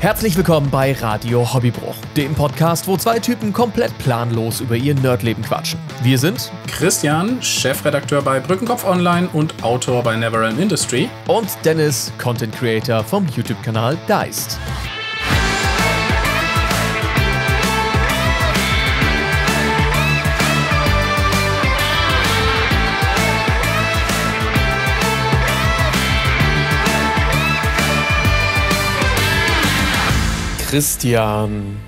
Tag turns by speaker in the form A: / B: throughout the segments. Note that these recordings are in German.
A: Herzlich willkommen bei Radio Hobbybruch, dem Podcast, wo zwei Typen komplett planlos über ihr Nerdleben quatschen. Wir sind Christian, Chefredakteur
B: bei Brückenkopf Online und Autor bei Neverland Industry und Dennis, Content Creator
A: vom YouTube-Kanal Deist. Christian.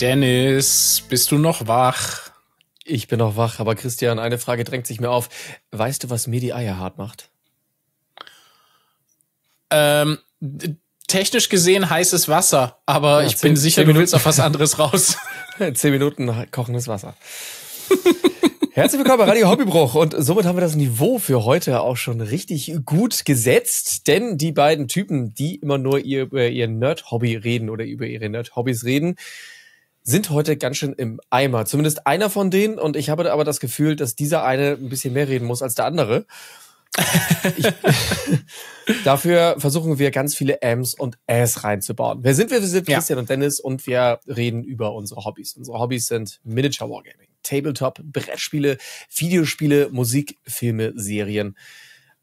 A: Dennis, bist du noch wach? Ich bin noch wach, aber Christian, eine Frage drängt sich mir auf. Weißt du, was mir die Eier hart macht? Ähm,
B: technisch gesehen heißes Wasser, aber ja, ich zehn, bin sicher, du willst auf was anderes raus.
A: zehn Minuten kochendes Wasser. Herzlich willkommen bei Radio Hobbybruch und somit haben wir das Niveau für heute auch schon richtig gut gesetzt, denn die beiden Typen, die immer nur ihr, über ihr Nerd-Hobby reden oder über ihre Nerd-Hobbys reden, sind heute ganz schön im Eimer. Zumindest einer von denen und ich habe aber das Gefühl, dass dieser eine ein bisschen mehr reden muss als der andere. ich, dafür versuchen wir ganz viele Ms und Äs reinzubauen. Wer sind wir? Wir sind Christian ja. und Dennis und wir reden über unsere Hobbys. Unsere Hobbys sind Miniature Wargaming. Tabletop, Brettspiele, Videospiele, Musik, Filme, Serien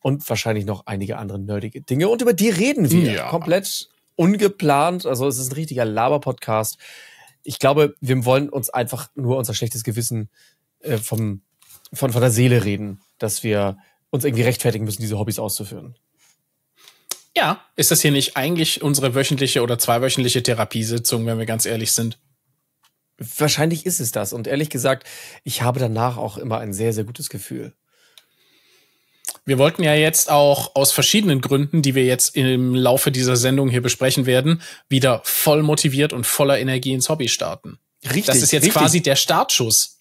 A: und wahrscheinlich noch einige andere nerdige Dinge. Und über die reden wir. Ja. Komplett ungeplant. Also es ist ein richtiger Laber-Podcast. Ich glaube, wir wollen uns einfach nur unser schlechtes Gewissen äh, vom, von, von der Seele reden, dass wir uns irgendwie rechtfertigen müssen, diese Hobbys auszuführen.
B: Ja, ist das hier nicht eigentlich unsere wöchentliche oder zweiwöchentliche Therapiesitzung, wenn wir ganz ehrlich sind?
A: Wahrscheinlich ist es das. Und ehrlich gesagt, ich habe danach auch immer ein sehr, sehr gutes Gefühl.
B: Wir wollten ja jetzt auch aus verschiedenen Gründen, die wir jetzt im Laufe dieser Sendung hier besprechen werden, wieder voll motiviert und voller Energie ins Hobby starten. Richtig. Das ist jetzt richtig. quasi
A: der Startschuss.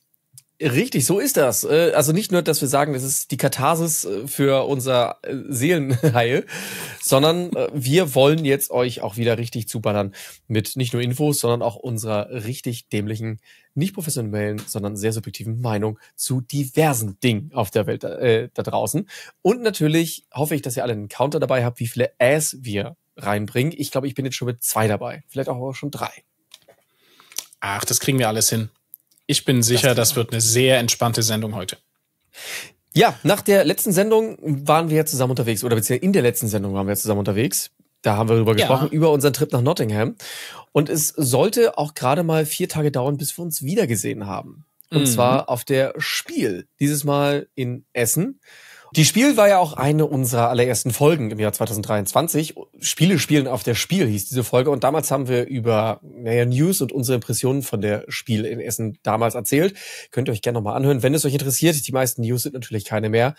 A: Richtig, so ist das. Äh, also nicht nur, dass wir sagen, das ist die Katharsis äh, für unser äh, Seelenheil, sondern wir wollen jetzt euch auch wieder richtig zuballern mit nicht nur Infos, sondern auch unserer richtig dämlichen, nicht professionellen, sondern sehr subjektiven Meinung zu diversen Dingen auf der Welt äh, da draußen. Und natürlich hoffe ich, dass ihr alle einen Counter dabei habt, wie viele As wir reinbringen. Ich glaube, ich bin jetzt schon mit zwei dabei, vielleicht auch schon drei. Ach, das kriegen wir alles hin. Ich bin sicher, das, das wird eine sehr entspannte Sendung heute. Ja, nach der letzten Sendung waren wir ja zusammen unterwegs, oder beziehungsweise in der letzten Sendung waren wir zusammen unterwegs. Da haben wir darüber gesprochen, ja. über unseren Trip nach Nottingham. Und es sollte auch gerade mal vier Tage dauern, bis wir uns wiedergesehen haben. Und mhm. zwar auf der Spiel, dieses Mal in Essen. Die Spiel war ja auch eine unserer allerersten Folgen im Jahr 2023. Spiele spielen auf der Spiel hieß diese Folge. Und damals haben wir über naja, News und unsere Impressionen von der Spiel in Essen damals erzählt. Könnt ihr euch gerne nochmal anhören, wenn es euch interessiert. Die meisten News sind natürlich keine mehr.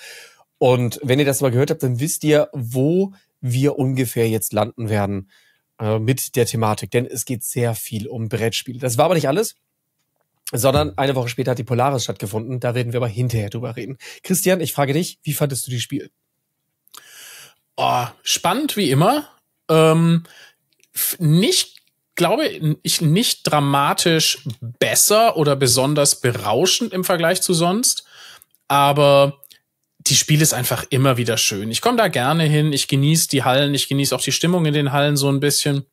A: Und wenn ihr das mal gehört habt, dann wisst ihr, wo wir ungefähr jetzt landen werden äh, mit der Thematik. Denn es geht sehr viel um Brettspiele. Das war aber nicht alles sondern eine Woche später hat die Polaris stattgefunden. Da werden wir aber hinterher drüber reden. Christian, ich frage dich, wie fandest du die Spiel? Oh, spannend wie immer.
B: Ähm, nicht, glaube ich, nicht dramatisch besser oder besonders berauschend im Vergleich zu sonst, aber die Spiel ist einfach immer wieder schön. Ich komme da gerne hin, ich genieße die Hallen, ich genieße auch die Stimmung in den Hallen so ein bisschen.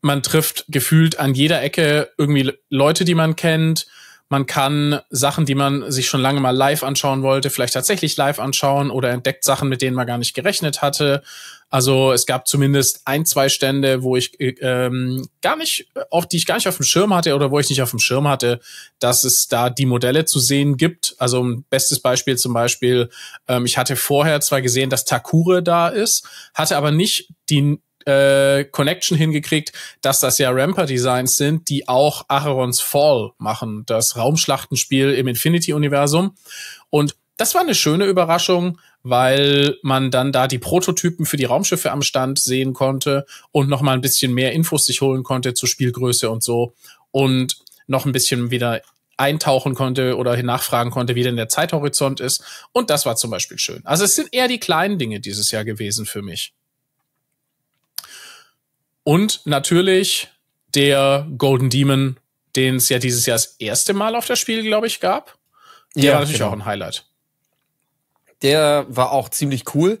B: Man trifft gefühlt an jeder Ecke irgendwie Leute, die man kennt. Man kann Sachen, die man sich schon lange mal live anschauen wollte, vielleicht tatsächlich live anschauen oder entdeckt Sachen, mit denen man gar nicht gerechnet hatte. Also es gab zumindest ein, zwei Stände, wo ich äh, ähm, gar nicht, äh, auf die ich gar nicht auf dem Schirm hatte oder wo ich nicht auf dem Schirm hatte, dass es da die Modelle zu sehen gibt. Also ein bestes Beispiel zum Beispiel, ähm, ich hatte vorher zwar gesehen, dass Takure da ist, hatte aber nicht die äh, Connection hingekriegt, dass das ja Ramper-Designs sind, die auch Acherons Fall machen, das Raumschlachtenspiel im Infinity-Universum. Und das war eine schöne Überraschung, weil man dann da die Prototypen für die Raumschiffe am Stand sehen konnte und nochmal ein bisschen mehr Infos sich holen konnte zur Spielgröße und so und noch ein bisschen wieder eintauchen konnte oder nachfragen konnte, wie denn der Zeithorizont ist. Und das war zum Beispiel schön. Also es sind eher die kleinen Dinge dieses Jahr gewesen für mich. Und natürlich der Golden Demon,
A: den es ja dieses Jahr das erste
B: Mal auf das Spiel, glaube ich, gab. Der ja, war natürlich genau. auch ein Highlight.
A: Der war auch ziemlich cool.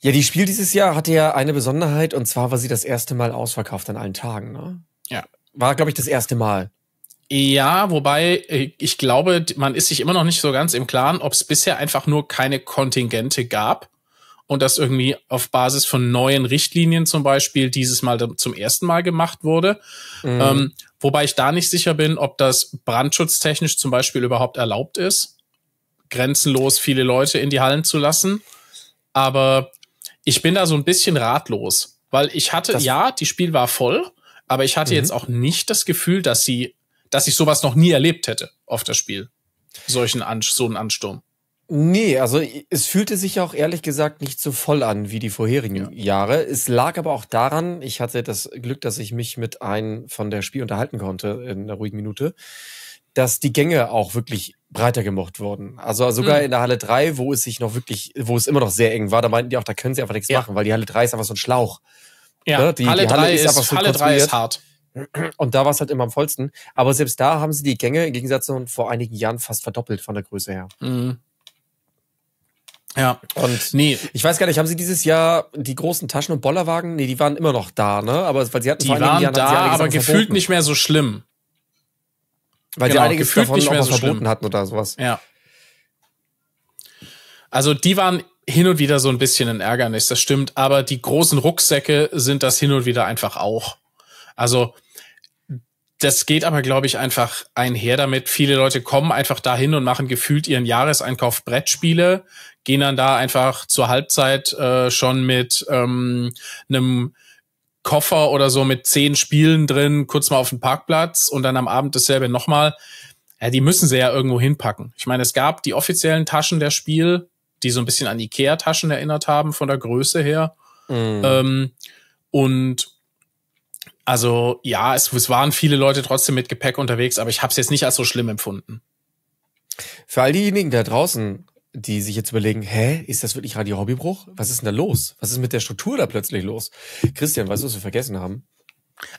A: Ja, die Spiel dieses Jahr hatte ja eine Besonderheit und zwar war sie das erste Mal ausverkauft an allen Tagen. Ne? Ja. War, glaube ich, das erste Mal.
B: Ja, wobei äh, ich glaube, man ist sich immer noch nicht so ganz im Klaren, ob es bisher einfach nur keine Kontingente gab und das irgendwie auf Basis von neuen Richtlinien zum Beispiel dieses Mal zum ersten Mal gemacht wurde. Mhm. Ähm, wobei ich da nicht sicher bin, ob das brandschutztechnisch zum Beispiel überhaupt erlaubt ist, grenzenlos viele Leute in die Hallen zu lassen. Aber ich bin da so ein bisschen ratlos, weil ich hatte, das ja, die Spiel war voll, aber ich hatte mhm. jetzt auch nicht das Gefühl, dass sie, dass ich sowas noch nie erlebt hätte auf das Spiel. Solchen so einen Ansturm.
A: Nee, also es fühlte sich auch ehrlich gesagt nicht so voll an wie die vorherigen ja. Jahre. Es lag aber auch daran, ich hatte das Glück, dass ich mich mit einem von der Spiel unterhalten konnte in einer ruhigen Minute, dass die Gänge auch wirklich breiter gemocht wurden. Also, also sogar mhm. in der Halle 3, wo es sich noch wirklich, wo es immer noch sehr eng war, da meinten die auch, da können sie einfach nichts ja. machen, weil die Halle 3 ist einfach so ein Schlauch. Ja, ne? die, Halle, die Halle 3 ist, ist, einfach so Halle 3 ist hart. Und da war es halt immer am vollsten. Aber selbst da haben sie die Gänge im Gegensatz zu vor einigen Jahren fast verdoppelt von der Größe her. Mhm. Ja. Und nee. ich weiß gar nicht, haben sie dieses Jahr die großen Taschen- und Bollerwagen? Nee, die waren immer noch da, ne? Aber weil sie hatten die vor waren Jahren, da, aber gefühlt verboten.
B: nicht mehr so schlimm. Weil genau, sie einiges gefühlt davon nicht mehr so verboten schlimm. hatten oder sowas. Ja. Also die waren hin und wieder so ein bisschen ein Ärgernis, das stimmt, aber die großen Rucksäcke sind das hin und wieder einfach auch. Also das geht aber, glaube ich, einfach einher damit. Viele Leute kommen einfach dahin und machen gefühlt ihren Jahreseinkauf Brettspiele, gehen dann da einfach zur Halbzeit äh, schon mit ähm, einem Koffer oder so mit zehn Spielen drin, kurz mal auf den Parkplatz und dann am Abend dasselbe nochmal. Ja, die müssen sie ja irgendwo hinpacken. Ich meine, es gab die offiziellen Taschen der Spiel, die so ein bisschen an Ikea-Taschen erinnert haben von der Größe her. Mm. Ähm, und also ja, es, es waren viele Leute trotzdem mit Gepäck
A: unterwegs, aber ich habe es jetzt nicht als so schlimm empfunden. Für all diejenigen da draußen, die sich jetzt überlegen, hä, ist das wirklich Radio Hobbybruch? Was ist denn da los? Was ist mit der Struktur da plötzlich los? Christian, weißt du, was wir vergessen haben?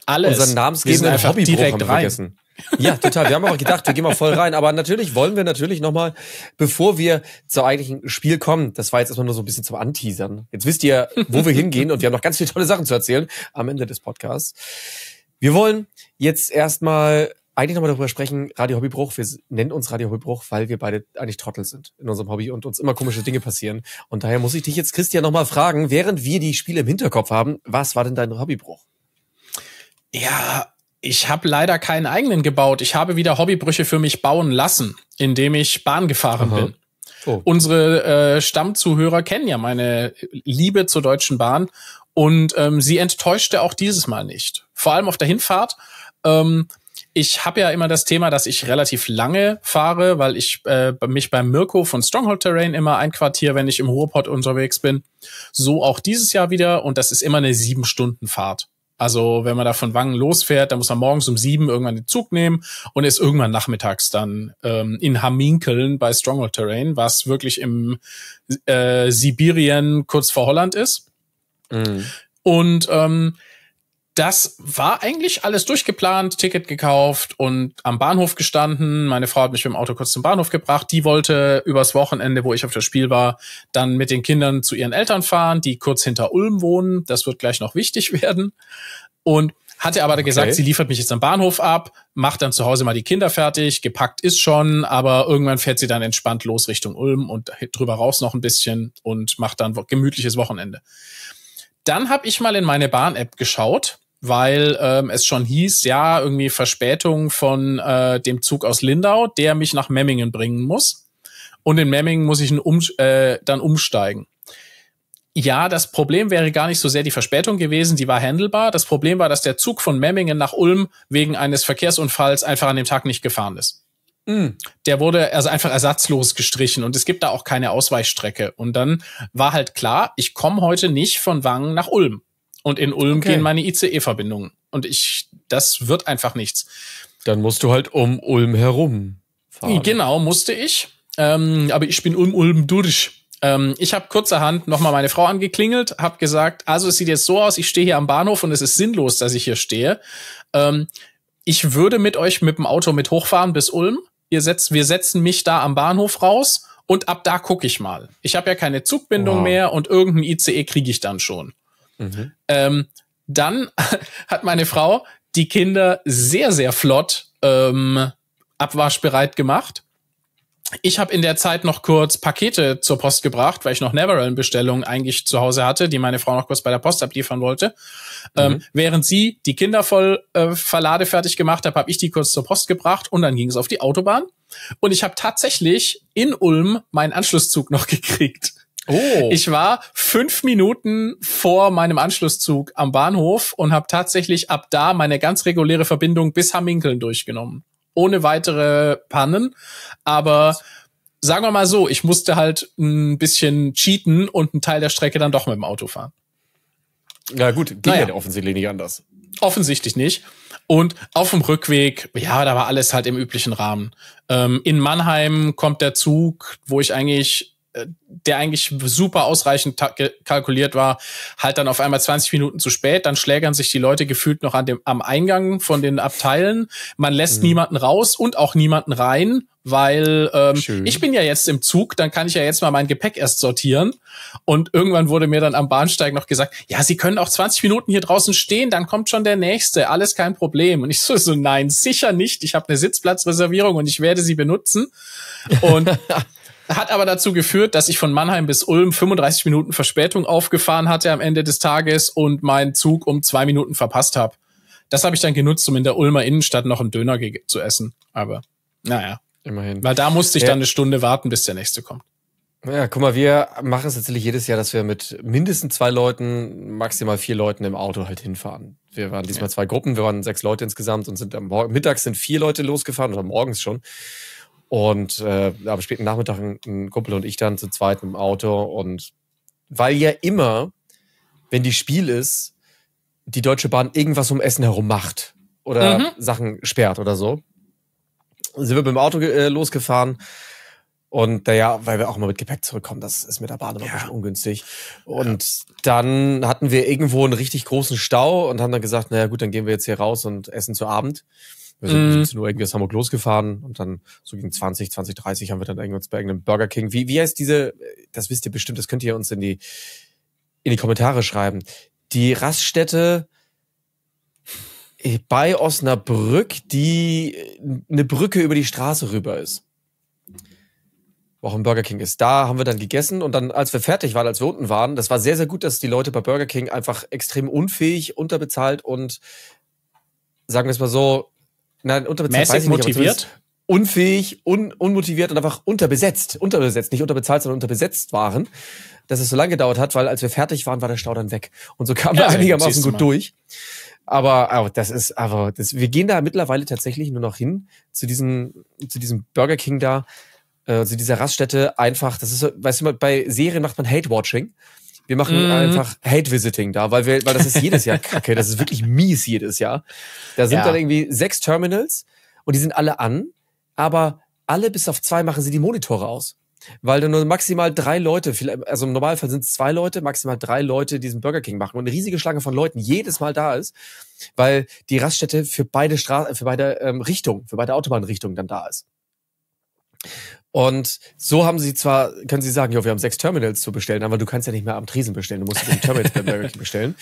A: Alles. Unseren Namensgeber Hobbybruch direkt haben wir vergessen. Ja, total. Wir haben auch gedacht, wir gehen mal voll rein. Aber natürlich wollen wir natürlich nochmal, bevor wir zur eigentlichen Spiel kommen, das war jetzt erstmal nur so ein bisschen zum Anteasern. Jetzt wisst ihr, wo wir hingehen und wir haben noch ganz viele tolle Sachen zu erzählen am Ende des Podcasts. Wir wollen jetzt erstmal eigentlich nochmal darüber sprechen, Radio Hobbybruch. Wir nennen uns Radio Hobbybruch, weil wir beide eigentlich Trottel sind in unserem Hobby und uns immer komische Dinge passieren. Und daher muss ich dich jetzt, Christian, nochmal fragen, während wir die Spiele im Hinterkopf haben, was war denn dein Hobbybruch? Ja,
B: ich habe leider keinen eigenen gebaut. Ich habe wieder Hobbybrüche für mich bauen lassen, indem ich Bahn gefahren Aha. bin. Oh. Unsere äh, Stammzuhörer kennen ja meine Liebe zur Deutschen Bahn und ähm, sie enttäuschte auch dieses Mal nicht. Vor allem auf der Hinfahrt. Ähm, ich habe ja immer das Thema, dass ich relativ lange fahre, weil ich äh, mich beim Mirko von Stronghold Terrain immer einquartiere, wenn ich im Ruhrpott unterwegs bin. So auch dieses Jahr wieder und das ist immer eine sieben Stunden Fahrt. Also wenn man da von Wangen losfährt, dann muss man morgens um sieben irgendwann den Zug nehmen und ist irgendwann nachmittags dann ähm, in Haminkeln bei Stronghold Terrain, was wirklich im äh, Sibirien kurz vor Holland ist. Mhm. Und ähm, das war eigentlich alles durchgeplant, Ticket gekauft und am Bahnhof gestanden. Meine Frau hat mich mit dem Auto kurz zum Bahnhof gebracht. Die wollte übers Wochenende, wo ich auf das Spiel war, dann mit den Kindern zu ihren Eltern fahren, die kurz hinter Ulm wohnen. Das wird gleich noch wichtig werden. Und hatte aber okay. gesagt, sie liefert mich jetzt am Bahnhof ab, macht dann zu Hause mal die Kinder fertig, gepackt ist schon, aber irgendwann fährt sie dann entspannt los Richtung Ulm und drüber raus noch ein bisschen und macht dann gemütliches Wochenende. Dann habe ich mal in meine Bahn-App geschaut weil ähm, es schon hieß, ja, irgendwie Verspätung von äh, dem Zug aus Lindau, der mich nach Memmingen bringen muss. Und in Memmingen muss ich um, äh, dann umsteigen. Ja, das Problem wäre gar nicht so sehr die Verspätung gewesen, die war handelbar. Das Problem war, dass der Zug von Memmingen nach Ulm wegen eines Verkehrsunfalls einfach an dem Tag nicht gefahren ist. Mhm. Der wurde also einfach ersatzlos gestrichen und es gibt da auch keine Ausweichstrecke. Und dann war halt klar, ich komme heute nicht von Wangen nach Ulm und in Ulm okay. gehen meine ICE-Verbindungen. Und ich, das wird einfach nichts. Dann
A: musst du halt um Ulm herum
B: fahren. Genau, musste ich. Ähm, aber ich bin um Ulm durch. Ähm, ich habe kurzerhand nochmal meine Frau angeklingelt, habe gesagt, also es sieht jetzt so aus, ich stehe hier am Bahnhof und es ist sinnlos, dass ich hier stehe. Ähm, ich würde mit euch mit dem Auto mit hochfahren bis Ulm. Ihr setzt, wir setzen mich da am Bahnhof raus und ab da gucke ich mal. Ich habe ja keine Zugbindung wow. mehr und irgendein ICE kriege ich dann schon. Mhm. Ähm, dann hat meine Frau die Kinder sehr, sehr flott ähm, abwaschbereit gemacht. Ich habe in der Zeit noch kurz Pakete zur Post gebracht, weil ich noch Neverland-Bestellungen eigentlich zu Hause hatte, die meine Frau noch kurz bei der Post abliefern wollte. Ähm, mhm. Ähm, während sie die Kinder voll äh, Verlade fertig gemacht hat, habe ich die kurz zur Post gebracht und dann ging es auf die Autobahn. Und ich habe tatsächlich in Ulm meinen Anschlusszug noch gekriegt. Oh. Ich war fünf Minuten vor meinem Anschlusszug am Bahnhof und habe tatsächlich ab da meine ganz reguläre Verbindung bis Hamminkeln durchgenommen. Ohne weitere Pannen. Aber sagen wir mal so, ich musste halt ein bisschen cheaten und einen Teil der Strecke dann doch mit dem Auto fahren. Ja gut, geht naja. ja offensichtlich nicht anders. Offensichtlich nicht. Und auf dem Rückweg, ja, da war alles halt im üblichen Rahmen. Ähm, in Mannheim kommt der Zug, wo ich eigentlich äh, der eigentlich super ausreichend kalkuliert war, halt dann auf einmal 20 Minuten zu spät, dann schlägern sich die Leute gefühlt noch an dem, am Eingang von den Abteilen. Man lässt mhm. niemanden raus und auch niemanden rein, weil ähm, ich bin ja jetzt im Zug, dann kann ich ja jetzt mal mein Gepäck erst sortieren. Und irgendwann wurde mir dann am Bahnsteig noch gesagt, ja, Sie können auch 20 Minuten hier draußen stehen, dann kommt schon der nächste, alles kein Problem. Und ich so, so nein, sicher nicht. Ich habe eine Sitzplatzreservierung und ich werde sie benutzen. Und Hat aber dazu geführt, dass ich von Mannheim bis Ulm 35 Minuten Verspätung aufgefahren hatte am Ende des Tages und meinen Zug um zwei Minuten verpasst habe. Das habe ich dann genutzt, um in der Ulmer Innenstadt noch einen Döner zu essen. Aber naja. Immerhin. Weil da musste ich dann eine Stunde warten, bis der nächste kommt.
A: Ja, guck mal, wir machen es tatsächlich jedes Jahr, dass wir mit mindestens zwei Leuten, maximal vier Leuten im Auto halt hinfahren. Wir waren diesmal zwei Gruppen, wir waren sechs Leute insgesamt und sind am Morgen, mittags sind vier Leute losgefahren oder morgens schon. Und äh, am späten Nachmittag ein, Kumpel und ich dann zu zweit im Auto. Und weil ja immer, wenn die Spiel ist, die Deutsche Bahn irgendwas um Essen herum macht oder mhm. Sachen sperrt oder so, sind wir mit dem Auto äh, losgefahren. Und naja, weil wir auch mal mit Gepäck zurückkommen, das ist mit der Bahn immer ja. ungünstig. Und ja. dann hatten wir irgendwo einen richtig großen Stau und haben dann gesagt, naja gut, dann gehen wir jetzt hier raus und essen zu Abend wir sind um mhm. 17 Uhr irgendwie aus Hamburg losgefahren und dann so gegen 20, 20, 30 haben wir dann irgendwann bei irgendeinem Burger King. Wie, wie heißt diese, äh, das wisst ihr bestimmt, das könnt ihr uns in die, in die Kommentare schreiben. Die Raststätte bei Osnabrück, die äh, eine Brücke über die Straße rüber ist. Wo auch ein Burger King ist. Da haben wir dann gegessen und dann, als wir fertig waren, als wir unten waren, das war sehr, sehr gut, dass die Leute bei Burger King einfach extrem unfähig, unterbezahlt und sagen wir es mal so, Nein, unterbezahlt. Mäßig nicht, motiviert? unfähig, un, unmotiviert und einfach unterbesetzt, unterbesetzt, nicht unterbezahlt, sondern unterbesetzt waren, dass es so lange gedauert hat, weil als wir fertig waren, war der Stau dann weg. Und so kamen ja, wir einigermaßen gut durch. Aber, aber das ist, aber das, wir gehen da mittlerweile tatsächlich nur noch hin zu diesem, zu diesem Burger King da, äh, zu dieser Raststätte einfach. Das ist, weißt du, bei Serien macht man Hate Watching. Wir machen mm. einfach Hate-Visiting da, weil wir, weil das ist jedes Jahr kacke. Das ist wirklich mies jedes Jahr. Da sind ja. dann irgendwie sechs Terminals und die sind alle an, aber alle bis auf zwei machen sie die Monitore aus. Weil dann nur maximal drei Leute, also im Normalfall sind es zwei Leute, maximal drei Leute diesen Burger King machen und eine riesige Schlange von Leuten jedes Mal da ist, weil die Raststätte für beide Straßen, für beide ähm, Richtungen, für beide Autobahnrichtungen dann da ist. Und so haben sie zwar, können sie sagen, ja, wir haben sechs Terminals zu bestellen, aber du kannst ja nicht mehr am Tresen bestellen, du musst die Terminals bei Burger King bestellen.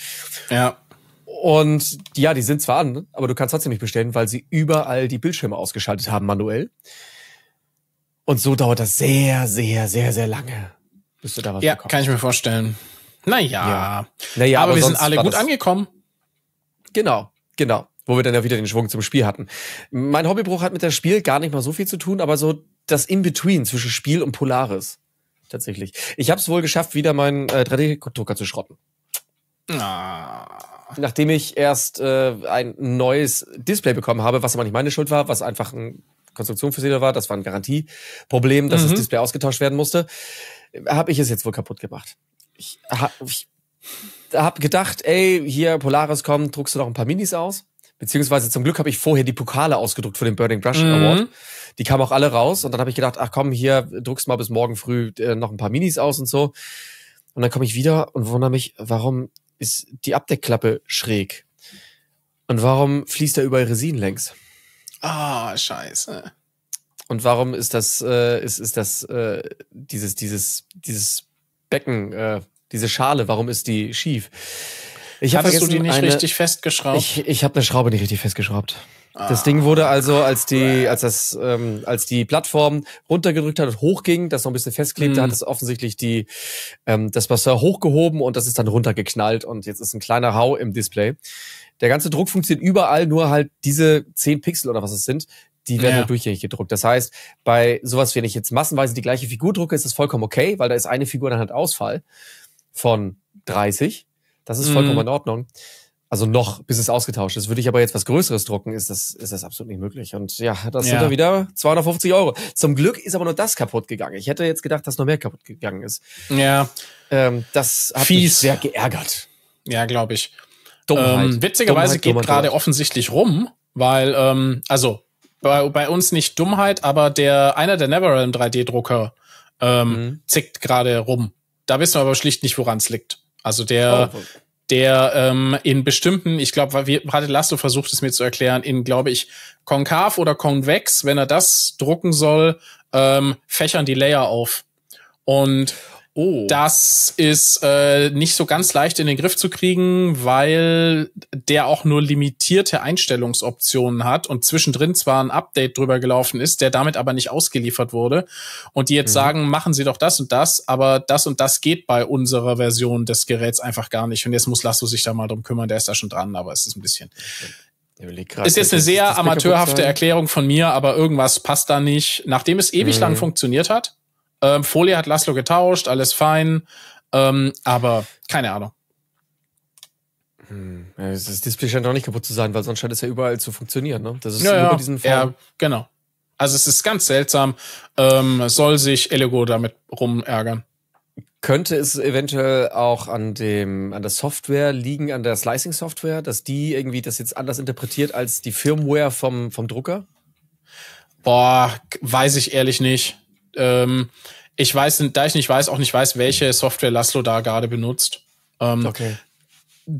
A: Ja. Und ja, die sind zwar an, aber du kannst trotzdem nicht bestellen, weil sie überall die Bildschirme ausgeschaltet haben, manuell. Und so dauert das sehr, sehr, sehr, sehr lange, bis du da was Ja, bekommst. kann ich mir vorstellen. Naja. Ja. Naja, aber, aber wir sind alle gut angekommen. Genau, genau. Wo wir dann ja wieder den Schwung zum Spiel hatten. Mein Hobbybruch hat mit der Spiel gar nicht mal so viel zu tun, aber so das In-Between zwischen Spiel und Polaris. Tatsächlich. Ich habe es wohl geschafft, wieder meinen äh, 3D-Drucker zu schrotten.
B: Ah.
A: Nachdem ich erst äh, ein neues Display bekommen habe, was aber nicht meine Schuld war, was einfach ein Konstruktionsfehler war, das war ein Garantieproblem, dass mhm. das Display ausgetauscht werden musste, äh, habe ich es jetzt wohl kaputt gemacht. Ich, ha, ich habe gedacht, ey, hier Polaris kommt, druckst du noch ein paar Minis aus. Beziehungsweise zum Glück habe ich vorher die Pokale ausgedruckt für den Burning Brush mhm. Award. Die kamen auch alle raus und dann habe ich gedacht, ach komm, hier druckst mal bis morgen früh äh, noch ein paar Minis aus und so. Und dann komme ich wieder und wundere mich, warum ist die Abdeckklappe schräg? Und warum fließt da überall Resin längs? Ah,
B: oh, scheiße.
A: Und warum ist das, äh, ist, ist das, äh, dieses, dieses, dieses Becken, äh, diese Schale, warum ist die schief? Ich habe du die nicht eine, richtig festgeschraubt? Ich, ich habe eine Schraube nicht richtig festgeschraubt. Das Ding wurde also, als die, ah. als das, ähm, als die Plattform runtergedrückt hat und hochging, das noch ein bisschen festklebte, mm. hat es offensichtlich die, ähm, das Wasser hochgehoben und das ist dann runtergeknallt und jetzt ist ein kleiner Hau im Display. Der ganze Druck funktioniert überall, nur halt diese zehn Pixel oder was es sind, die werden ja. halt durchgängig gedruckt. Das heißt, bei sowas, wenn ich jetzt massenweise die gleiche Figur drucke, ist das vollkommen okay, weil da ist eine Figur dann halt Ausfall von 30. Das ist vollkommen mm. in Ordnung. Also noch, bis es ausgetauscht ist. Würde ich aber jetzt was Größeres drucken, ist das, ist das absolut nicht möglich. Und ja, das ja. sind dann wieder 250 Euro. Zum Glück ist aber nur das kaputt gegangen. Ich hätte jetzt gedacht, dass noch mehr kaputt gegangen ist. Ja. Ähm, das hat Fies. mich sehr geärgert.
B: Ja, glaube ich. Dummheit. Ähm, witzigerweise Dummheit, geht gerade offensichtlich rum, weil, ähm, also bei, bei uns nicht Dummheit, aber der einer der Neverland 3D-Drucker ähm, mhm. zickt gerade rum. Da wissen wir aber schlicht nicht, woran es liegt. Also der, der ähm, in bestimmten, ich glaube, wir hatte Lasto versucht es mir zu erklären, in, glaube ich, konkav oder konvex, wenn er das drucken soll, ähm, fächern die Layer auf. Und Oh. Das ist äh, nicht so ganz leicht in den Griff zu kriegen, weil der auch nur limitierte Einstellungsoptionen hat und zwischendrin zwar ein Update drüber gelaufen ist, der damit aber nicht ausgeliefert wurde. Und die jetzt mhm. sagen, machen Sie doch das und das, aber das und das geht bei unserer Version des Geräts einfach gar nicht. Und jetzt muss Lasso sich da mal drum kümmern, der ist da schon dran, aber es ist ein bisschen. Grad, ist jetzt eine sehr amateurhafte Erklärung von mir, aber irgendwas passt da nicht. Nachdem es ewig mhm. lang funktioniert hat, ähm, Folie hat Laszlo getauscht, alles fein. Ähm, aber keine Ahnung. Hm. Das Display scheint auch nicht kaputt zu sein, weil sonst scheint es ja überall zu funktionieren, ne? Das ist ja, nur ja. diesen Formen. Ja, genau. Also es ist ganz seltsam. Ähm, soll sich Elego damit rumärgern?
A: Könnte es eventuell auch an dem, an der Software liegen, an der Slicing-Software, dass die irgendwie das jetzt anders interpretiert als die Firmware vom, vom Drucker? Boah, weiß ich ehrlich nicht. Ähm, ich weiß, da ich nicht
B: weiß, auch nicht weiß, welche Software Laszlo da gerade benutzt. Ähm, okay.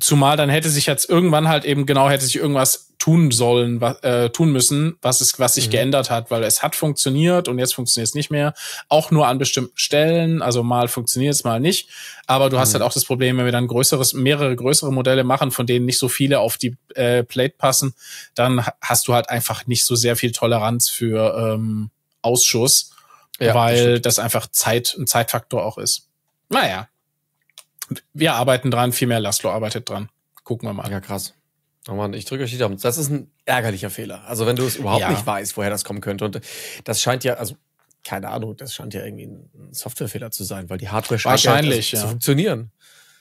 B: Zumal dann hätte sich jetzt irgendwann halt eben genau hätte sich irgendwas tun sollen, was, äh, tun müssen, was es, was sich mhm. geändert hat, weil es hat funktioniert und jetzt funktioniert es nicht mehr. Auch nur an bestimmten Stellen, also mal funktioniert es, mal nicht. Aber du mhm. hast halt auch das Problem, wenn wir dann größeres, mehrere größere Modelle machen, von denen nicht so viele auf die äh, Plate passen, dann hast du halt einfach nicht so sehr viel Toleranz für ähm, Ausschuss ja, weil das, das, einfach Zeit, ein Zeitfaktor auch ist. Naja. Wir arbeiten dran, viel mehr Laszlo arbeitet dran. Gucken wir mal. Ja, krass.
A: Oh Mann, ich drücke euch die Daumen. Das ist ein ärgerlicher Fehler. Also wenn du es überhaupt ja. nicht weißt, woher das kommen könnte. Und das scheint ja, also keine Ahnung, das scheint ja irgendwie ein Softwarefehler zu sein, weil die Hardware scheint Wahrscheinlich, ja, zu
B: funktionieren.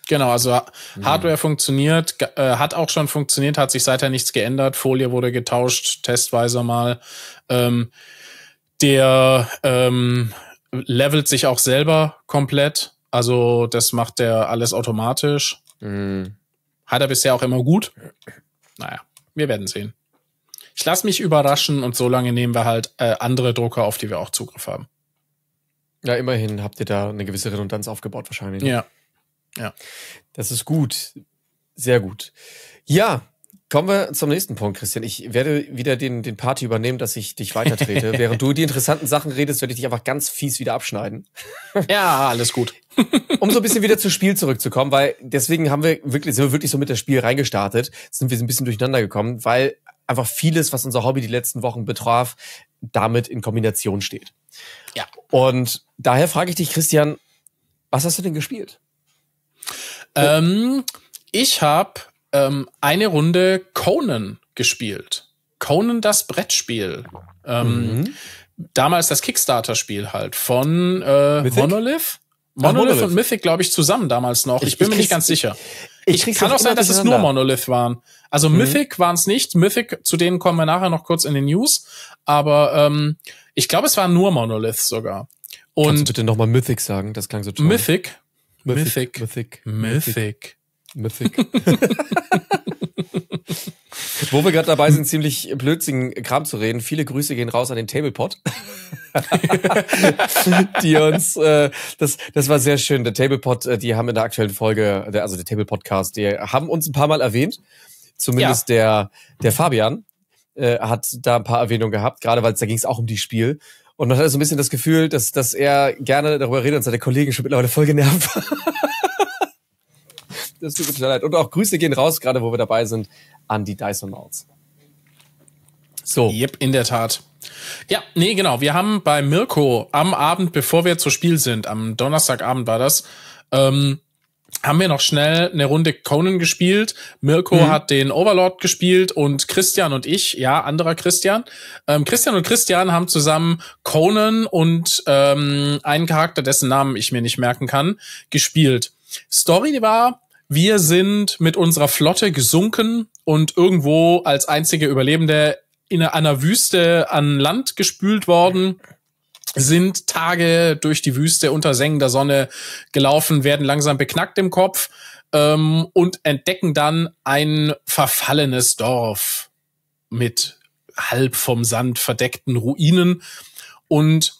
B: Genau, also hm. Hardware hm. funktioniert, äh, hat auch schon funktioniert, hat sich seither nichts geändert. Folie wurde getauscht, testweise mal. Ähm, der ähm, levelt sich auch selber komplett. Also das macht der alles automatisch. Mhm. Hat er bisher auch immer gut. Naja, wir werden sehen. Ich lasse mich überraschen und solange nehmen wir halt äh, andere Drucker, auf die wir auch Zugriff haben. Ja, immerhin habt ihr da eine
A: gewisse Redundanz aufgebaut wahrscheinlich. Ne? Ja. Ja. Das ist gut. Sehr gut. Ja, Kommen wir zum nächsten Punkt, Christian. Ich werde wieder den, den Party übernehmen, dass ich dich weitertrete. Während du die interessanten Sachen redest, werde ich dich einfach ganz fies wieder abschneiden. ja, alles gut. um so ein bisschen wieder zum Spiel zurückzukommen, weil deswegen haben wir wirklich, sind wir wirklich so mit das Spiel reingestartet, sind wir ein bisschen durcheinander gekommen, weil einfach vieles, was unser Hobby die letzten Wochen betraf, damit in Kombination steht. Ja. Und daher frage ich dich, Christian, was hast du denn gespielt? Ähm, ich habe
B: ähm, eine Runde Conan gespielt. Conan das Brettspiel. Ähm, mhm. Damals das Kickstarter-Spiel halt von äh, Monolith. Monolith, ah, Monolith, und Mythic, glaube ich, zusammen damals noch. Ich, ich bin mir nicht ganz sicher. Ich, ich kann auch sein, dass es nur Monolith waren. Also mhm. Mythic waren es nicht. Mythic, zu denen kommen wir nachher noch kurz in den News. Aber ähm, ich glaube, es waren nur Monolith sogar.
A: Und Kannst du bitte nochmal Mythic sagen? Das klang so toll. Mythic. Mythic. Mythic. Mythic. Mythic. Mythic. Wo wir gerade dabei sind, ziemlich blödsinnigen Kram zu reden. Viele Grüße gehen raus an den Tablepot. die uns, äh, das, das war sehr schön. Der Tablepot, äh, die haben in der aktuellen Folge, der, also der Tablepodcast, die haben uns ein paar Mal erwähnt. Zumindest ja. der, der Fabian äh, hat da ein paar Erwähnungen gehabt, gerade weil da ging es auch um die Spiel. Und man hat so ein bisschen das Gefühl, dass, dass er gerne darüber redet und seine Kollegen schon mittlerweile voll genervt das tut mir total leid. Und auch Grüße gehen raus, gerade wo wir dabei sind, an die Dyson Dysonauts. So. Yep, in der Tat.
B: Ja, nee, genau. Wir haben bei Mirko am Abend, bevor wir zu Spiel sind, am Donnerstagabend war das, ähm, haben wir noch schnell eine Runde Conan gespielt. Mirko mhm. hat den Overlord gespielt und Christian und ich, ja, anderer Christian. Ähm, Christian und Christian haben zusammen Conan und ähm, einen Charakter, dessen Namen ich mir nicht merken kann, gespielt. Story war wir sind mit unserer Flotte gesunken und irgendwo als einzige Überlebende in einer Wüste an Land gespült worden sind Tage durch die Wüste unter sengender Sonne gelaufen, werden langsam beknackt im Kopf ähm, und entdecken dann ein verfallenes Dorf mit halb vom Sand verdeckten Ruinen und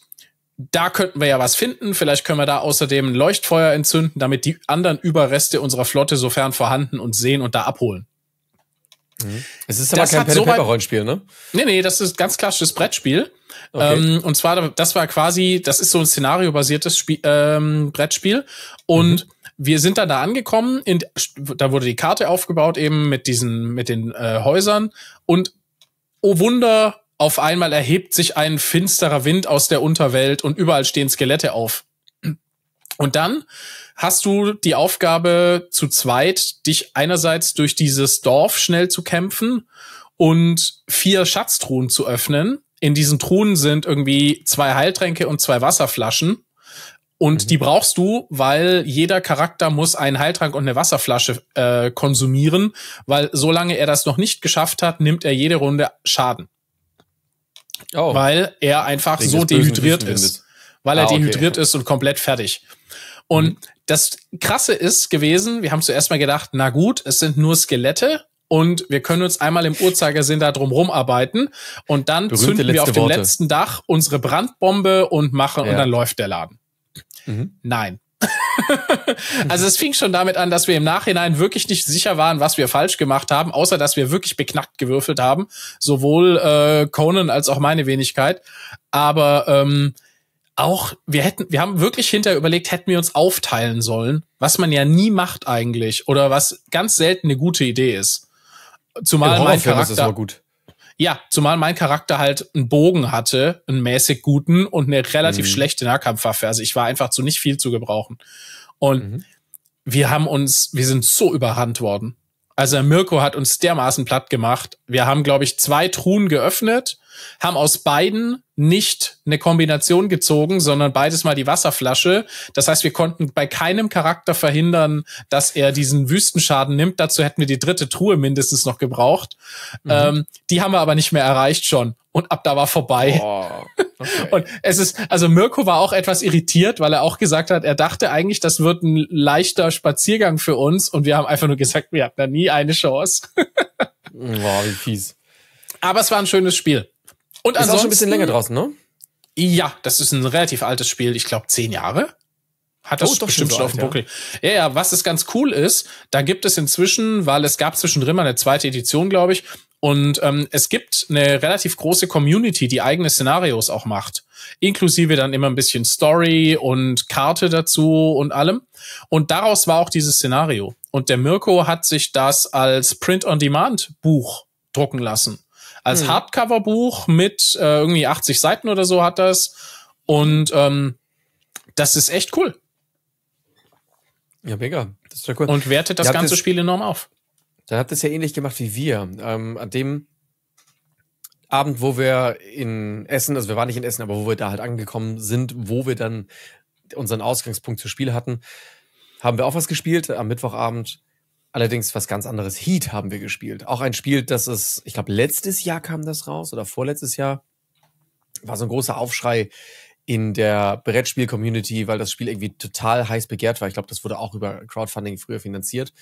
B: da könnten wir ja was finden. Vielleicht können wir da außerdem ein Leuchtfeuer entzünden, damit die anderen Überreste unserer Flotte, sofern vorhanden, und sehen und da abholen.
A: Mhm. Es ist aber das kein Pen so Rollenspiel, ne?
B: Nee, nee, das ist ganz klassisches Brettspiel. Okay. Ähm, und zwar, das war quasi, das ist so ein szenariobasiertes Spiel, ähm, Brettspiel. Und mhm. wir sind dann da angekommen, in, da wurde die Karte aufgebaut eben mit diesen, mit den äh, Häusern. Und oh Wunder, auf einmal erhebt sich ein finsterer Wind aus der Unterwelt und überall stehen Skelette auf. Und dann hast du die Aufgabe zu zweit, dich einerseits durch dieses Dorf schnell zu kämpfen und vier Schatztruhen zu öffnen. In diesen Truhen sind irgendwie zwei Heiltränke und zwei Wasserflaschen. Und mhm. die brauchst du, weil jeder Charakter muss einen Heiltrank und eine Wasserflasche äh, konsumieren, weil solange er das noch nicht geschafft hat, nimmt er jede Runde Schaden. Oh. Weil er einfach so dehydriert ist.
A: Weil ah, er dehydriert
B: okay. ist und komplett fertig. Und mhm. das Krasse ist gewesen, wir haben zuerst mal gedacht, na gut, es sind nur Skelette und wir können uns einmal im Uhrzeigersinn da drum rumarbeiten und dann Berühmte zünden wir auf dem Worte. letzten Dach unsere Brandbombe und machen ja. und dann läuft der Laden. Mhm. Nein. also es fing schon damit an, dass wir im Nachhinein wirklich nicht sicher waren, was wir falsch gemacht haben, außer dass wir wirklich beknackt gewürfelt haben. Sowohl äh, Conan als auch meine Wenigkeit. Aber ähm, auch, wir hätten, wir haben wirklich hinterher überlegt, hätten wir uns aufteilen sollen, was man ja nie macht eigentlich oder was ganz selten eine gute Idee ist. Zumal mein Charakter. Ja, zumal mein Charakter halt einen Bogen hatte, einen mäßig guten und eine relativ mhm. schlechte Nahkampfwaffe. Also ich war einfach zu nicht viel zu gebrauchen. Und mhm. wir haben uns, wir sind so überhand worden. Also Mirko hat uns dermaßen platt gemacht. Wir haben, glaube ich, zwei Truhen geöffnet haben aus beiden nicht eine Kombination gezogen, sondern beides mal die Wasserflasche. Das heißt, wir konnten bei keinem Charakter verhindern, dass er diesen Wüstenschaden nimmt. Dazu hätten wir die dritte Truhe mindestens noch gebraucht. Mhm. Ähm, die haben wir aber nicht mehr erreicht schon. Und ab da war vorbei. Oh, okay. Und es ist, also Mirko war auch etwas irritiert, weil er auch gesagt hat, er dachte eigentlich, das wird ein leichter Spaziergang für uns. Und wir haben einfach nur gesagt, wir hatten da nie eine Chance. Wow, wie fies. Aber es war ein schönes Spiel. Und ist auch schon ein bisschen länger draußen, ne? Ja, das ist ein relativ altes Spiel, ich glaube zehn Jahre hat das oh, bestimmt schon so auf dem Buckel. Ja. ja. ja, was es ganz cool ist, da gibt es inzwischen, weil es gab zwischendrin mal eine zweite Edition, glaube ich, und ähm, es gibt eine relativ große Community, die eigene Szenarios auch macht. Inklusive dann immer ein bisschen Story und Karte dazu und allem. Und daraus war auch dieses Szenario. Und der Mirko hat sich das als Print-on-Demand-Buch drucken lassen als hm. Hardcover-Buch mit äh, irgendwie 80 Seiten oder so hat das. Und ähm, das ist echt cool.
A: Ja, mega. Das ist ja cool. Und wertet das ganze das, Spiel enorm auf. Dann habt ihr es ja ähnlich gemacht wie wir. Ähm, an dem Abend, wo wir in Essen, also wir waren nicht in Essen, aber wo wir da halt angekommen sind, wo wir dann unseren Ausgangspunkt zu Spiel hatten, haben wir auch was gespielt am Mittwochabend Allerdings was ganz anderes. Heat haben wir gespielt. Auch ein Spiel, das ist, ich glaube, letztes Jahr kam das raus oder vorletztes Jahr. War so ein großer Aufschrei in der Brettspiel-Community, weil das Spiel irgendwie total heiß begehrt war. Ich glaube, das wurde auch über Crowdfunding früher finanziert.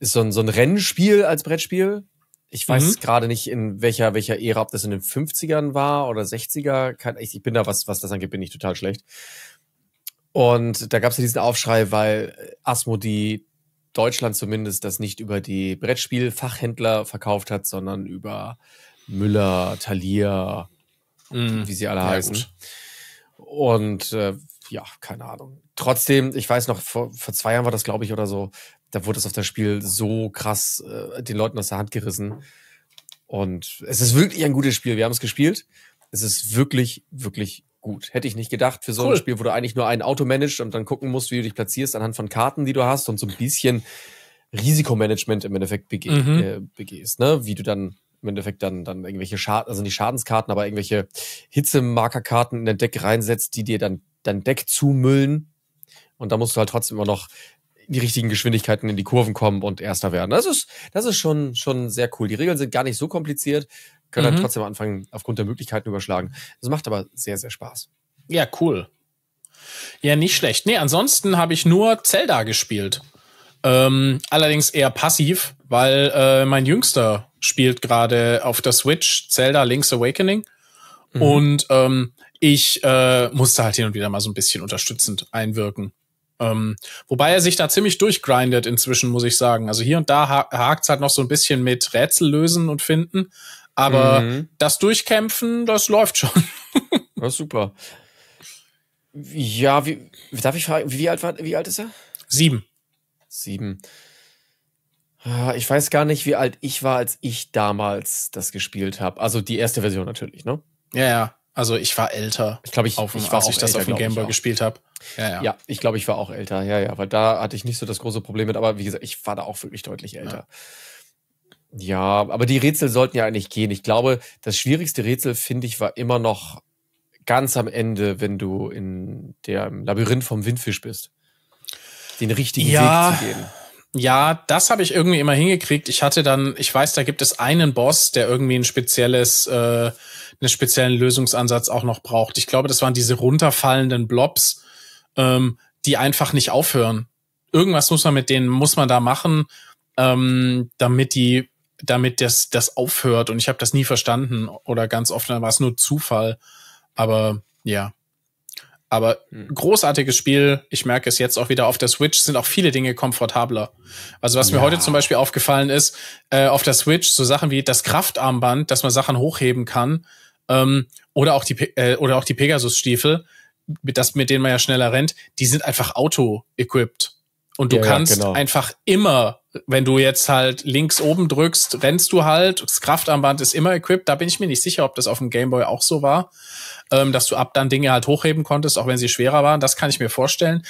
A: Ist so ein, so ein Rennspiel als Brettspiel. Ich weiß mhm. gerade nicht, in welcher, welcher Ära, ob das in den 50ern war oder 60er. ich, bin da, was, was das angeht, bin ich total schlecht. Und da gab es ja diesen Aufschrei, weil Asmo die Deutschland zumindest das nicht über die Brettspielfachhändler verkauft hat, sondern über Müller, Thalia, mm. wie sie alle ja, heißen. Gut. Und äh, ja, keine Ahnung. Trotzdem, ich weiß noch, vor, vor zwei Jahren war das, glaube ich, oder so, da wurde es auf das Spiel so krass äh, den Leuten aus der Hand gerissen. Und es ist wirklich ein gutes Spiel. Wir haben es gespielt. Es ist wirklich, wirklich gut. Hätte ich nicht gedacht für so cool. ein Spiel, wo du eigentlich nur ein Auto managst und dann gucken musst, wie du dich platzierst anhand von Karten, die du hast und so ein bisschen Risikomanagement im Endeffekt bege mhm. äh, begehst, ne? Wie du dann im Endeffekt dann, dann irgendwelche Schaden, also nicht Schadenskarten, aber irgendwelche Hitzemarkerkarten in dein Deck reinsetzt, die dir dann dein Deck zumüllen. Und da musst du halt trotzdem immer noch die richtigen Geschwindigkeiten in die Kurven kommen und Erster werden. Das ist, das ist schon, schon sehr cool. Die Regeln sind gar nicht so kompliziert können mhm. dann trotzdem anfangen, aufgrund der Möglichkeiten überschlagen. Das macht aber sehr, sehr Spaß. Ja, cool. Ja, nicht schlecht. Nee,
B: ansonsten habe ich nur Zelda gespielt. Ähm, allerdings eher passiv, weil äh, mein Jüngster spielt gerade auf der Switch Zelda Link's Awakening. Mhm. Und ähm, ich äh, musste halt hin und wieder mal so ein bisschen unterstützend einwirken. Ähm, wobei er sich da ziemlich durchgrindet inzwischen, muss ich sagen. Also hier und da ha hakt halt noch so ein bisschen mit Rätsel lösen und finden. Aber mhm. das Durchkämpfen, das läuft
A: schon. das ist super. Ja, wie, darf ich fragen, wie alt, war, wie alt ist er? Sieben. Sieben. Ah, ich weiß gar nicht, wie alt ich war, als ich damals das gespielt habe. Also die erste Version natürlich, ne? Ja, ja. Also ich war älter. Ich glaube, ich, auf, ich war als auch ich das älter, auf dem Gameboy gespielt habe. Ja, ja. ja, ich glaube, ich war auch älter. Ja, ja, weil da hatte ich nicht so das große Problem mit. Aber wie gesagt, ich war da auch wirklich deutlich älter. Ja. Ja, aber die Rätsel sollten ja eigentlich gehen. Ich glaube, das schwierigste Rätsel, finde ich, war immer noch ganz am Ende, wenn du in dem Labyrinth vom Windfisch bist. Den richtigen ja, Weg zu gehen. Ja, das habe ich irgendwie immer hingekriegt. Ich
B: hatte dann, ich weiß, da gibt es einen Boss, der irgendwie ein spezielles, äh, einen speziellen Lösungsansatz auch noch braucht. Ich glaube, das waren diese runterfallenden Blobs, ähm, die einfach nicht aufhören. Irgendwas muss man mit denen, muss man da machen, ähm, damit die damit das, das aufhört und ich habe das nie verstanden oder ganz oft war es nur Zufall. Aber ja. Aber hm. großartiges Spiel. Ich merke es jetzt auch wieder auf der Switch sind auch viele Dinge komfortabler. Also was ja. mir heute zum Beispiel aufgefallen ist, äh, auf der Switch so Sachen wie das Kraftarmband, dass man Sachen hochheben kann, ähm, oder auch die äh, oder auch die Pegasus-Stiefel, mit, das, mit denen man ja schneller rennt, die sind einfach auto-equipped. Und du ja, kannst ja, genau. einfach immer wenn du jetzt halt links oben drückst, rennst du halt. Das Kraftarmband ist immer equipped. Da bin ich mir nicht sicher, ob das auf dem Gameboy auch so war, ähm, dass du ab dann Dinge halt hochheben konntest, auch wenn sie schwerer waren. Das kann ich mir vorstellen.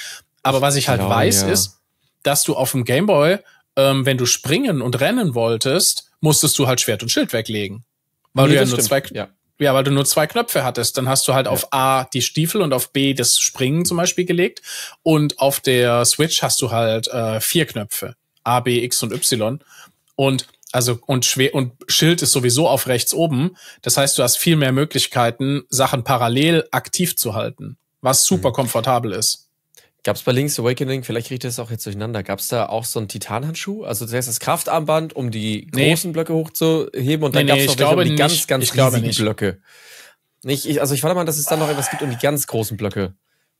B: Aber was ich halt genau, weiß, ja. ist, dass du auf dem Gameboy, ähm, wenn du springen und rennen wolltest, musstest du halt Schwert und Schild weglegen. Weil nee, du ja nur zwei, ja. ja. weil du nur zwei Knöpfe hattest. Dann hast du halt ja. auf A die Stiefel und auf B das Springen zum Beispiel gelegt. Und auf der Switch hast du halt äh, vier Knöpfe. A, B, X und Y. Und also und schwer und Schild ist sowieso auf rechts oben. Das heißt, du hast viel mehr Möglichkeiten,
A: Sachen parallel aktiv zu halten, was hm. super mhm. komfortabel ist. Gab es bei Link's Awakening, vielleicht kriegt ihr das auch jetzt durcheinander, gab es da auch so einen Titanhandschuh? Also zuerst das Kraftarmband, um die großen Blöcke hochzuheben und dann nee, gab es nee, noch glaube, um die nicht. ganz, ganz ich riesigen Blöcke. Nicht, ich, also ich warte mal, dass es dann noch etwas gibt um die ganz großen Blöcke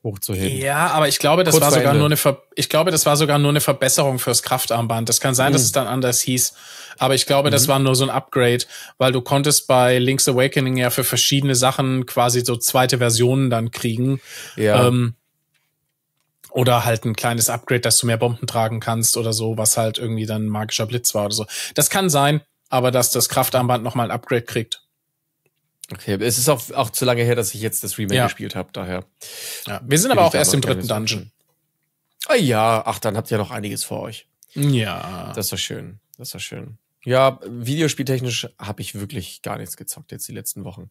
A: hochzuheben. Ja,
B: aber ich glaube, das Kurz war sogar Ende. nur eine Ver ich glaube, das war sogar nur eine Verbesserung fürs Kraftarmband. Das kann sein, mhm. dass hm. es dann anders hieß, aber ich glaube, mhm. das war nur so ein Upgrade, weil du konntest bei Link's Awakening ja für verschiedene Sachen quasi so zweite Versionen dann kriegen. Ja. Ähm, oder halt ein kleines Upgrade, dass du mehr Bomben tragen kannst oder so, was halt irgendwie dann magischer Blitz war oder so. Das kann sein, aber dass das Kraftarmband nochmal ein Upgrade kriegt. Okay, es ist auch,
A: auch zu lange her, dass ich jetzt das Remake ja. gespielt habe, daher. Ja, wir sind aber auch erst im dritten Dungeon. Ah ja, ach, dann habt ihr noch einiges vor euch. Ja. Das war schön. Das war schön. Ja, videospieltechnisch habe ich wirklich gar nichts gezockt jetzt die letzten Wochen.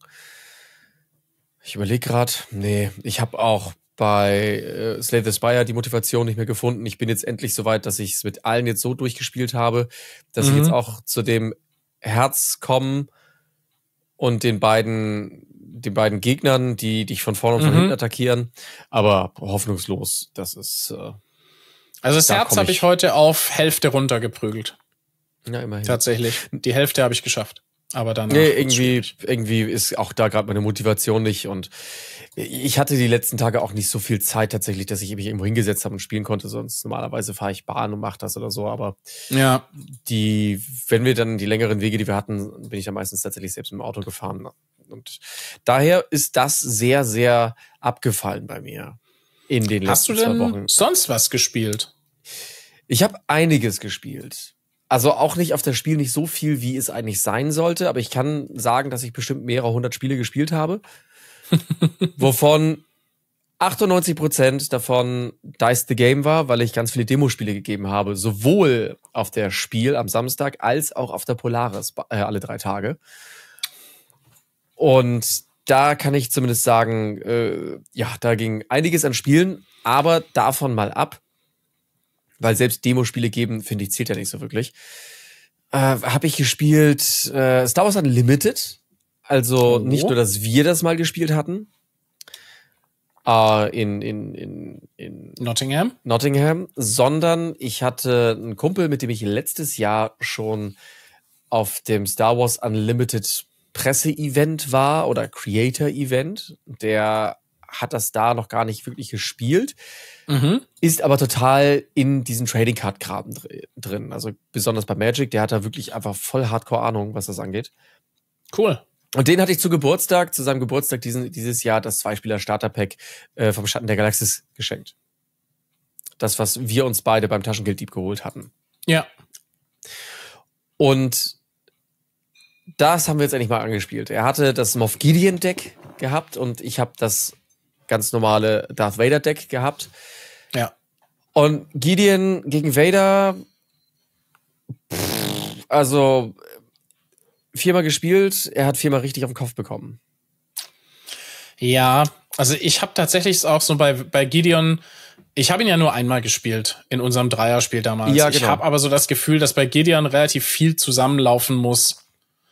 A: Ich überlege gerade, nee, ich habe auch bei äh, Slay the Spire die Motivation nicht mehr gefunden. Ich bin jetzt endlich so weit, dass ich es mit allen jetzt so durchgespielt habe, dass mhm. ich jetzt auch zu dem Herz komme, und den beiden, den beiden Gegnern, die dich von vorne und von mhm. hinten attackieren. Aber hoffnungslos, das ist. Äh, also das da Herz habe ich
B: heute auf Hälfte runtergeprügelt. Ja, immerhin.
A: Tatsächlich. Die Hälfte habe ich geschafft. Aber dann. Nee, irgendwie, irgendwie ist auch da gerade meine Motivation nicht und ich hatte die letzten Tage auch nicht so viel Zeit tatsächlich, dass ich mich irgendwo hingesetzt habe und spielen konnte. Sonst normalerweise fahre ich Bahn und mache das oder so. Aber ja. die, wenn wir dann die längeren Wege, die wir hatten, bin ich ja meistens tatsächlich selbst im Auto gefahren. Und daher ist das sehr, sehr abgefallen bei mir in den Hast letzten zwei Wochen. Hast du denn sonst was gespielt? Ich habe einiges gespielt. Also auch nicht auf das Spiel nicht so viel, wie es eigentlich sein sollte, aber ich kann sagen, dass ich bestimmt mehrere hundert Spiele gespielt habe wovon 98% davon Dice the Game war, weil ich ganz viele Demospiele gegeben habe, sowohl auf der Spiel am Samstag als auch auf der Polaris äh, alle drei Tage. Und da kann ich zumindest sagen, äh, ja, da ging einiges an Spielen, aber davon mal ab, weil selbst Demospiele geben, finde ich, zählt ja nicht so wirklich. Äh, habe ich gespielt äh, Star Wars Unlimited, also oh. nicht nur, dass wir das mal gespielt hatten. Äh, in, in, in, in Nottingham. Nottingham, sondern ich hatte einen Kumpel, mit dem ich letztes Jahr schon auf dem Star Wars Unlimited Presse-Event war oder Creator-Event. Der hat das da noch gar nicht wirklich gespielt, mhm. ist aber total in diesen Trading Card Graben drin. Also besonders bei Magic, der hat da wirklich einfach voll Hardcore Ahnung, was das angeht. Cool. Und den hatte ich zu Geburtstag, zu seinem Geburtstag diesen, dieses Jahr, das Zweispieler-Starter-Pack äh, vom Schatten der Galaxis geschenkt. Das, was wir uns beide beim taschengeld Taschengelddieb geholt hatten. Ja. Und das haben wir jetzt endlich mal angespielt. Er hatte das Moff Gideon Deck gehabt und ich habe das ganz normale Darth Vader Deck gehabt. Ja. Und Gideon gegen Vader, pff, also viermal gespielt, er hat viermal richtig auf den Kopf bekommen.
B: Ja, also ich habe tatsächlich auch so bei, bei Gideon, ich habe ihn ja nur einmal gespielt in unserem Dreierspiel damals. Ja, genau. Ich habe aber so das Gefühl, dass bei Gideon relativ viel zusammenlaufen muss,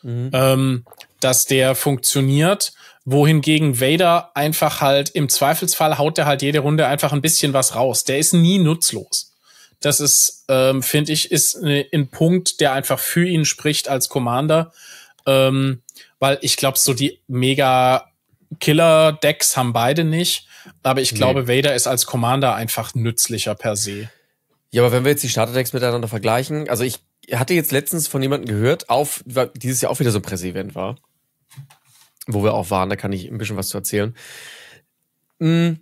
B: mhm. ähm, dass der funktioniert wohingegen Vader einfach halt im Zweifelsfall haut der halt jede Runde einfach ein bisschen was raus. Der ist nie nutzlos. Das ist, ähm, finde ich, ist ne, ein Punkt, der einfach für ihn spricht als Commander. Ähm, weil ich glaube, so die mega Killer-Decks haben beide nicht. Aber ich nee. glaube, Vader ist als Commander einfach nützlicher
A: per se. Ja, aber wenn wir jetzt die Starter-Decks miteinander vergleichen, also ich hatte jetzt letztens von jemandem gehört, auf, dieses Jahr auch wieder so ein Presseevent war, wo wir auch waren, da kann ich ein bisschen was zu erzählen. Mhm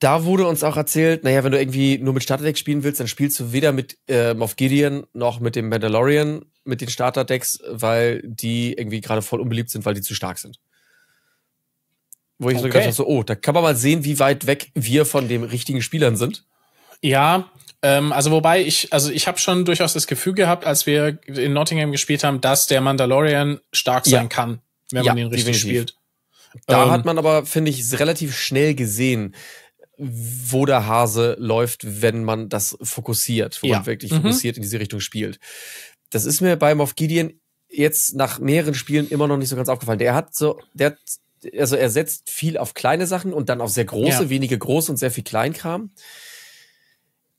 A: da wurde uns auch erzählt, naja, wenn du irgendwie nur mit Starterdecks spielen willst, dann spielst du weder mit äh, Moff Gideon noch mit dem Mandalorian mit den Starterdecks, weil die irgendwie gerade voll unbeliebt sind, weil die zu stark sind.
B: Wo ich okay. so gedacht habe, so,
A: oh, da kann man mal sehen, wie weit weg wir von den richtigen
B: Spielern sind. Ja, ähm, also wobei ich, also ich habe schon durchaus das Gefühl gehabt, als wir in Nottingham gespielt haben, dass der Mandalorian stark sein ja. kann, wenn ja, man ihn richtig definitiv. spielt. Da ähm, hat
A: man aber, finde ich, relativ schnell gesehen, wo der Hase läuft, wenn man das fokussiert, wo ja. man wirklich mhm. fokussiert in diese Richtung spielt. Das ist mir bei Moff Gideon jetzt nach mehreren Spielen immer noch nicht so ganz aufgefallen. Der hat so, der also er setzt viel auf kleine Sachen und dann auf sehr große, ja. wenige große und sehr viel Kleinkram.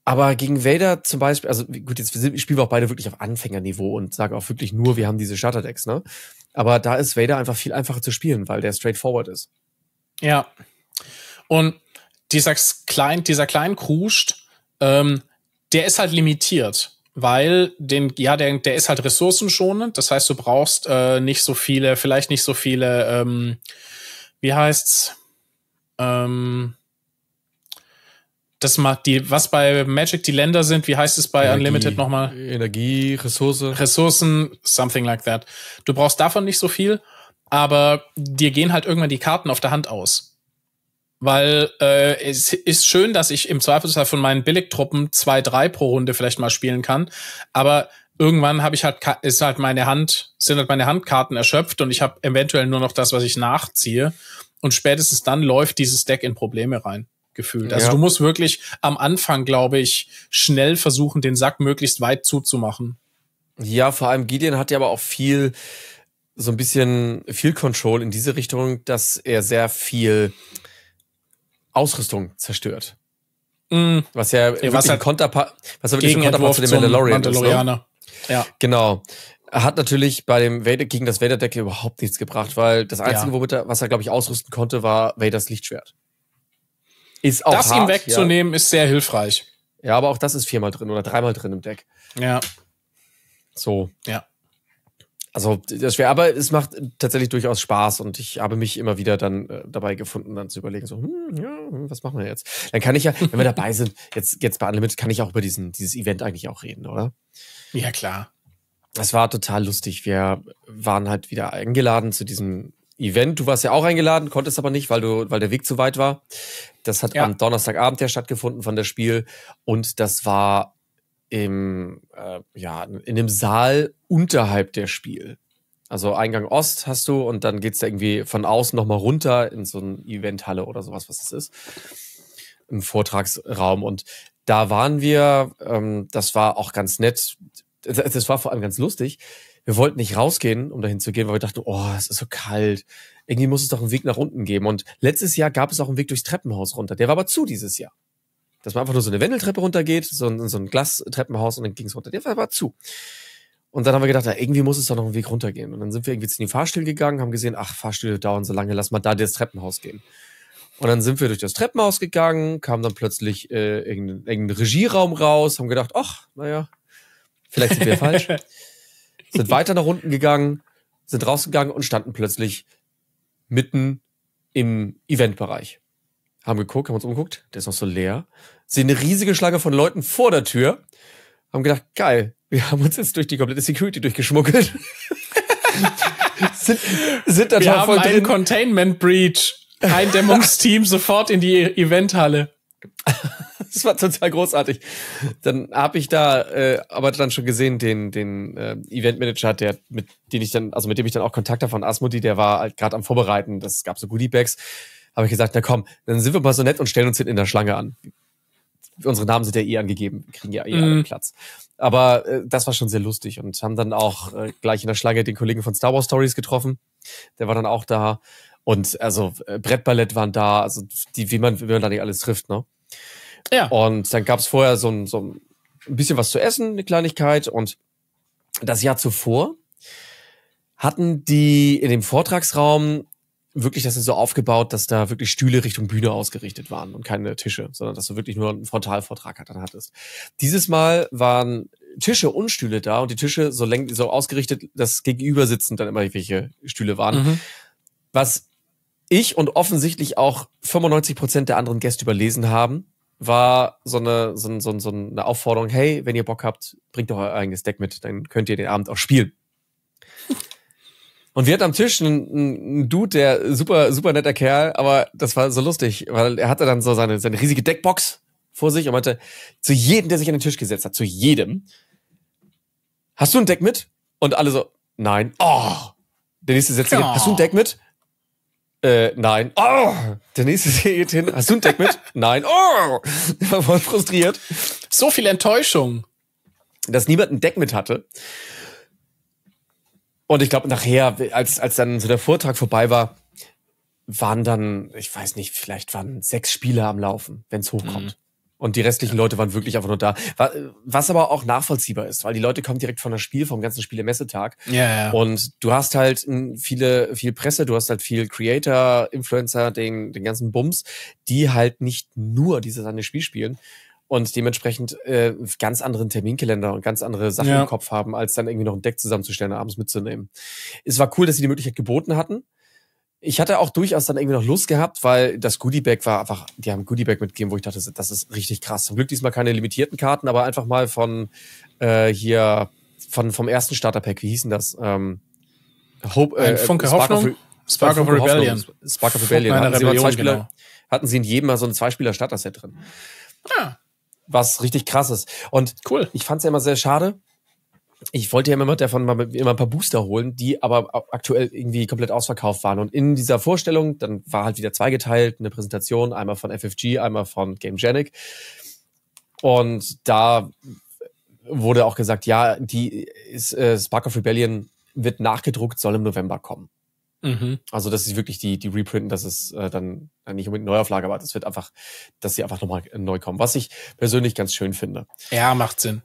A: Aber gegen Vader zum Beispiel, also gut, jetzt spielen wir auch beide wirklich auf Anfängerniveau und sagen auch wirklich nur, wir haben diese Starterdecks, ne? Aber da ist Vader einfach viel einfacher zu spielen, weil der straightforward ist.
B: Ja. Und dieser, klein, dieser kleinen Kruscht, ähm, der ist halt limitiert, weil den, ja, der, der ist halt ressourcenschonend. Das heißt, du brauchst äh, nicht so viele, vielleicht nicht so viele, ähm, wie heißt's? Ähm, das macht die, was bei Magic die Länder sind, wie heißt es bei Energie, Unlimited nochmal? Energie, Ressource. Ressourcen, something like that. Du brauchst davon nicht so viel, aber dir gehen halt irgendwann die Karten auf der Hand aus weil äh, es ist schön, dass ich im Zweifelsfall von meinen Billigtruppen zwei, drei pro Runde vielleicht mal spielen kann, aber irgendwann habe ich halt ist halt meine Hand sind halt meine Handkarten erschöpft und ich habe eventuell nur noch das, was ich nachziehe und spätestens dann läuft dieses Deck in Probleme rein gefühlt. Also ja. du musst wirklich am Anfang, glaube ich, schnell versuchen, den Sack möglichst weit zuzumachen.
A: Ja, vor allem Gideon hat ja aber auch viel so ein bisschen viel Control in diese Richtung, dass er sehr viel Ausrüstung zerstört.
C: Mhm. Was ja, ja was, wirklich halt Konterpa was wirklich ein Konterpart zu dem Mandalorian Mandalorianer. Ist, ne? Ja.
A: Genau Er hat natürlich bei dem Vader, gegen das Vader-Deck überhaupt nichts gebracht, weil das Einzige, ja. womit er, was er, glaube ich, ausrüsten konnte, war Vaders Lichtschwert. Ist auch Das hart, ihm wegzunehmen, ja. ist sehr hilfreich. Ja, aber auch das ist viermal drin oder dreimal drin im Deck. Ja. So. Ja also das ist schwer, aber es macht tatsächlich durchaus Spaß und ich habe mich immer wieder dann äh, dabei gefunden, dann zu überlegen, so, hm, ja, was machen wir jetzt? Dann kann ich ja, wenn wir dabei sind, jetzt, jetzt bei Unlimited, kann ich auch über diesen, dieses Event eigentlich auch reden, oder? Ja, klar. Das war total lustig. Wir waren halt wieder eingeladen zu diesem Event. Du warst ja auch eingeladen, konntest aber nicht, weil du, weil der Weg zu weit war. Das hat ja. am Donnerstagabend ja stattgefunden von der Spiel und das war im, äh, ja, in dem Saal unterhalb der Spiel. Also Eingang Ost hast du und dann geht's da irgendwie von außen nochmal runter in so eine Eventhalle oder sowas, was das ist. Im Vortragsraum. Und da waren wir, ähm, das war auch ganz nett. Das war vor allem ganz lustig. Wir wollten nicht rausgehen, um dahin zu gehen, weil wir dachten, oh, es ist so kalt. Irgendwie muss es doch einen Weg nach unten geben. Und letztes Jahr gab es auch einen Weg durchs Treppenhaus runter. Der war aber zu dieses Jahr dass man einfach nur so eine Wendeltreppe runtergeht, so ein, so ein Glastreppenhaus und dann ging es runter. Der war zu. Und dann haben wir gedacht, na, irgendwie muss es doch noch einen Weg runtergehen. Und dann sind wir irgendwie zu den Fahrstühlen gegangen, haben gesehen, ach, Fahrstühle dauern so lange, lass mal da das Treppenhaus gehen. Und dann sind wir durch das Treppenhaus gegangen, kam dann plötzlich äh, irgendein, irgendein Regieraum raus, haben gedacht, ach, naja, vielleicht sind wir falsch. Sind weiter nach unten gegangen, sind rausgegangen und standen plötzlich mitten im Eventbereich haben geguckt, haben uns umgeguckt, der ist noch so leer, sehen eine riesige Schlange von Leuten vor der Tür, haben gedacht, geil, wir haben uns jetzt durch die komplette Security durchgeschmuggelt. sind, sind da wir haben voll einen drin.
B: Containment Breach. Eindämmungsteam sofort in die Eventhalle.
A: das war total großartig. Dann habe ich da äh, aber dann schon gesehen, den, den äh, Eventmanager, der, mit den ich dann, also mit dem ich dann auch Kontakt habe von Asmodi, der war halt gerade am Vorbereiten. Das gab so Goodie Bags habe ich gesagt, na komm, dann sind wir mal so nett und stellen uns hinten in der Schlange an. Unsere Namen sind ja eh angegeben, kriegen ja eh mhm. alle Platz. Aber äh, das war schon sehr lustig und haben dann auch äh, gleich in der Schlange den Kollegen von Star Wars Stories getroffen. Der war dann auch da. Und also äh, Brettballett waren da, also die, wie man, wie man da nicht alles trifft, ne? Ja. Und dann gab's vorher so ein, so ein bisschen was zu essen, eine Kleinigkeit. Und das Jahr zuvor hatten die in dem Vortragsraum wirklich das ist so aufgebaut, dass da wirklich Stühle Richtung Bühne ausgerichtet waren und keine Tische, sondern dass du wirklich nur einen Frontalvortrag dann hattest. Dieses Mal waren Tische und Stühle da und die Tische so, läng so ausgerichtet, dass gegenüber sitzend dann immer welche Stühle waren. Mhm. Was ich und offensichtlich auch 95 Prozent der anderen Gäste überlesen haben, war so eine, so, so, so eine Aufforderung, hey, wenn ihr Bock habt, bringt doch euer eigenes Deck mit, dann könnt ihr den Abend auch spielen. Und wir hatten am Tisch einen, einen Dude, der super, super netter Kerl, aber das war so lustig, weil er hatte dann so seine, seine riesige Deckbox vor sich und meinte, zu jedem, der sich an den Tisch gesetzt hat, zu jedem, hast du ein Deck mit? Und alle so, nein. Oh! Der nächste setzt sich oh. hin, hast du ein Deck mit? Äh, nein. Oh! Der nächste geht hin, hast du ein Deck mit? nein. Oh! Ich war voll frustriert. So viel Enttäuschung. Dass niemand ein Deck mit hatte. Und ich glaube, nachher, als, als dann so der Vortrag vorbei war, waren dann, ich weiß nicht, vielleicht waren sechs Spieler am Laufen, wenn es hochkommt. Mhm. Und die restlichen ja. Leute waren wirklich einfach nur da. Was aber auch nachvollziehbar ist, weil die Leute kommen direkt von der Spiel, vom ganzen Spielemessetag. Ja, ja. Und du hast halt viele, viel Presse, du hast halt viel Creator, Influencer, den, den ganzen Bums, die halt nicht nur dieses eine Spiel spielen und dementsprechend äh, ganz anderen Terminkalender und ganz andere Sachen ja. im Kopf haben, als dann irgendwie noch ein Deck zusammenzustellen abends mitzunehmen. Es war cool, dass sie die Möglichkeit geboten hatten. Ich hatte auch durchaus dann irgendwie noch Lust gehabt, weil das Goodiebag war einfach, die haben Goodiebag mitgegeben, wo ich dachte, das ist richtig krass. Zum Glück diesmal keine limitierten Karten, aber einfach mal von äh, hier, von, vom ersten Starterpack, wie hießen das? Ähm, Hope, äh, Funke Spark Hoffnung? Of Spark, Spark of Rebellion. Hoffnung. Spark of Rebellion. Hatten sie, Rebellion Spieler, genau. hatten sie in jedem mal so ein Zweispieler-Starter-Set drin. Ah was richtig krass ist. Und cool. ich fand es ja immer sehr schade. Ich wollte ja immer davon mal, immer ein paar Booster holen, die aber aktuell irgendwie komplett ausverkauft waren. Und in dieser Vorstellung, dann war halt wieder zweigeteilt, eine Präsentation, einmal von FFG, einmal von Gamegenic. Und da wurde auch gesagt, ja, die ist, äh, Spark of Rebellion wird nachgedruckt, soll im November kommen. Mhm. Also, dass sie wirklich die, die reprinten, dass es äh, dann äh, nicht unbedingt Neuauflage, aber das wird einfach, dass sie einfach nochmal neu kommen, was ich persönlich ganz schön finde. Ja, macht Sinn.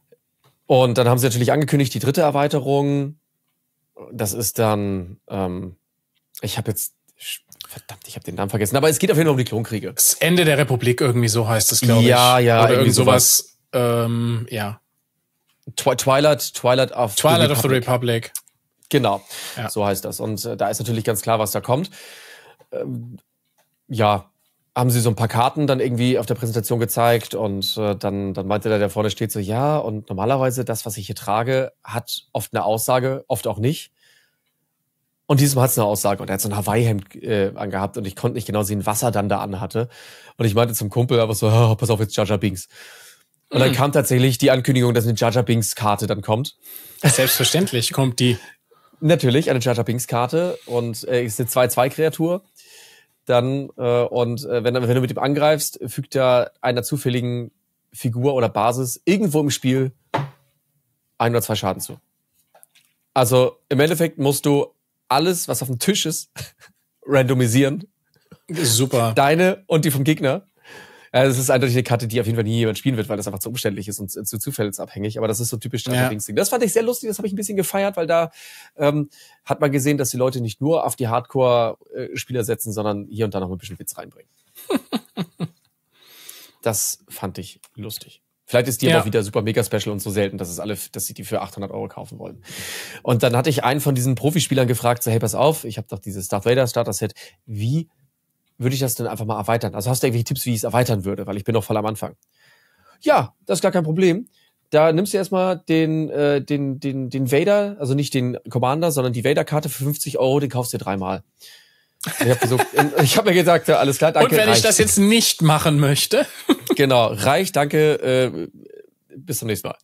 A: Und dann haben sie natürlich angekündigt, die dritte Erweiterung. Das ist dann, ähm, ich habe jetzt, verdammt, ich habe den Namen vergessen, aber es geht auf jeden Fall um die Klonkriege. Das
B: Ende der Republik irgendwie so heißt es, glaube ich. Ja, ja. Oder irgend sowas,
A: ähm, ja. Twilight, Twilight of Twilight the Republic. of the Republic. Genau, ja. so heißt das. Und äh, da ist natürlich ganz klar, was da kommt. Ähm, ja, haben sie so ein paar Karten dann irgendwie auf der Präsentation gezeigt und äh, dann, dann meinte der, der vorne steht, so ja, und normalerweise das, was ich hier trage, hat oft eine Aussage, oft auch nicht. Und diesmal hat es eine Aussage und er hat so ein Hawaii-Hemd äh, angehabt und ich konnte nicht genau sehen, was er dann da anhatte. Und ich meinte zum Kumpel aber so, oh, pass auf, jetzt Jaja Bings. Und dann mhm. kam tatsächlich die Ankündigung, dass eine Jaja bings karte dann kommt. Selbstverständlich kommt die. Natürlich, eine Charger Pinks karte und äh, ist eine 2-2-Kreatur. Dann, äh, und äh, wenn, wenn du mit ihm angreifst, fügt er einer zufälligen Figur oder Basis irgendwo im Spiel ein oder zwei Schaden zu. Also im Endeffekt musst du alles, was auf dem Tisch ist, randomisieren. Super. Deine und die vom Gegner. Also es ist eindeutig eine Karte, die auf jeden Fall nie jemand spielen wird, weil das einfach zu umständlich ist und zu, zufällig zufällensabhängig. Aber das ist so typisch Standard-Dings-Ding. Ja. Das fand ich sehr lustig, das habe ich ein bisschen gefeiert, weil da ähm, hat man gesehen, dass die Leute nicht nur auf die Hardcore-Spieler setzen, sondern hier und da noch ein bisschen Witz reinbringen. das fand ich lustig. Vielleicht ist die ja. aber wieder super mega special und so selten, dass es alle, dass sie die für 800 Euro kaufen wollen. Und dann hatte ich einen von diesen Profispielern gefragt, so, hey, pass auf, ich habe doch dieses Darth Vader Starter Set. Wie würde ich das dann einfach mal erweitern? Also hast du irgendwelche Tipps, wie ich es erweitern würde, weil ich bin noch voll am Anfang. Ja, das ist gar kein Problem. Da nimmst du erstmal den, äh, den, den, den Vader, also nicht den Commander, sondern die Vader-Karte für 50 Euro, den kaufst du dir dreimal. Ich habe versucht, mir gesagt, ja, alles klar, danke. Und wenn reicht. ich das jetzt
B: nicht machen möchte. genau, reicht, danke, äh, bis zum nächsten Mal.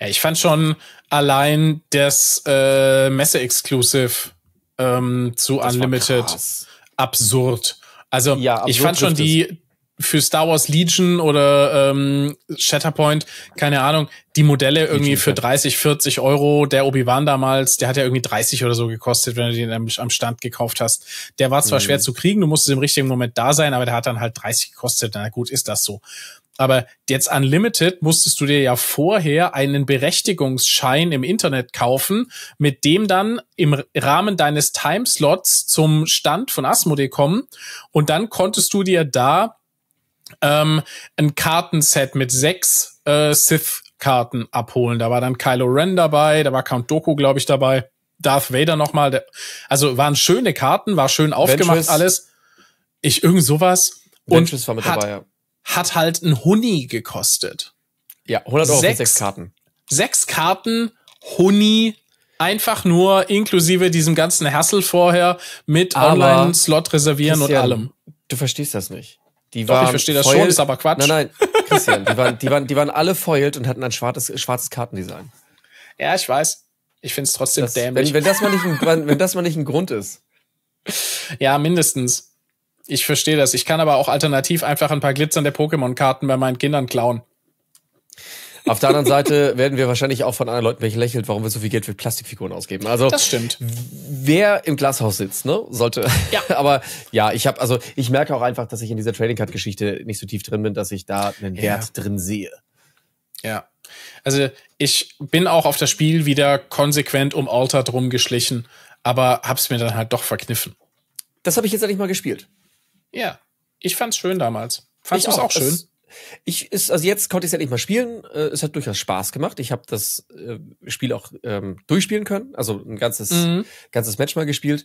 B: Ja, ich fand schon allein das äh, Messe-Exclusive ähm, zu das Unlimited absurd. Also ja, absurd ich fand schon die für Star Wars Legion oder ähm, Shatterpoint, keine Ahnung, die Modelle irgendwie für 30, 40 Euro. Der Obi-Wan damals, der hat ja irgendwie 30 oder so gekostet, wenn du den am Stand gekauft hast. Der war zwar mhm. schwer zu kriegen, du musstest im richtigen Moment da sein, aber der hat dann halt 30 gekostet. Na gut, ist das so. Aber jetzt Unlimited musstest du dir ja vorher einen Berechtigungsschein im Internet kaufen, mit dem dann im Rahmen deines Timeslots zum Stand von Asmodee kommen. Und dann konntest du dir da ähm, ein Kartenset mit sechs äh, Sith-Karten abholen. Da war dann Kylo Ren dabei, da war Count Doku, glaube ich, dabei. Darth Vader nochmal. Also waren schöne Karten, war schön aufgemacht Ventures. alles. Ich irgend sowas. Ventures und war mit dabei, ja hat halt ein Huni gekostet. Ja, 100 Euro sechs, sechs Karten. Sechs Karten, Huni, einfach nur inklusive diesem ganzen Hassel vorher mit Online-Slot reservieren Christian, und allem.
A: Du verstehst das nicht. Die Doch, waren ich verstehe das schon, ist aber Quatsch. Nein, nein, Christian, die waren, die waren, die waren alle foiled und hatten ein schwarzes, schwarzes Kartendesign. Ja, ich weiß. Ich finde es trotzdem das, dämlich. Wenn, wenn, das mal nicht ein, wenn das mal nicht ein Grund ist.
B: Ja, mindestens ich verstehe das. Ich kann aber auch alternativ einfach ein paar glitzernde Pokémon-Karten bei meinen Kindern klauen.
A: Auf der anderen Seite werden wir wahrscheinlich auch von anderen Leuten welche lächelt, warum wir so viel Geld für Plastikfiguren ausgeben. Also das stimmt. Wer im Glashaus sitzt, ne, sollte. Ja. aber ja, ich habe also ich merke auch einfach, dass ich in dieser Trading Card Geschichte nicht so tief drin bin, dass ich da einen ja. Wert drin sehe. Ja. Also ich bin auch auf das
B: Spiel wieder konsequent um Alter drum geschlichen, aber hab's mir dann halt doch verkniffen.
A: Das habe ich jetzt endlich mal gespielt. Ja, ich fand's schön damals. Fandst du es auch schön? Es, ich ist, also jetzt konnte ich es endlich halt mal spielen. Äh, es hat durchaus Spaß gemacht. Ich habe das äh, Spiel auch ähm, durchspielen können, also ein ganzes, mhm. ganzes Match mal gespielt.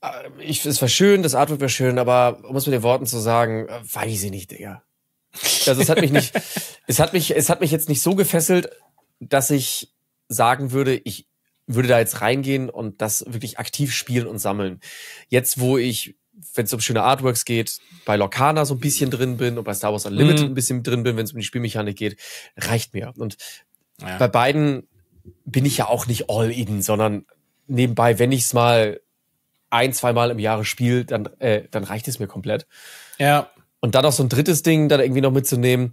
A: Äh, ich, es war schön, das Artwork war schön, aber um es mit den Worten zu sagen, äh, weiß ich nicht, Digga. Also es hat mich nicht, es hat mich, es hat mich jetzt nicht so gefesselt, dass ich sagen würde, ich würde da jetzt reingehen und das wirklich aktiv spielen und sammeln. Jetzt, wo ich, wenn es um schöne Artworks geht, bei Lorcana so ein bisschen drin bin und bei Star Wars Unlimited mhm. ein bisschen drin bin, wenn es um die Spielmechanik geht, reicht mir. Und ja. bei beiden bin ich ja auch nicht all in, sondern nebenbei, wenn ich es mal ein, zwei Mal im Jahre spiele, dann, äh, dann reicht es mir komplett. Ja. Und dann noch so ein drittes Ding dann irgendwie noch mitzunehmen,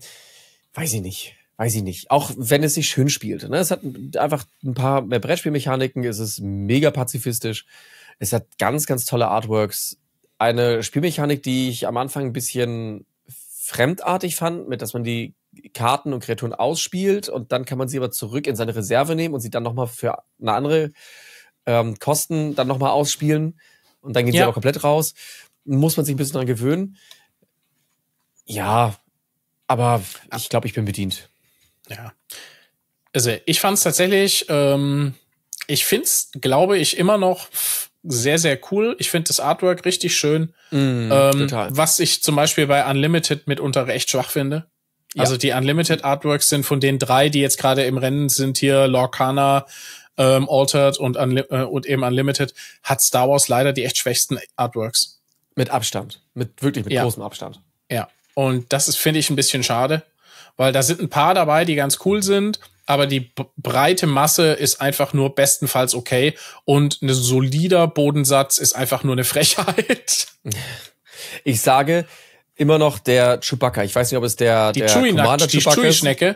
A: weiß ich nicht weiß ich nicht, auch wenn es sich schön spielt. Ne? Es hat einfach ein paar mehr Brettspielmechaniken, es ist mega pazifistisch, es hat ganz, ganz tolle Artworks. Eine Spielmechanik, die ich am Anfang ein bisschen fremdartig fand, mit dass man die Karten und Kreaturen ausspielt und dann kann man sie aber zurück in seine Reserve nehmen und sie dann nochmal für eine andere ähm, Kosten dann nochmal ausspielen und dann gehen ja. sie aber komplett raus. Muss man sich ein bisschen dran gewöhnen. Ja, aber ich glaube, ich bin bedient. Ja.
B: Also ich fand es tatsächlich, ähm, ich find's, glaube ich, immer noch sehr, sehr cool. Ich finde das Artwork richtig schön.
C: Mm, ähm, total.
B: Was ich zum Beispiel bei Unlimited mitunter recht schwach finde. Ja. Also die Unlimited Artworks sind von den drei, die jetzt gerade im Rennen sind, hier Lorcana, ähm, Altered und, Unli äh, und eben Unlimited, hat Star Wars leider die echt schwächsten Artworks. Mit Abstand. Mit wirklich mit ja. großem Abstand. Ja. Und das ist, finde ich, ein bisschen schade weil da sind ein paar dabei, die ganz cool sind, aber die breite Masse ist einfach nur bestenfalls okay und ein solider
A: Bodensatz ist einfach nur eine Frechheit. Ich sage immer noch der Chewbacca. Ich weiß nicht, ob es der, die der Commander die Chewbacca Chewie -Schnecke.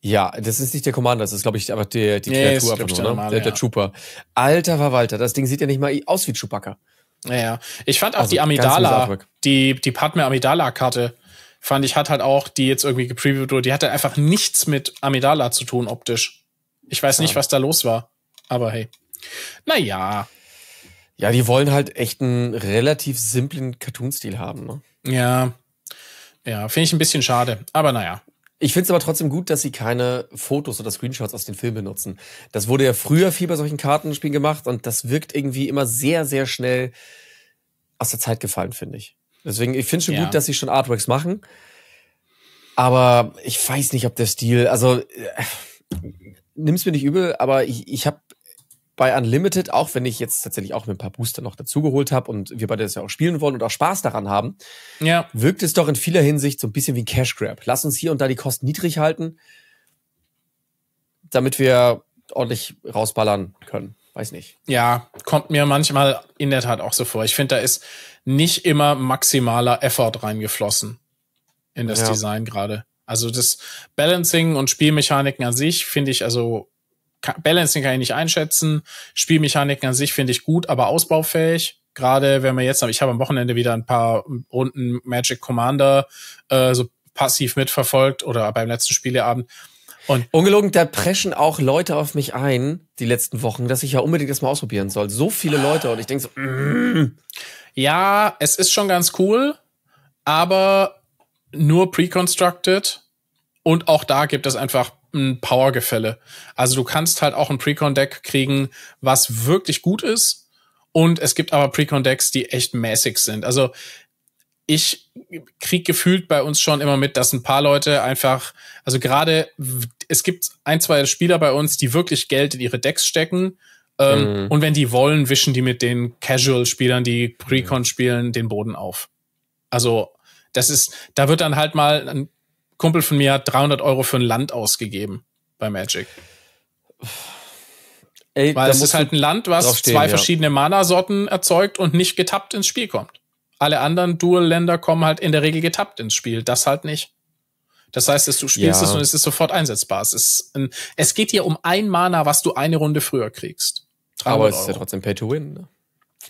A: Ja, das ist nicht der Commander, das ist, glaube ich, einfach die, die nee, Kreatur einfach nur, der, ne? normale, ne? der, der Trooper. Alter Verwalter, das Ding sieht ja nicht mal aus wie Chewbacca. Naja, ich fand auch also, die Amidala, die, die Padme
B: Amidala-Karte fand ich, hat halt auch, die jetzt irgendwie gepreviewt wurde, die hatte einfach nichts mit Amidala zu
A: tun optisch.
B: Ich weiß nicht, was da los war.
A: Aber hey. Naja. Ja, die wollen halt echt einen relativ simplen Cartoon-Stil haben, ne? Ja. Ja, finde ich ein bisschen schade. Aber naja. Ich finde es aber trotzdem gut, dass sie keine Fotos oder Screenshots aus den Filmen benutzen. Das wurde ja früher viel bei solchen Kartenspielen gemacht und das wirkt irgendwie immer sehr, sehr schnell aus der Zeit gefallen, finde ich. Deswegen, ich finde schon ja. gut, dass sie schon Artworks machen. Aber ich weiß nicht, ob der Stil, also äh, nimm's mir nicht übel, aber ich, ich habe bei Unlimited, auch wenn ich jetzt tatsächlich auch mit ein paar Booster noch dazugeholt habe und wir beide das ja auch spielen wollen und auch Spaß daran haben, ja. wirkt es doch in vieler Hinsicht so ein bisschen wie ein Cash Grab. Lass uns hier und da die Kosten niedrig halten, damit wir ordentlich rausballern können weiß nicht. Ja, kommt
B: mir manchmal in der Tat auch so vor. Ich finde, da ist nicht immer maximaler Effort reingeflossen in das ja. Design gerade. Also das Balancing und Spielmechaniken an sich finde ich also Balancing kann ich nicht einschätzen. Spielmechaniken an sich finde ich gut, aber ausbaufähig. Gerade wenn man jetzt, ich habe am Wochenende wieder ein paar Runden Magic
A: Commander äh, so passiv mitverfolgt oder beim letzten Spieleabend und ungelogen, da preschen auch Leute auf mich ein, die letzten Wochen, dass ich ja unbedingt das mal ausprobieren soll. So viele Leute und ich denke so, mm. ja, es ist schon ganz cool,
B: aber nur pre-constructed und auch da gibt es einfach ein Power-Gefälle. Also du kannst halt auch ein Precon-Deck kriegen, was wirklich gut ist und es gibt aber Precon-Decks, die echt mäßig sind. Also ich krieg gefühlt bei uns schon immer mit, dass ein paar Leute einfach, also gerade es gibt ein, zwei Spieler bei uns, die wirklich Geld in ihre Decks stecken. Ähm, mhm. Und wenn die wollen, wischen die mit den Casual-Spielern, die Precon mhm. spielen, den Boden auf. Also das ist, da wird dann halt mal ein Kumpel von mir hat 300 Euro für ein Land ausgegeben bei Magic. Ey, Weil es ist halt ein Land, was zwei ja. verschiedene Mana-Sorten erzeugt und nicht getappt ins Spiel kommt. Alle anderen Dual-Länder kommen halt in der Regel getappt ins Spiel. Das halt nicht. Das heißt, dass du spielst ja. es und es ist sofort einsetzbar. Es, ist ein, es geht hier um ein Mana, was du eine Runde früher kriegst. Aber es ist ja
A: trotzdem Pay to Win. Ne?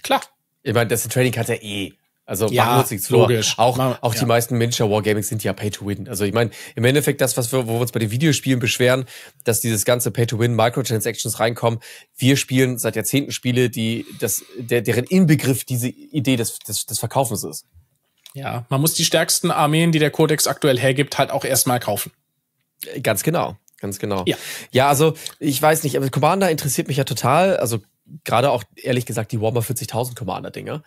A: Klar. Ich meine, das Trading Card ja eh also ja, machen wir uns nichts vor. Auch, Man, auch ja. die meisten Miniature Wargamings sind ja Pay to Win. Also ich meine, im Endeffekt das, was wir, wo wir uns bei den Videospielen beschweren, dass dieses ganze Pay to Win Microtransactions reinkommen. Wir spielen seit Jahrzehnten Spiele, die das, der, deren Inbegriff diese Idee des, des, des Verkaufens ist. Ja, man muss die stärksten Armeen, die der Codex aktuell hergibt, halt auch erstmal kaufen. Äh, ganz genau. Ganz genau. Ja. ja, also ich weiß nicht, aber Commander interessiert mich ja total. Also gerade auch ehrlich gesagt die Warhammer 40.000 Commander Dinger.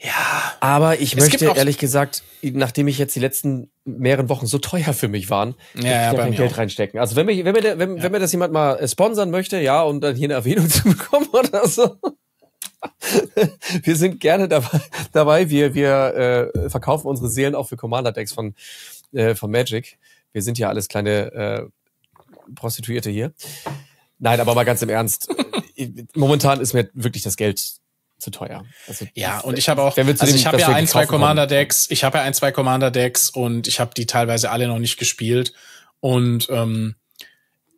A: Ja. Aber ich möchte ehrlich gesagt, nachdem ich jetzt die letzten mehreren Wochen so teuer für mich waren, ja, ja, da kein Geld auch. reinstecken. Also wenn mir wenn mir wenn, ja. wenn mir das jemand mal äh, sponsern möchte, ja, und um dann hier eine Erwähnung zu bekommen oder so. wir sind gerne dabei. dabei. Wir, wir äh, verkaufen unsere Seelen auch für Commander-Decks von, äh, von Magic. Wir sind ja alles kleine äh, Prostituierte hier. Nein, aber mal ganz im Ernst. Momentan ist mir wirklich das Geld zu teuer. Also, ja, und ich habe auch, also ich habe ja ein, zwei Commander
B: Decks, ich habe ja ein, zwei Commander Decks und ich habe die teilweise alle noch nicht gespielt. Und ähm,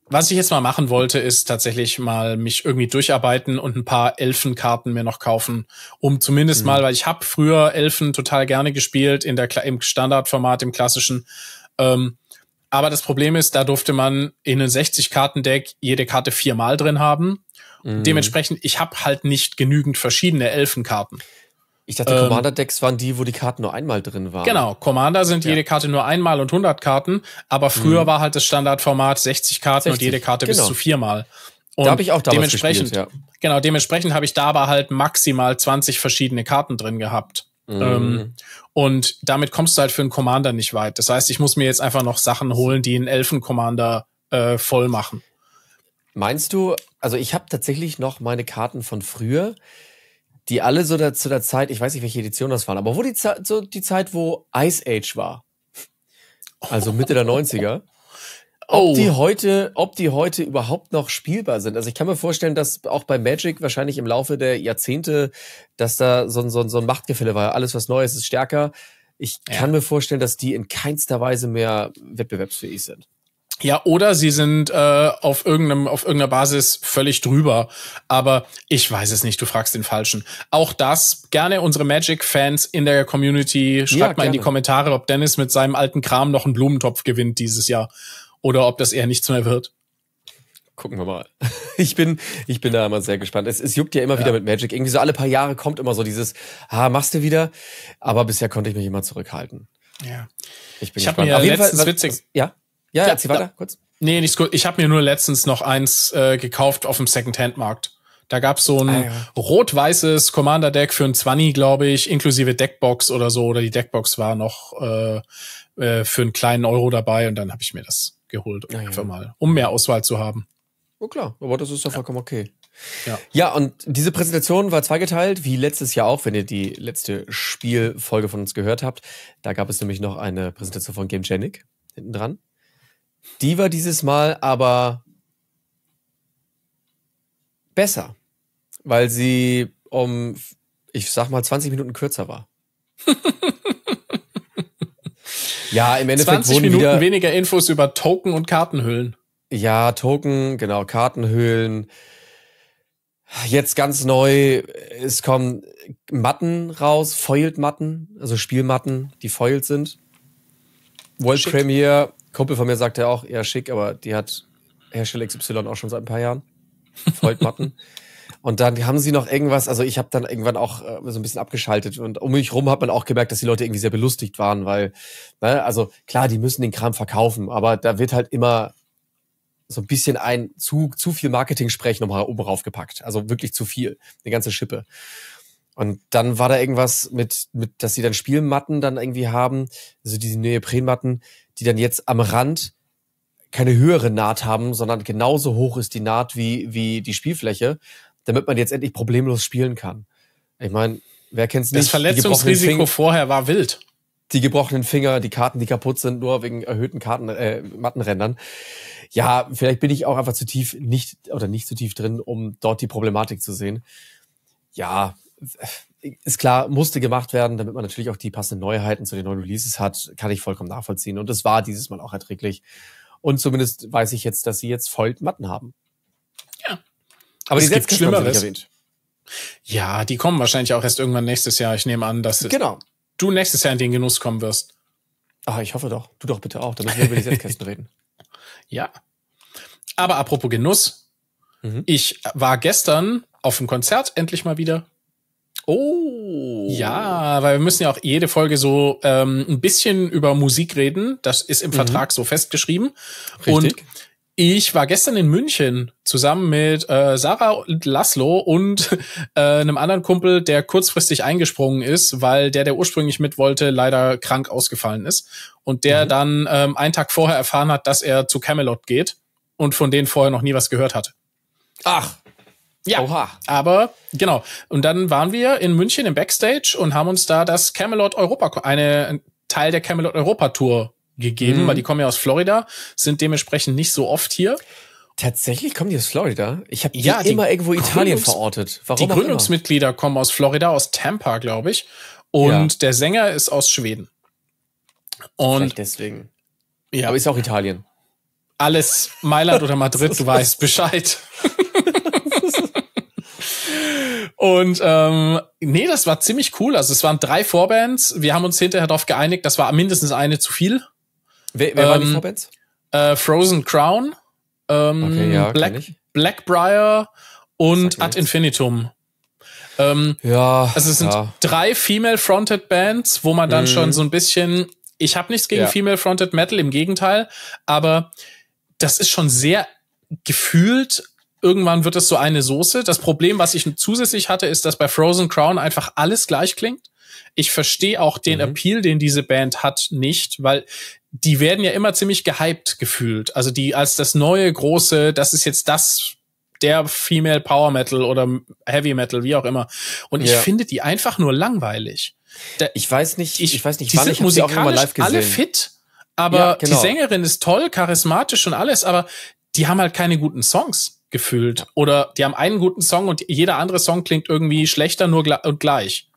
B: was ich jetzt mal machen wollte, ist tatsächlich mal mich irgendwie durcharbeiten und ein paar Elfenkarten mir noch kaufen, um zumindest mhm. mal, weil ich habe früher Elfen total gerne gespielt in der im Standardformat, im klassischen. Ähm, aber das Problem ist, da durfte man in einem 60-Karten-Deck jede Karte viermal drin haben.
A: Mhm. Dementsprechend,
B: ich habe halt nicht genügend verschiedene Elfenkarten. Ich dachte, ähm, Commander-Decks waren die, wo die Karten nur einmal drin waren. Genau, Commander sind ja. jede Karte nur einmal und 100 Karten, aber früher mhm. war halt das Standardformat 60 Karten 60, und jede Karte genau. bis zu viermal. Und da habe ich auch dementsprechend, gespielt, ja. Genau, dementsprechend habe ich da aber halt maximal 20 verschiedene Karten drin gehabt. Ähm, mhm. und damit kommst du halt für einen Commander nicht weit. Das heißt, ich muss mir jetzt einfach noch Sachen holen, die einen Elfen-Commander äh, voll
A: machen. Meinst du, also ich habe tatsächlich noch meine Karten von früher, die alle so da, zu der Zeit, ich weiß nicht, welche Edition das waren, aber wo die, Ze so die Zeit, wo Ice Age war. Also Mitte der 90er. Oh. Ob die heute, ob die heute überhaupt noch spielbar sind. Also ich kann mir vorstellen, dass auch bei Magic wahrscheinlich im Laufe der Jahrzehnte, dass da so ein, so ein, so ein Machtgefälle war. Alles was Neues ist stärker. Ich ja. kann mir vorstellen, dass die in keinster Weise mehr wettbewerbsfähig sind.
B: Ja, oder sie sind äh, auf irgendeinem auf irgendeiner Basis völlig drüber, aber ich weiß es nicht, du fragst den falschen. Auch das gerne unsere Magic Fans in der Community, schreibt ja, mal in die Kommentare, ob Dennis mit seinem alten Kram noch einen Blumentopf gewinnt dieses Jahr oder ob das eher nichts mehr wird.
A: Gucken wir mal. Ich bin, ich bin da immer sehr gespannt. Es, es juckt ja immer ja. wieder mit Magic. Irgendwie so alle paar Jahre kommt immer so dieses, ah, machst du wieder? Aber bisher konnte ich mich immer zurückhalten. Ja. Ich bin ich gespannt. Mir Auf jeden Fall, witzig. Was, ja? Ja, ja, erzähl weiter, kurz. Nee, nicht kurz. Ich habe mir
B: nur letztens noch eins äh, gekauft auf dem Secondhand-Markt. Da gab's so ein ah, ja. rot-weißes Commander-Deck für ein 20, glaube ich, inklusive Deckbox oder so. Oder die Deckbox war noch äh, äh, für einen kleinen Euro dabei und dann habe ich mir das geholt, ja, einfach ja. mal, um mehr Auswahl zu
A: haben. Oh klar, aber das ist doch ja. vollkommen okay. Ja. ja, und diese Präsentation war zweigeteilt, wie letztes Jahr auch, wenn ihr die letzte Spielfolge von uns gehört habt. Da gab es nämlich noch eine Präsentation von Gamegenic hinten dran. Die war dieses Mal aber besser, weil sie um, ich sag mal, 20 Minuten kürzer war. Ja, im Endeffekt 20 Minuten wieder, weniger Infos über Token und Kartenhüllen. Ja, Token, genau, Kartenhüllen. Jetzt ganz neu, es kommen Matten raus, Foiled-Matten, also Spielmatten, die foiled sind. World schick. Premiere, Kumpel von mir sagt ja auch, ja, schick, aber die hat Hersteller XY auch schon seit ein paar Jahren. Foiled-Matten. Und dann haben sie noch irgendwas, also ich habe dann irgendwann auch äh, so ein bisschen abgeschaltet und um mich rum hat man auch gemerkt, dass die Leute irgendwie sehr belustigt waren, weil, ne, also klar, die müssen den Kram verkaufen, aber da wird halt immer so ein bisschen ein zu, zu viel Marketing-Sprech nochmal oben raufgepackt. Also wirklich zu viel, eine ganze Schippe. Und dann war da irgendwas mit, mit dass sie dann Spielmatten dann irgendwie haben, also diese Neoprenmatten, die dann jetzt am Rand keine höhere Naht haben, sondern genauso hoch ist die Naht wie, wie die Spielfläche damit man jetzt endlich problemlos spielen kann. Ich meine, wer kennt's nicht? Das Verletzungsrisiko Finger, vorher war wild. Die gebrochenen Finger, die Karten, die kaputt sind, nur wegen erhöhten Karten, äh, Mattenrändern. Ja, vielleicht bin ich auch einfach zu tief nicht oder nicht zu tief drin, um dort die Problematik zu sehen. Ja, ist klar, musste gemacht werden, damit man natürlich auch die passenden Neuheiten zu den neuen Releases hat, kann ich vollkommen nachvollziehen. Und es war dieses Mal auch erträglich. Und zumindest weiß ich jetzt, dass sie jetzt voll Matten haben. Ja, aber es die gibt Schlimmeres. Ja,
B: die kommen wahrscheinlich auch erst irgendwann nächstes Jahr. Ich nehme an, dass genau. du nächstes Jahr in den Genuss kommen wirst. Ach, ich hoffe doch. Du doch bitte auch. Dann müssen wir über die Setzkästen reden. Ja. Aber apropos Genuss. Mhm. Ich war gestern auf dem Konzert endlich mal wieder. Oh. Ja, weil wir müssen ja auch jede Folge so ähm, ein bisschen über Musik reden. Das ist im mhm. Vertrag so festgeschrieben. Richtig. Und ich war gestern in München zusammen mit äh, Sarah und Laszlo und äh, einem anderen Kumpel, der kurzfristig eingesprungen ist, weil der, der ursprünglich mit wollte, leider krank ausgefallen ist. Und der mhm. dann ähm, einen Tag vorher erfahren hat, dass er zu Camelot geht und von denen vorher noch nie was gehört hatte. Ach. Ja, Oha. aber genau. Und dann waren wir in München im Backstage und haben uns da das Camelot Europa, eine Teil der Camelot Europa Tour gegeben, mhm. weil die kommen ja aus Florida, sind dementsprechend nicht so oft hier.
A: Tatsächlich kommen die aus Florida? Ich habe ja, die immer irgendwo Italien Gründungs verortet. Warum die Gründungsmitglieder
B: immer? kommen aus Florida, aus Tampa, glaube ich. Und ja. der Sänger ist aus Schweden. Und Vielleicht deswegen. Ja. Aber ist auch Italien. Alles Mailand oder Madrid, du weißt Bescheid. Und ähm, nee, das war ziemlich cool. Also es waren drei Vorbands. Wir haben uns hinterher darauf geeinigt, das war mindestens eine zu viel. Wer, wer ähm, waren die Vorbands? Äh, Frozen Crown, ähm, okay, ja, Black, Blackbriar und Ad Infinitum. Ähm,
A: ja. Also es sind ja.
B: drei Female-Fronted Bands, wo man dann mhm. schon so ein bisschen. Ich habe nichts gegen ja. Female-Fronted Metal, im Gegenteil, aber das ist schon sehr gefühlt. Irgendwann wird es so eine Soße. Das Problem, was ich zusätzlich hatte, ist, dass bei Frozen Crown einfach alles gleich klingt. Ich verstehe auch den mhm. Appeal, den diese Band hat, nicht, weil die werden ja immer ziemlich gehypt gefühlt. Also die als das neue große, das ist jetzt das der Female Power Metal oder Heavy Metal, wie auch immer. Und ich ja. finde die einfach nur langweilig. Da, ich weiß nicht, ich, ich weiß nicht, die wann sind ich musikalisch auch immer live gesehen. alle fit, aber ja, genau. die Sängerin ist toll, charismatisch und alles, aber die haben halt
A: keine guten Songs
B: gefühlt oder die haben einen guten Song und jeder andere Song klingt irgendwie schlechter
A: nur und gleich.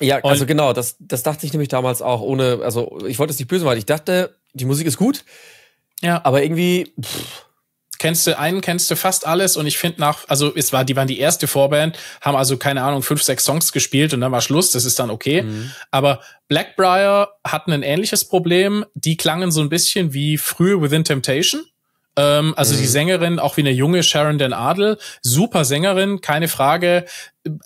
A: Ja, also genau, das, das dachte ich nämlich damals auch, ohne, also ich wollte es nicht böse machen. Ich dachte, die Musik ist gut. Ja. Aber irgendwie. Pff. Kennst
B: du einen, kennst du fast alles und ich finde nach, also es war, die waren die erste Vorband, haben also, keine Ahnung, fünf, sechs Songs gespielt und dann war Schluss, das ist dann okay. Mhm. Aber Blackbriar hatten ein ähnliches Problem, die klangen so ein bisschen wie frühe Within Temptation. Ähm, also mhm. die Sängerin, auch wie eine junge Sharon Den Adel, super Sängerin, keine Frage.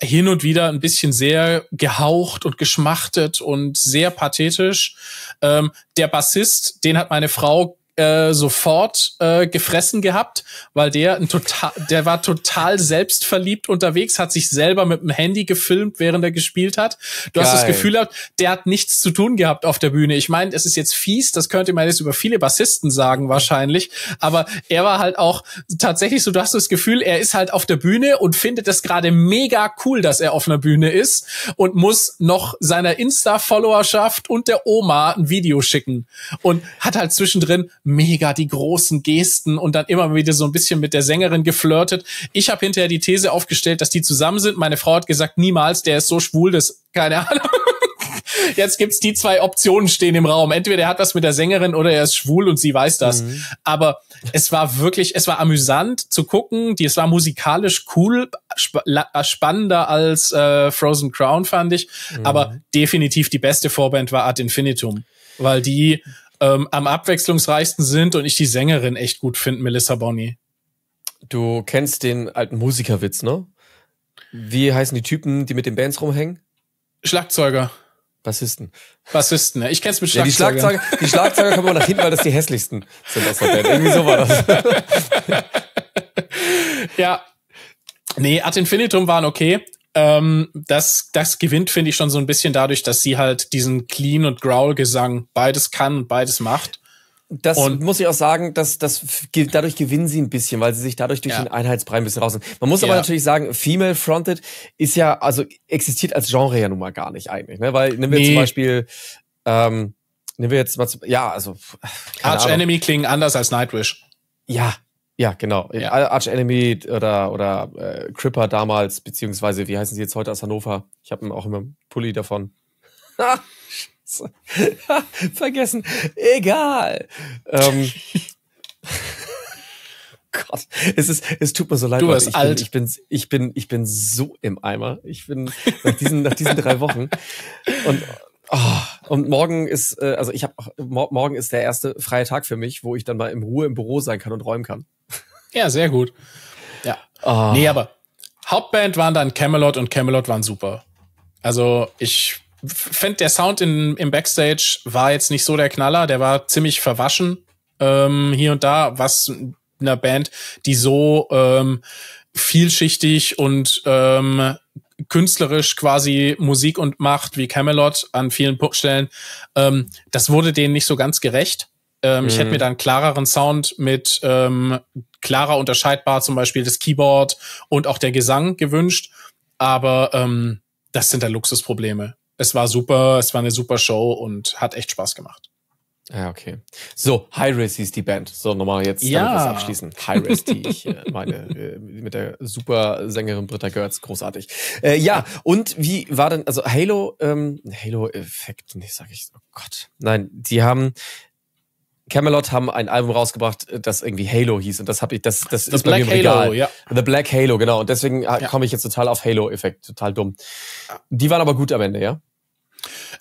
B: Hin und wieder ein bisschen sehr gehaucht und geschmachtet und sehr pathetisch. Ähm, der Bassist, den hat meine Frau äh, sofort äh, gefressen gehabt, weil der ein total, der war total selbstverliebt unterwegs, hat sich selber mit dem Handy gefilmt, während er gespielt hat. Du Geil. hast das Gefühl gehabt, der hat nichts zu tun gehabt auf der Bühne. Ich meine, es ist jetzt fies, das könnte man jetzt über viele Bassisten sagen wahrscheinlich, aber er war halt auch tatsächlich so, du hast das Gefühl, er ist halt auf der Bühne und findet das gerade mega cool, dass er auf einer Bühne ist und muss noch seiner Insta-Followerschaft und der Oma ein Video schicken und hat halt zwischendrin mega die großen Gesten und dann immer wieder so ein bisschen mit der Sängerin geflirtet. Ich habe hinterher die These aufgestellt, dass die zusammen sind. Meine Frau hat gesagt, niemals, der ist so schwul, das keine Ahnung. Jetzt gibt's die zwei Optionen stehen im Raum. Entweder er hat was mit der Sängerin oder er ist schwul und sie weiß das. Mhm. Aber es war wirklich, es war amüsant zu gucken. Die, es war musikalisch cool, spannender als äh, Frozen Crown fand ich. Mhm. Aber definitiv die beste Vorband war Ad Infinitum, weil die ähm, am abwechslungsreichsten sind und ich die Sängerin echt gut finde, Melissa Bonny.
A: Du kennst den alten Musikerwitz, ne? Wie heißen die Typen, die mit den Bands rumhängen? Schlagzeuger. Bassisten. Bassisten, ne? Ich kenn's mit Schlagzeugern. Ja, die Schlagzeuger, die Schlagzeuger kommen immer nach hinten, weil das die hässlichsten sind aus der Band. Irgendwie so war das.
B: ja. Nee, Ad Infinitum waren okay ähm, das, das gewinnt, finde ich, schon so ein bisschen dadurch, dass sie halt diesen Clean- und Growl-Gesang beides
A: kann und beides macht. Das und muss ich auch sagen, dass dass dadurch gewinnen sie ein bisschen, weil sie sich dadurch durch ja. den Einheitsbrei ein bisschen rausnehmen. Man muss ja. aber natürlich sagen, Female Fronted ist ja, also existiert als Genre ja nun mal gar nicht eigentlich, ne? Weil nehmen wir nee. zum Beispiel, ähm, nehmen wir jetzt mal zum, ja, also. Arch Ahnung. Enemy klingen anders als Nightwish. Ja, ja, genau. Ja. Äh, Arch Enemy oder, oder äh, Cripper damals, beziehungsweise wie heißen sie jetzt heute aus Hannover? Ich habe auch immer Pulli davon. Vergessen. Egal. Ähm, Gott, es ist, es tut mir so leid. Du bist ich alt. Bin, ich bin, ich bin, ich bin so im Eimer. Ich bin nach diesen, nach diesen drei Wochen. Und Oh, und morgen ist, äh, also ich habe, morgen ist der erste freie Tag für mich, wo ich dann mal in Ruhe im Büro sein kann und räumen kann.
B: Ja, sehr gut. Ja. Oh. Nee, aber Hauptband waren dann Camelot und Camelot waren super. Also ich fand der Sound in, im Backstage war jetzt nicht so der Knaller, der war ziemlich verwaschen ähm, hier und da, was einer Band, die so ähm, vielschichtig und ähm, künstlerisch quasi Musik und macht wie Camelot an vielen Stellen. Ähm, das wurde denen nicht so ganz gerecht. Ähm, mhm. Ich hätte mhm. mir da einen klareren Sound mit ähm, klarer unterscheidbar zum Beispiel das Keyboard und auch der Gesang gewünscht. Aber ähm, das sind da Luxusprobleme. Es war super, es war eine super Show und hat echt Spaß gemacht.
A: Ja, ah, okay. So, High Race hieß die Band. So, nochmal jetzt ja. damit abschließen. High Race, die ich äh, meine, äh, mit der super Sängerin Britta Gertz, großartig. Äh, ja, und wie war denn, also Halo, ähm, Halo-Effekt, nee, sag ich, oh Gott. Nein, die haben, Camelot haben ein Album rausgebracht, äh, das irgendwie Halo hieß und das habe ich, das, das The ist Black bei mir im Halo, Ja. The Black Halo, genau. Und deswegen ja. komme ich jetzt total auf Halo-Effekt, total dumm. Ah. Die waren aber gut am Ende, ja?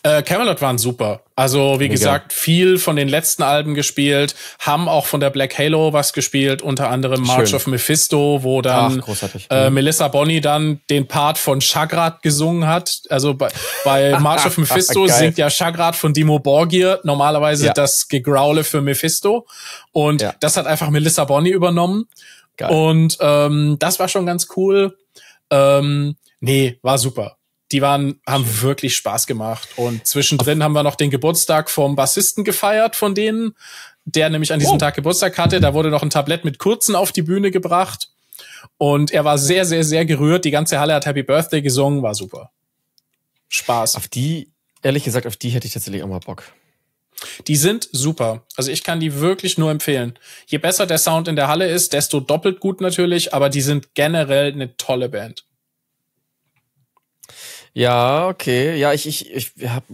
B: Äh, Camelot waren super. Also, wie Mega. gesagt, viel von den letzten Alben gespielt, haben auch von der Black Halo was gespielt, unter anderem March Schön. of Mephisto, wo dann Ach, äh, mhm. Melissa Bonny dann den Part von Chagrat gesungen hat. Also bei, bei March of Mephisto singt ja Chagrat von Dimo Borgir normalerweise ja. das Gegraule für Mephisto. Und ja. das hat einfach Melissa Bonny übernommen. Geil. Und ähm, das war schon ganz cool. Ähm, nee, war super die waren, haben wirklich Spaß gemacht. Und zwischendrin haben wir noch den Geburtstag vom Bassisten gefeiert von denen, der nämlich an diesem oh. Tag Geburtstag hatte. Da wurde noch ein Tablett mit Kurzen auf die Bühne gebracht. Und er war sehr, sehr, sehr gerührt. Die ganze Halle hat Happy Birthday gesungen, war super. Spaß. Auf die, ehrlich gesagt, auf die hätte ich tatsächlich auch mal Bock. Die sind super. Also ich kann die wirklich nur empfehlen. Je besser der Sound in der Halle ist, desto doppelt gut natürlich, aber die sind generell eine tolle Band.
A: Ja, okay. Ja, ich, ich, ich hab,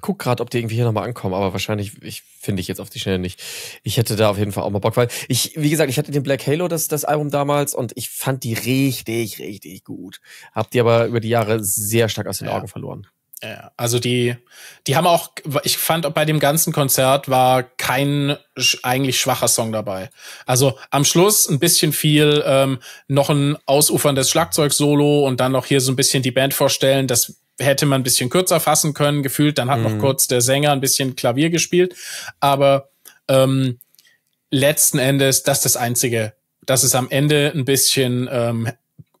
A: guck gerade, ob die irgendwie hier nochmal ankommen, aber wahrscheinlich, ich finde ich jetzt auf die Schnelle nicht. Ich hätte da auf jeden Fall auch mal Bock, weil ich, wie gesagt, ich hatte den Black Halo, das, das Album damals, und ich fand die richtig, richtig gut. Hab die aber über die Jahre sehr stark aus den ja. Augen verloren. Ja, also die, die haben auch, ich fand bei dem ganzen Konzert
B: war kein eigentlich schwacher Song dabei. Also am Schluss ein bisschen viel, ähm, noch ein ausuferndes Schlagzeugsolo und dann noch hier so ein bisschen die Band vorstellen. Das hätte man ein bisschen kürzer fassen können, gefühlt. Dann hat mhm. noch kurz der Sänger ein bisschen Klavier gespielt. Aber ähm, letzten Endes, das ist das Einzige. Das ist am Ende ein bisschen, ähm,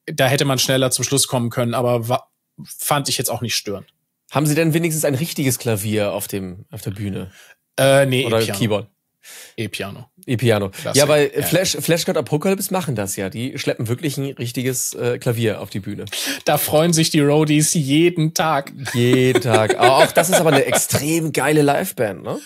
B: da hätte man schneller zum Schluss kommen können, aber fand
A: ich jetzt auch nicht störend. Haben Sie denn wenigstens ein richtiges Klavier auf, dem, auf der Bühne? Äh, nee, Oder E-Piano. Keyboard? E-Piano. E-Piano. Ja, weil ja. Flash, Flash God Apocalypse machen das ja. Die schleppen wirklich ein richtiges äh, Klavier auf die Bühne. Da freuen sich die Roadies jeden Tag. Jeden Tag. Auch das ist aber eine extrem geile Liveband, ne?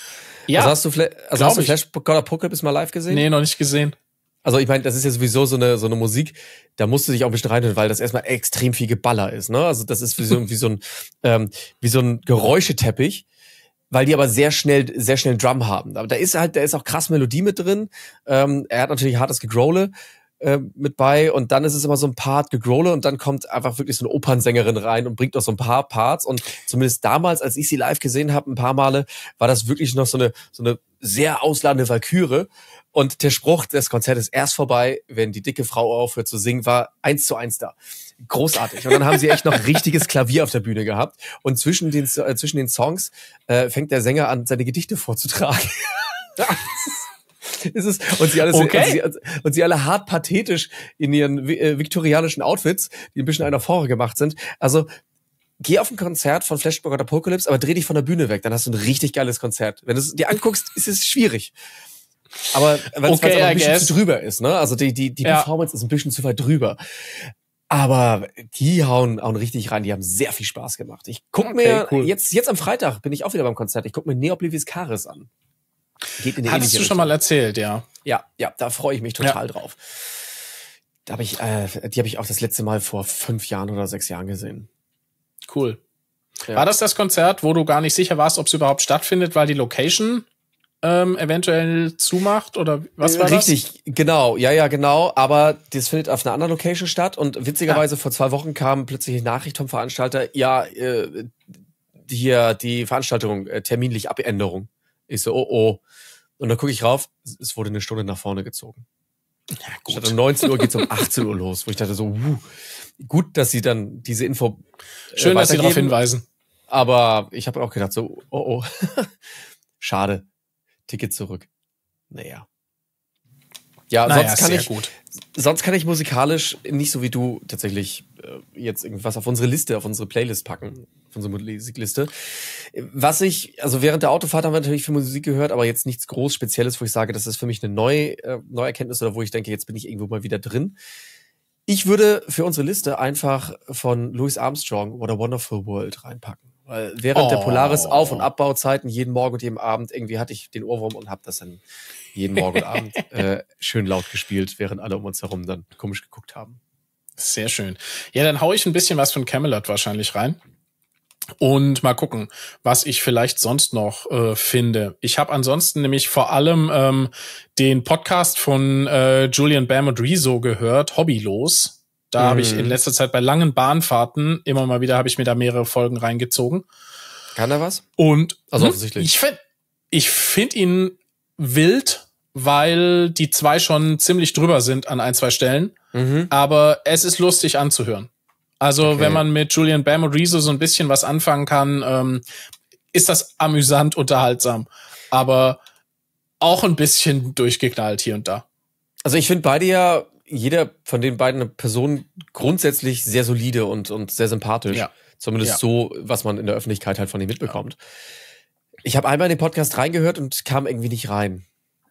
A: Ja. Also hast du, Fla also hast du Flash God Apocalypse mal live gesehen? Nee, noch nicht gesehen. Also ich meine, das ist ja sowieso so eine, so eine Musik, da musst du dich auch ein bisschen weil das erstmal extrem viel Geballer ist. Ne? Also das ist wie so, wie so ein ähm, wie so ein Geräuscheteppich, weil die aber sehr schnell sehr schnell einen Drum haben. Aber da ist halt, da ist auch krass Melodie mit drin. Ähm, er hat natürlich hartes Gegrole äh, mit bei und dann ist es immer so ein Part Gegrole und dann kommt einfach wirklich so eine Opernsängerin rein und bringt noch so ein paar Parts und zumindest damals, als ich sie live gesehen habe, ein paar Male, war das wirklich noch so eine so eine sehr ausladende Valkyrie und der Spruch, das Konzert ist erst vorbei, wenn die dicke Frau aufhört zu singen, war eins zu eins da. Großartig. Und dann haben sie echt noch richtiges Klavier auf der Bühne gehabt. Und zwischen den, äh, zwischen den Songs äh, fängt der Sänger an, seine Gedichte vorzutragen. ist es, und sie alle, okay. und, sie, und sie alle hart pathetisch in ihren äh, viktorianischen Outfits, die ein bisschen einer Vorher gemacht sind. Also, geh auf ein Konzert von Flashback oder Apocalypse, aber dreh dich von der Bühne weg, dann hast du ein richtig geiles Konzert. Wenn du es dir anguckst, ist es schwierig. Aber weil okay, es ein bisschen guess. zu drüber ist, ne? Also die, die, die ja. Performance ist ein bisschen zu weit drüber. Aber die hauen, hauen richtig rein, die haben sehr viel Spaß gemacht. Ich guck okay, mir, cool. jetzt, jetzt am Freitag bin ich auch wieder beim Konzert, ich guck mir Neoblivis Caris an. Geht in die Hattest du schon mal erzählt, ja. Ja, ja, da freue ich mich total ja. drauf. Da hab ich, äh, die habe ich auch das letzte Mal vor fünf Jahren oder sechs Jahren gesehen. Cool. Ja.
B: War das das Konzert, wo du gar nicht sicher warst, ob es überhaupt stattfindet, weil die Location
A: ähm, eventuell zumacht oder was war Richtig, das? Richtig, genau, ja, ja, genau. Aber das findet auf einer anderen Location statt und witzigerweise ja. vor zwei Wochen kam plötzlich eine Nachricht vom Veranstalter, ja, äh, hier die Veranstaltung, äh, terminlich Abänderung. Ich so, oh, oh. Und dann gucke ich rauf, es wurde eine Stunde nach vorne gezogen. Ja, gut. Statt um 19 Uhr geht's um 18 Uhr los, wo ich dachte so, wuh, gut, dass sie dann diese Info. Äh, Schön, dass sie darauf hinweisen. Aber ich habe auch gedacht so, oh, oh. Schade. Ticket zurück. Naja. Ja, naja, sonst, kann ich, gut. sonst kann ich musikalisch nicht so wie du tatsächlich äh, jetzt irgendwas auf unsere Liste, auf unsere Playlist packen, auf unsere Musikliste. Was ich, also während der Autofahrt haben wir natürlich viel Musik gehört, aber jetzt nichts groß Spezielles, wo ich sage, das ist für mich eine neue äh, Neuerkenntnis oder wo ich denke, jetzt bin ich irgendwo mal wieder drin. Ich würde für unsere Liste einfach von Louis Armstrong What a Wonderful World reinpacken. Weil während oh. der Polaris oh. Auf- und Abbauzeiten jeden Morgen und jeden Abend irgendwie hatte ich den Ohrwurm und habe das dann
B: jeden Morgen und Abend äh,
A: schön laut gespielt, während alle um uns herum
B: dann komisch geguckt haben. Sehr schön. Ja, dann hau ich ein bisschen was von Camelot wahrscheinlich rein und mal gucken, was ich vielleicht sonst noch äh, finde. Ich habe ansonsten nämlich vor allem ähm, den Podcast von äh, Julian Bam und Rezo gehört, Hobbylos. Da mhm. habe ich in mhm. letzter Zeit bei langen Bahnfahrten immer mal wieder habe ich mir da mehrere Folgen reingezogen. Kann er was? Und also hm, offensichtlich. Ich finde ich find ihn wild, weil die zwei schon ziemlich drüber sind an ein, zwei Stellen. Mhm. Aber es ist lustig anzuhören. Also okay. wenn man mit Julian Bam und Rezo so ein bisschen was anfangen kann, ähm, ist das amüsant unterhaltsam. Aber
A: auch ein bisschen durchgeknallt hier und da. Also ich finde beide ja jeder von den beiden Personen grundsätzlich sehr solide und, und sehr sympathisch. Ja. Zumindest ja. so, was man in der Öffentlichkeit halt von ihm mitbekommt. Ja. Ich habe einmal in den Podcast reingehört und kam irgendwie nicht rein.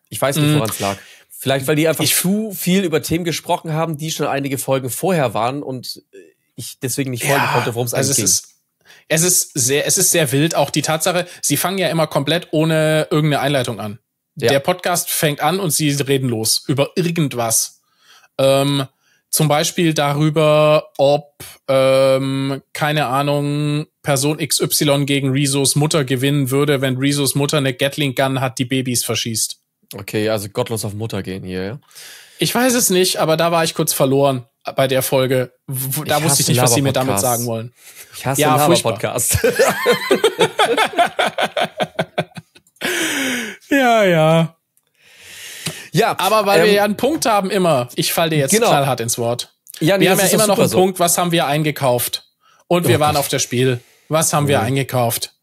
A: Ich weiß nicht, mm. woran es mm. lag. Vielleicht, weil die einfach ich, zu viel über Themen gesprochen haben, die schon einige Folgen vorher waren und ich deswegen nicht folgen konnte, worum es also eigentlich
B: ging. Ist, es ist sehr, es ist sehr wild. Auch die Tatsache, sie fangen ja immer komplett ohne irgendeine Einleitung an. Ja. Der Podcast fängt an und sie reden los über irgendwas. Ähm, zum Beispiel darüber, ob, ähm, keine Ahnung, Person XY gegen Rezos Mutter gewinnen würde, wenn Rezos Mutter eine Gatling Gun hat, die Babys verschießt. Okay, also gottlos auf Mutter gehen hier, ja? Ich weiß es nicht, aber da war ich kurz verloren bei der Folge. Da ich wusste ich nicht, was sie mir damit sagen wollen. Ich hasse ja, Laber-Podcast. ja, ja. Ja. Aber weil ähm, wir ja einen Punkt haben immer. Ich falle dir jetzt genau. knallhart ins Wort. Ja, nee, wir haben ja immer noch einen so. Punkt, was haben wir eingekauft? Und wir oh, waren Gott. auf der
A: Spiel. Was haben oh. wir eingekauft?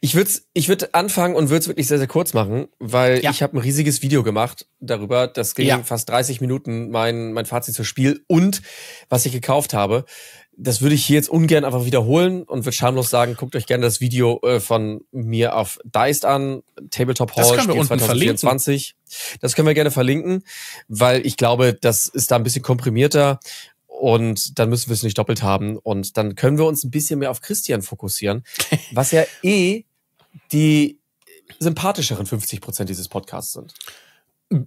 A: Ich würde ich würd anfangen und würde es wirklich sehr, sehr kurz machen, weil ja. ich habe ein riesiges Video gemacht darüber. Das ging ja. fast 30 Minuten, mein, mein Fazit zum Spiel und was ich gekauft habe das würde ich hier jetzt ungern einfach wiederholen und würde schamlos sagen, guckt euch gerne das Video äh, von mir auf Deist an, Tabletop Hall, das können wir unten 2024. Verlinken. Das können wir gerne verlinken, weil ich glaube, das ist da ein bisschen komprimierter und dann müssen wir es nicht doppelt haben und dann können wir uns ein bisschen mehr auf Christian fokussieren, was ja eh die sympathischeren 50 Prozent dieses Podcasts sind.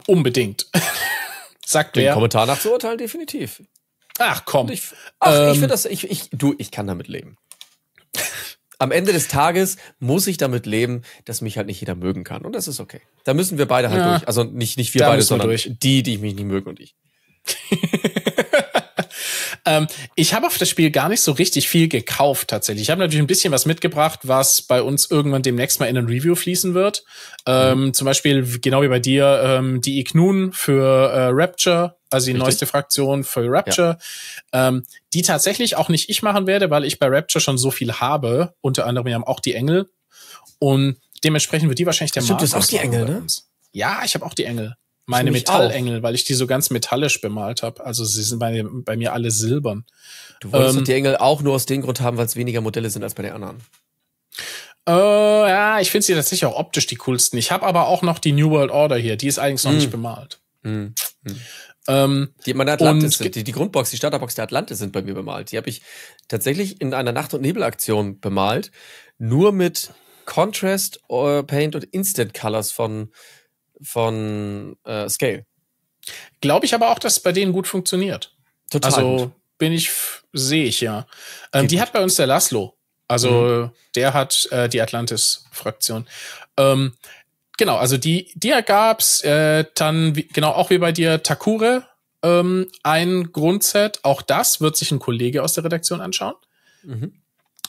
A: Unbedingt. Sagt Den wer. Kommentar nach zu urteilen, definitiv. Ach komm. Ich, ach, ähm, ich finde das, ich, ich, du, ich kann damit leben. Am Ende des Tages muss ich damit leben, dass mich halt nicht jeder mögen kann. Und das ist okay. Da müssen wir beide halt ja. durch. Also nicht, nicht wir da beide, sondern wir die, die mich nicht mögen und ich. ähm, ich habe auf das Spiel gar nicht so richtig viel
B: gekauft tatsächlich. Ich habe natürlich ein bisschen was mitgebracht, was bei uns irgendwann demnächst mal in ein Review fließen wird. Ähm, mhm. Zum Beispiel, genau wie bei dir, ähm, die Ignun für äh, Rapture also die Richtig. neueste Fraktion für Rapture, ja. ähm, die tatsächlich auch nicht ich machen werde, weil ich bei Rapture schon so viel habe. Unter anderem wir haben auch die Engel. Und dementsprechend wird die wahrscheinlich der Mann. Markus. Du hast auch die Engel, ne? Ja, ich habe auch die Engel. Meine Metallengel, weil ich die so ganz metallisch bemalt habe. Also sie sind bei, bei, mir alle silbern. Du wolltest ähm, die Engel auch nur aus dem Grund haben, weil es weniger Modelle sind als bei den anderen. Äh, ja, ich finde sie tatsächlich auch optisch die coolsten. Ich habe aber auch noch die New World Order hier. Die ist eigentlich noch hm. nicht bemalt.
C: Hm. Hm.
A: Ähm, die, meine Atlantis sind, die, die, Grundbox, die Starterbox der Atlantis sind bei mir bemalt. Die habe ich tatsächlich in einer Nacht- und Nebelaktion bemalt, nur mit Contrast äh, Paint und Instant Colors von, von uh, Scale. Glaube ich aber auch,
B: dass es bei denen gut funktioniert. Total. Also bin ich, sehe ich ja. Ähm, die gut. hat bei uns der Laszlo. Also mhm. der hat äh, die Atlantis-Fraktion. Ähm, genau, also die, die ergab's äh, dann, wie, genau, auch wie bei dir, Takure, ähm, ein Grundset. Auch das wird sich ein Kollege aus der Redaktion anschauen. Mhm.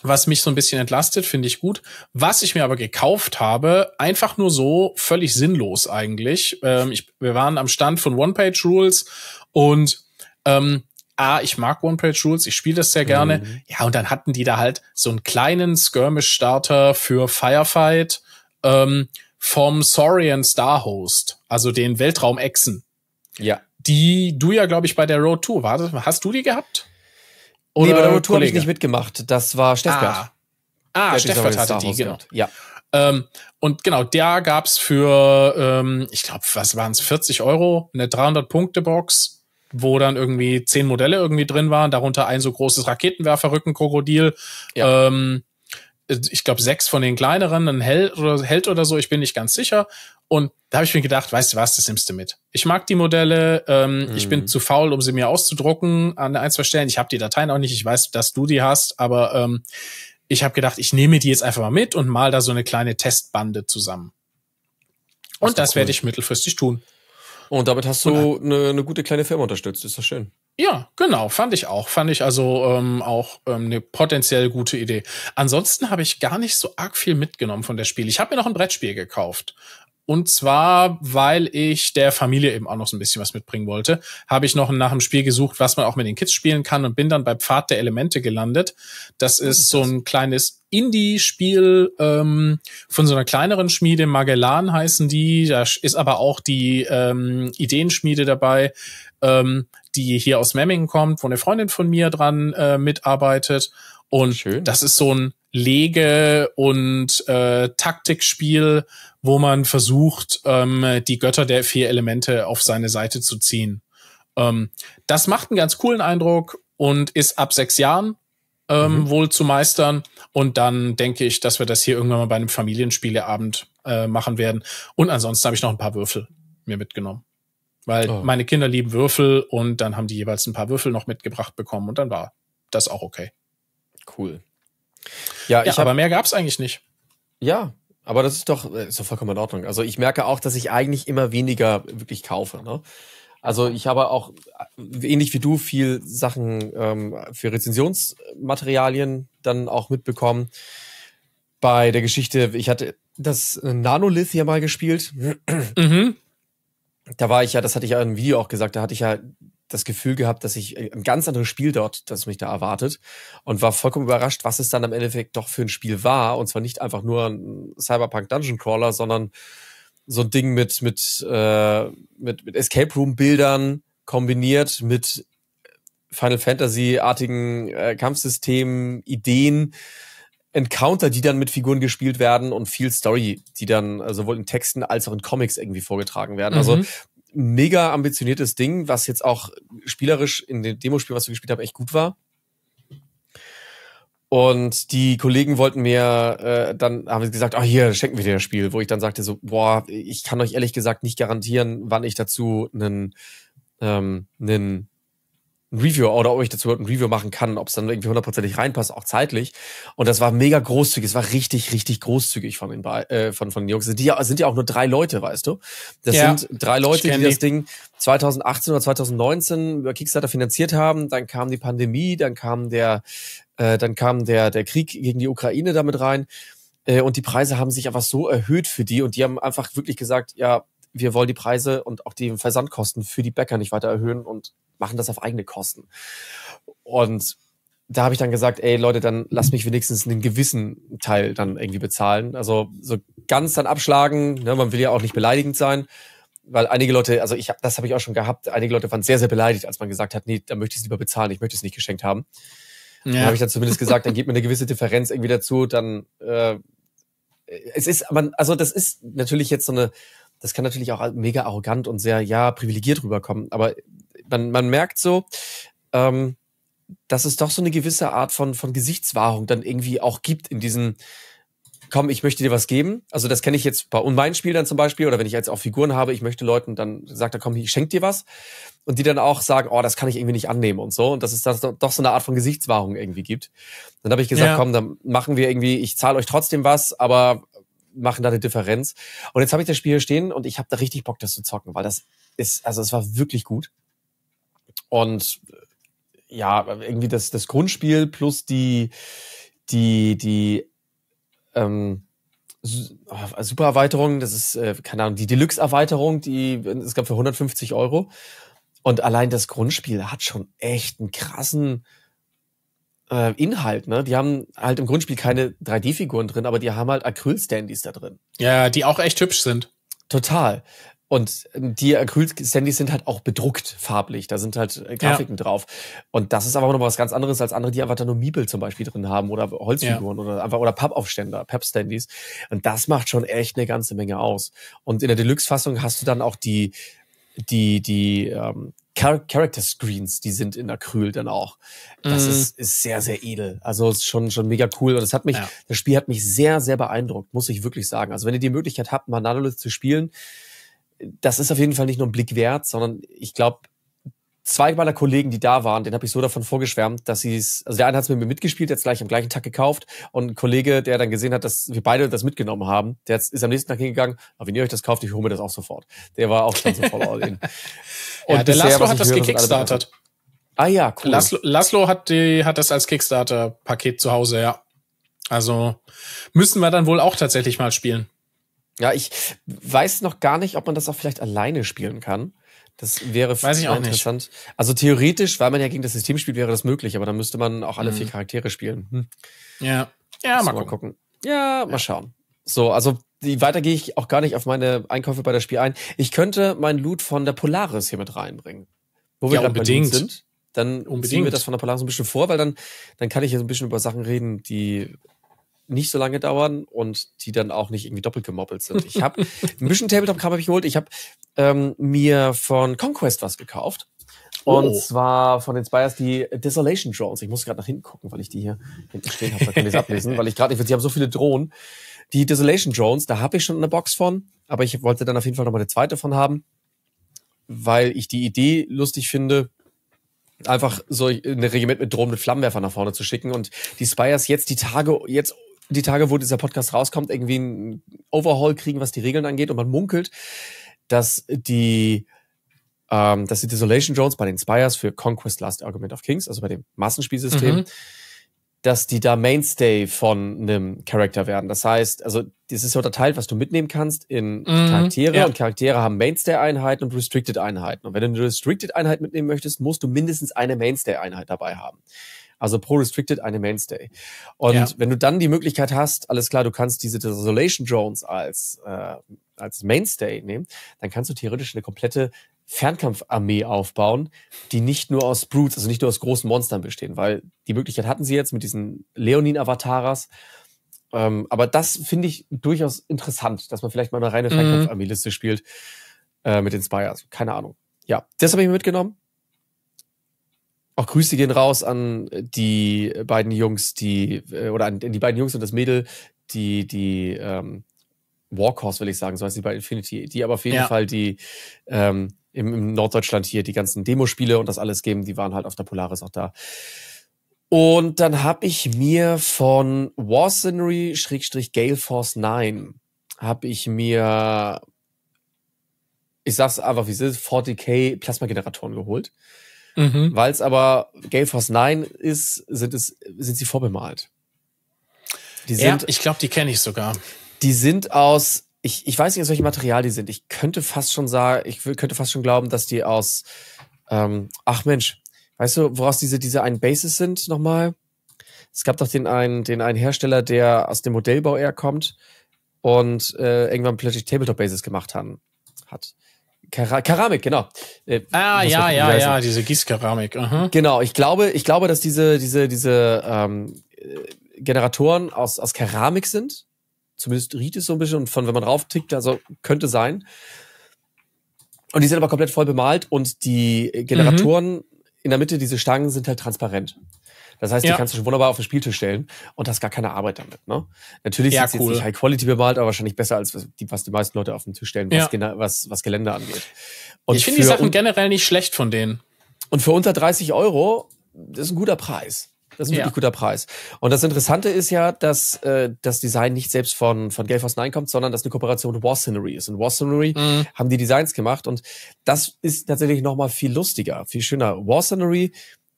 B: Was mich so ein bisschen entlastet, finde ich gut. Was ich mir aber gekauft habe, einfach nur so, völlig sinnlos eigentlich. Ähm, ich, wir waren am Stand von One-Page-Rules und ähm, Ah, ich mag One-Page-Rules, ich spiele das sehr gerne. Mhm. Ja, und dann hatten die da halt so einen kleinen Skirmish-Starter für Firefight. Ähm, vom Saurian Star Host, also den Weltraumechsen. Ja. Die du ja, glaube ich, bei der Road 2 war das, Hast du die gehabt? Oder nee, bei der Road 2 habe ich nicht
A: mitgemacht. Das war Steffert. Ah, ah Steffbert hatte die, genau. Ja. Ähm, und genau, da
B: gab's für, ähm, ich glaube, was waren's, 40 Euro, eine 300-Punkte-Box wo dann irgendwie zehn Modelle irgendwie drin waren, darunter ein so großes Raketenwerferrückenkrokodil, ja. ähm, ich glaube, sechs von den kleineren, ein Held oder, Held oder so, ich bin nicht ganz sicher. Und da habe ich mir gedacht, weißt du was, das nimmst du mit. Ich mag die Modelle, ähm, mhm. ich bin mhm. zu faul, um sie mir auszudrucken an ein, zwei Stellen. Ich habe die Dateien auch nicht, ich weiß, dass du die hast, aber ähm, ich habe gedacht, ich nehme die jetzt einfach mal mit und mal da so eine kleine Testbande zusammen. Und das, das cool. werde ich
A: mittelfristig tun. Und damit hast du eine, eine gute kleine Firma unterstützt, ist das schön.
B: Ja, genau, fand ich auch. Fand ich also ähm, auch ähm, eine potenziell gute Idee. Ansonsten habe ich gar nicht so arg viel mitgenommen von der Spiel. Ich habe mir noch ein Brettspiel gekauft. Und zwar, weil ich der Familie eben auch noch so ein bisschen was mitbringen wollte, habe ich noch nach einem Spiel gesucht, was man auch mit den Kids spielen kann und bin dann bei Pfad der Elemente gelandet. Das ist, so ein kleines Indie-Spiel ähm, von so einer kleineren Schmiede, Magellan heißen die. Da ist aber auch die ähm, Ideenschmiede dabei. Ähm, die hier aus Memmingen kommt, wo eine Freundin von mir dran äh, mitarbeitet. Und Schön. das ist so ein Lege- und äh, Taktikspiel, wo man versucht, ähm, die Götter der vier Elemente auf seine Seite zu ziehen. Ähm, das macht einen ganz coolen Eindruck und ist ab sechs Jahren ähm, mhm. wohl zu meistern. Und dann denke ich, dass wir das hier irgendwann mal bei einem Familienspieleabend äh, machen werden. Und ansonsten habe ich noch ein paar Würfel mir mitgenommen. Weil oh. meine Kinder lieben Würfel und dann haben die jeweils ein paar Würfel noch mitgebracht bekommen und dann war das auch okay.
A: Cool. Ja, ja ich aber hab, mehr gab's eigentlich nicht. Ja, aber das ist doch, äh, ist doch vollkommen in Ordnung. Also ich merke auch, dass ich eigentlich immer weniger wirklich kaufe. Ne? Also ich habe auch, äh, ähnlich wie du, viel Sachen ähm, für Rezensionsmaterialien dann auch mitbekommen. Bei der Geschichte, ich hatte das äh, Nanolith hier mal gespielt. Mhm da war ich ja, das hatte ich ja im Video auch gesagt, da hatte ich ja das Gefühl gehabt, dass ich äh, ein ganz anderes Spiel dort, das mich da erwartet und war vollkommen überrascht, was es dann im Endeffekt doch für ein Spiel war und zwar nicht einfach nur ein Cyberpunk Dungeon Crawler, sondern so ein Ding mit mit äh, mit, mit Escape Room Bildern kombiniert mit Final Fantasy artigen äh, Kampfsystemen, Ideen Encounter, die dann mit Figuren gespielt werden und viel Story, die dann äh, sowohl in Texten als auch in Comics irgendwie vorgetragen werden. Also mhm. Also mega ambitioniertes Ding, was jetzt auch spielerisch in dem Demospiel, was wir gespielt haben, echt gut war. Und die Kollegen wollten mir, äh, dann haben sie gesagt, ah oh, hier, schenken wir dir das Spiel, wo ich dann sagte so, boah, ich kann euch ehrlich gesagt nicht garantieren, wann ich dazu einen, ähm, einen ein Review oder ob ich dazu ein Review machen kann, ob es dann irgendwie hundertprozentig reinpasst, auch zeitlich. Und das war mega großzügig. Es war richtig, richtig großzügig von den, äh, von, von den Jungs. Die sind ja auch nur drei Leute, weißt du? Das ja, sind drei Leute, die, die das Ding 2018 oder 2019 über Kickstarter finanziert haben. Dann kam die Pandemie, dann kam der, äh, dann kam der, der Krieg gegen die Ukraine damit rein. Äh, und die Preise haben sich einfach so erhöht für die. Und die haben einfach wirklich gesagt, ja, wir wollen die Preise und auch die Versandkosten für die Bäcker nicht weiter erhöhen und machen das auf eigene Kosten. Und da habe ich dann gesagt, ey Leute, dann lasst mich wenigstens einen gewissen Teil dann irgendwie bezahlen. Also so ganz dann abschlagen, ne, man will ja auch nicht beleidigend sein, weil einige Leute, also ich hab, das habe ich auch schon gehabt, einige Leute waren sehr, sehr beleidigt, als man gesagt hat, nee, da möchte ich es lieber bezahlen, ich möchte es nicht geschenkt haben. Ja. Da habe ich dann zumindest gesagt, dann gibt mir eine gewisse Differenz irgendwie dazu, dann äh, es ist, man, also das ist natürlich jetzt so eine das kann natürlich auch mega arrogant und sehr, ja, privilegiert rüberkommen. Aber man, man merkt so, ähm, dass es doch so eine gewisse Art von, von Gesichtswahrung dann irgendwie auch gibt in diesen, komm, ich möchte dir was geben. Also das kenne ich jetzt bei meinen Spielern zum Beispiel oder wenn ich jetzt auch Figuren habe, ich möchte Leuten, dann sagt er, komm, ich schenke dir was. Und die dann auch sagen, oh, das kann ich irgendwie nicht annehmen und so. Und dass es das doch so eine Art von Gesichtswahrung irgendwie gibt. Dann habe ich gesagt, ja. komm, dann machen wir irgendwie, ich zahle euch trotzdem was, aber machen da eine Differenz. Und jetzt habe ich das Spiel hier stehen und ich habe da richtig Bock, das zu zocken, weil das ist, also es war wirklich gut. Und äh, ja, irgendwie das, das Grundspiel plus die, die, die, ähm, äh, super Erweiterung, das ist, äh, keine Ahnung, die Deluxe-Erweiterung, die es gab für 150 Euro. Und allein das Grundspiel hat schon echt einen krassen, äh, Inhalt, ne? Die haben halt im Grundspiel keine 3D-Figuren drin, aber die haben halt Acryl-Standys da drin. Ja, die auch echt hübsch sind. Total. Und ähm, die Acryl-Standys sind halt auch bedruckt farblich. Da sind halt äh, Grafiken ja. drauf. Und das ist aber noch was ganz anderes als andere, die einfach da nur Miebel zum Beispiel drin haben oder Holzfiguren ja. oder einfach oder Pappaufständer, Pep-Standys. Und das macht schon echt eine ganze Menge aus. Und in der Deluxe-Fassung hast du dann auch die die die ähm, Char Character Screens, die sind in Acryl dann auch. Das mm. ist, ist sehr, sehr edel. Also ist schon, schon mega cool. Und es hat mich, ja. das Spiel hat mich sehr, sehr beeindruckt, muss ich wirklich sagen. Also wenn ihr die Möglichkeit habt, mal Nanolith zu spielen, das ist auf jeden Fall nicht nur ein Blick wert, sondern ich glaube, zwei meiner Kollegen, die da waren, den habe ich so davon vorgeschwärmt, dass sie es, also der eine hat es mit mir mitgespielt, jetzt gleich am gleichen Tag gekauft und ein Kollege, der dann gesehen hat, dass wir beide das mitgenommen haben, der ist am nächsten Tag hingegangen, aber wenn ihr euch das kauft, ich hole mir das auch sofort. Der war auch schon so voll all in. Und ja, der bisher, Laszlo hat das gekickstartet.
B: Ah ja, cool. Laszlo, Laszlo hat, die, hat das als Kickstarter-Paket zu Hause,
A: ja. Also müssen wir dann wohl auch tatsächlich mal spielen. Ja, ich weiß noch gar nicht, ob man das auch vielleicht alleine spielen kann. Das wäre Weiß ich auch interessant. Nicht. Also theoretisch, weil man ja gegen das System spielt, wäre das möglich, aber dann müsste man auch alle mhm. vier Charaktere spielen. Hm. Ja. Ja, mal, mal gucken. gucken. Ja, mal ja. schauen. So, also weiter gehe ich auch gar nicht auf meine Einkäufe bei der Spiel ein. Ich könnte mein Loot von der Polaris hier mit reinbringen.
B: Wo wir ja, unbedingt. sind,
A: dann unbedingt. ziehen wir das von der Polaris ein bisschen vor, weil dann, dann kann ich hier so ein bisschen über Sachen reden, die nicht so lange dauern und die dann auch nicht irgendwie doppelt gemoppelt sind. Ich habe Mission Tabletop hab ich geholt. Ich habe ähm, mir von Conquest was gekauft. Und oh. zwar von den Spires die Desolation Drones. Ich muss gerade nach hinten gucken, weil ich die hier hinten stehen habe. Da kann ich es ablesen, weil ich gerade, ich, sie haben so viele Drohnen. Die Desolation Drones, da habe ich schon eine Box von, aber ich wollte dann auf jeden Fall nochmal eine zweite von haben, weil ich die Idee lustig finde, einfach so ein Regiment mit Drohnen mit Flammenwerfer nach vorne zu schicken und die Spires jetzt die Tage, jetzt die Tage, wo dieser Podcast rauskommt, irgendwie einen Overhaul kriegen, was die Regeln angeht. Und man munkelt, dass die ähm, dass die Desolation Jones bei den Spires für Conquest Last Argument of Kings, also bei dem Massenspielsystem, mhm. dass die da Mainstay von einem Charakter werden. Das heißt, also das ist ja unterteilt, was du mitnehmen kannst in mhm. Charaktere ja. und Charaktere haben Mainstay-Einheiten und Restricted-Einheiten. Und wenn du eine Restricted-Einheit mitnehmen möchtest, musst du mindestens eine Mainstay-Einheit dabei haben. Also pro Restricted eine Mainstay. Und ja. wenn du dann die Möglichkeit hast, alles klar, du kannst diese Desolation Drones als, äh, als Mainstay nehmen, dann kannst du theoretisch eine komplette Fernkampfarmee aufbauen, die nicht nur aus Brutes, also nicht nur aus großen Monstern bestehen, weil die Möglichkeit hatten sie jetzt mit diesen Leonin-Avataras. Ähm, aber das finde ich durchaus interessant, dass man vielleicht mal eine reine mhm. Fernkampfarmee-Liste spielt äh, mit den Spires. Keine Ahnung. Ja, das habe ich mir mitgenommen. Auch Grüße gehen raus an die beiden Jungs, die, äh, oder an die beiden Jungs und das Mädel, die, die, ähm, Walkhorse, will ich sagen, so heißt die bei Infinity, die aber auf jeden ja. Fall die, ähm, im, im Norddeutschland hier die ganzen Demospiele und das alles geben, die waren halt auf der Polaris auch da. Und dann habe ich mir von Warcenry Schrägstrich Gale Force 9 habe ich mir, ich sag's einfach wie es ist, 40k Plasmageneratoren geholt. Mhm. Weil es aber Gale Force 9 ist, sind, es, sind sie vorbemalt. Die sind, ja, ich glaube, die kenne ich sogar. Die sind aus, ich, ich weiß nicht, aus welchem Material die sind. Ich könnte fast schon sagen, ich könnte fast schon glauben, dass die aus, ähm, ach Mensch, weißt du, woraus diese, diese einen Bases sind nochmal? Es gab doch den einen, den einen Hersteller, der aus dem Modellbau eher kommt und äh, irgendwann plötzlich Tabletop Bases gemacht haben, hat. Kera Keramik, genau. Äh, ah, ja, ja, ja, diese Gießkeramik. Aha. Genau, ich glaube, ich glaube, dass diese, diese, diese ähm, äh, Generatoren aus, aus Keramik sind. Zumindest riecht es so ein bisschen und von wenn man drauf tickt, also könnte sein. Und die sind aber komplett voll bemalt und die äh, Generatoren mhm. in der Mitte, diese Stangen, sind halt transparent. Das heißt, die kannst du schon wunderbar auf den Spieltisch stellen und hast gar keine Arbeit damit. Ne? Natürlich ja, ist cool. jetzt nicht High Quality bemalt, aber wahrscheinlich besser als was die, was die meisten Leute auf den Tisch stellen, was, ja. was, was Gelände angeht. Und ich finde die Sachen generell nicht schlecht von denen. Und für unter 30 Euro, das ist ein guter Preis. Das ist ein ja. wirklich guter Preis. Und das Interessante ist ja, dass äh, das Design nicht selbst von, von Gelfast 9 kommt, sondern dass eine Kooperation mit War ist. Und War mhm. haben die Designs gemacht und das ist tatsächlich nochmal viel lustiger, viel schöner. War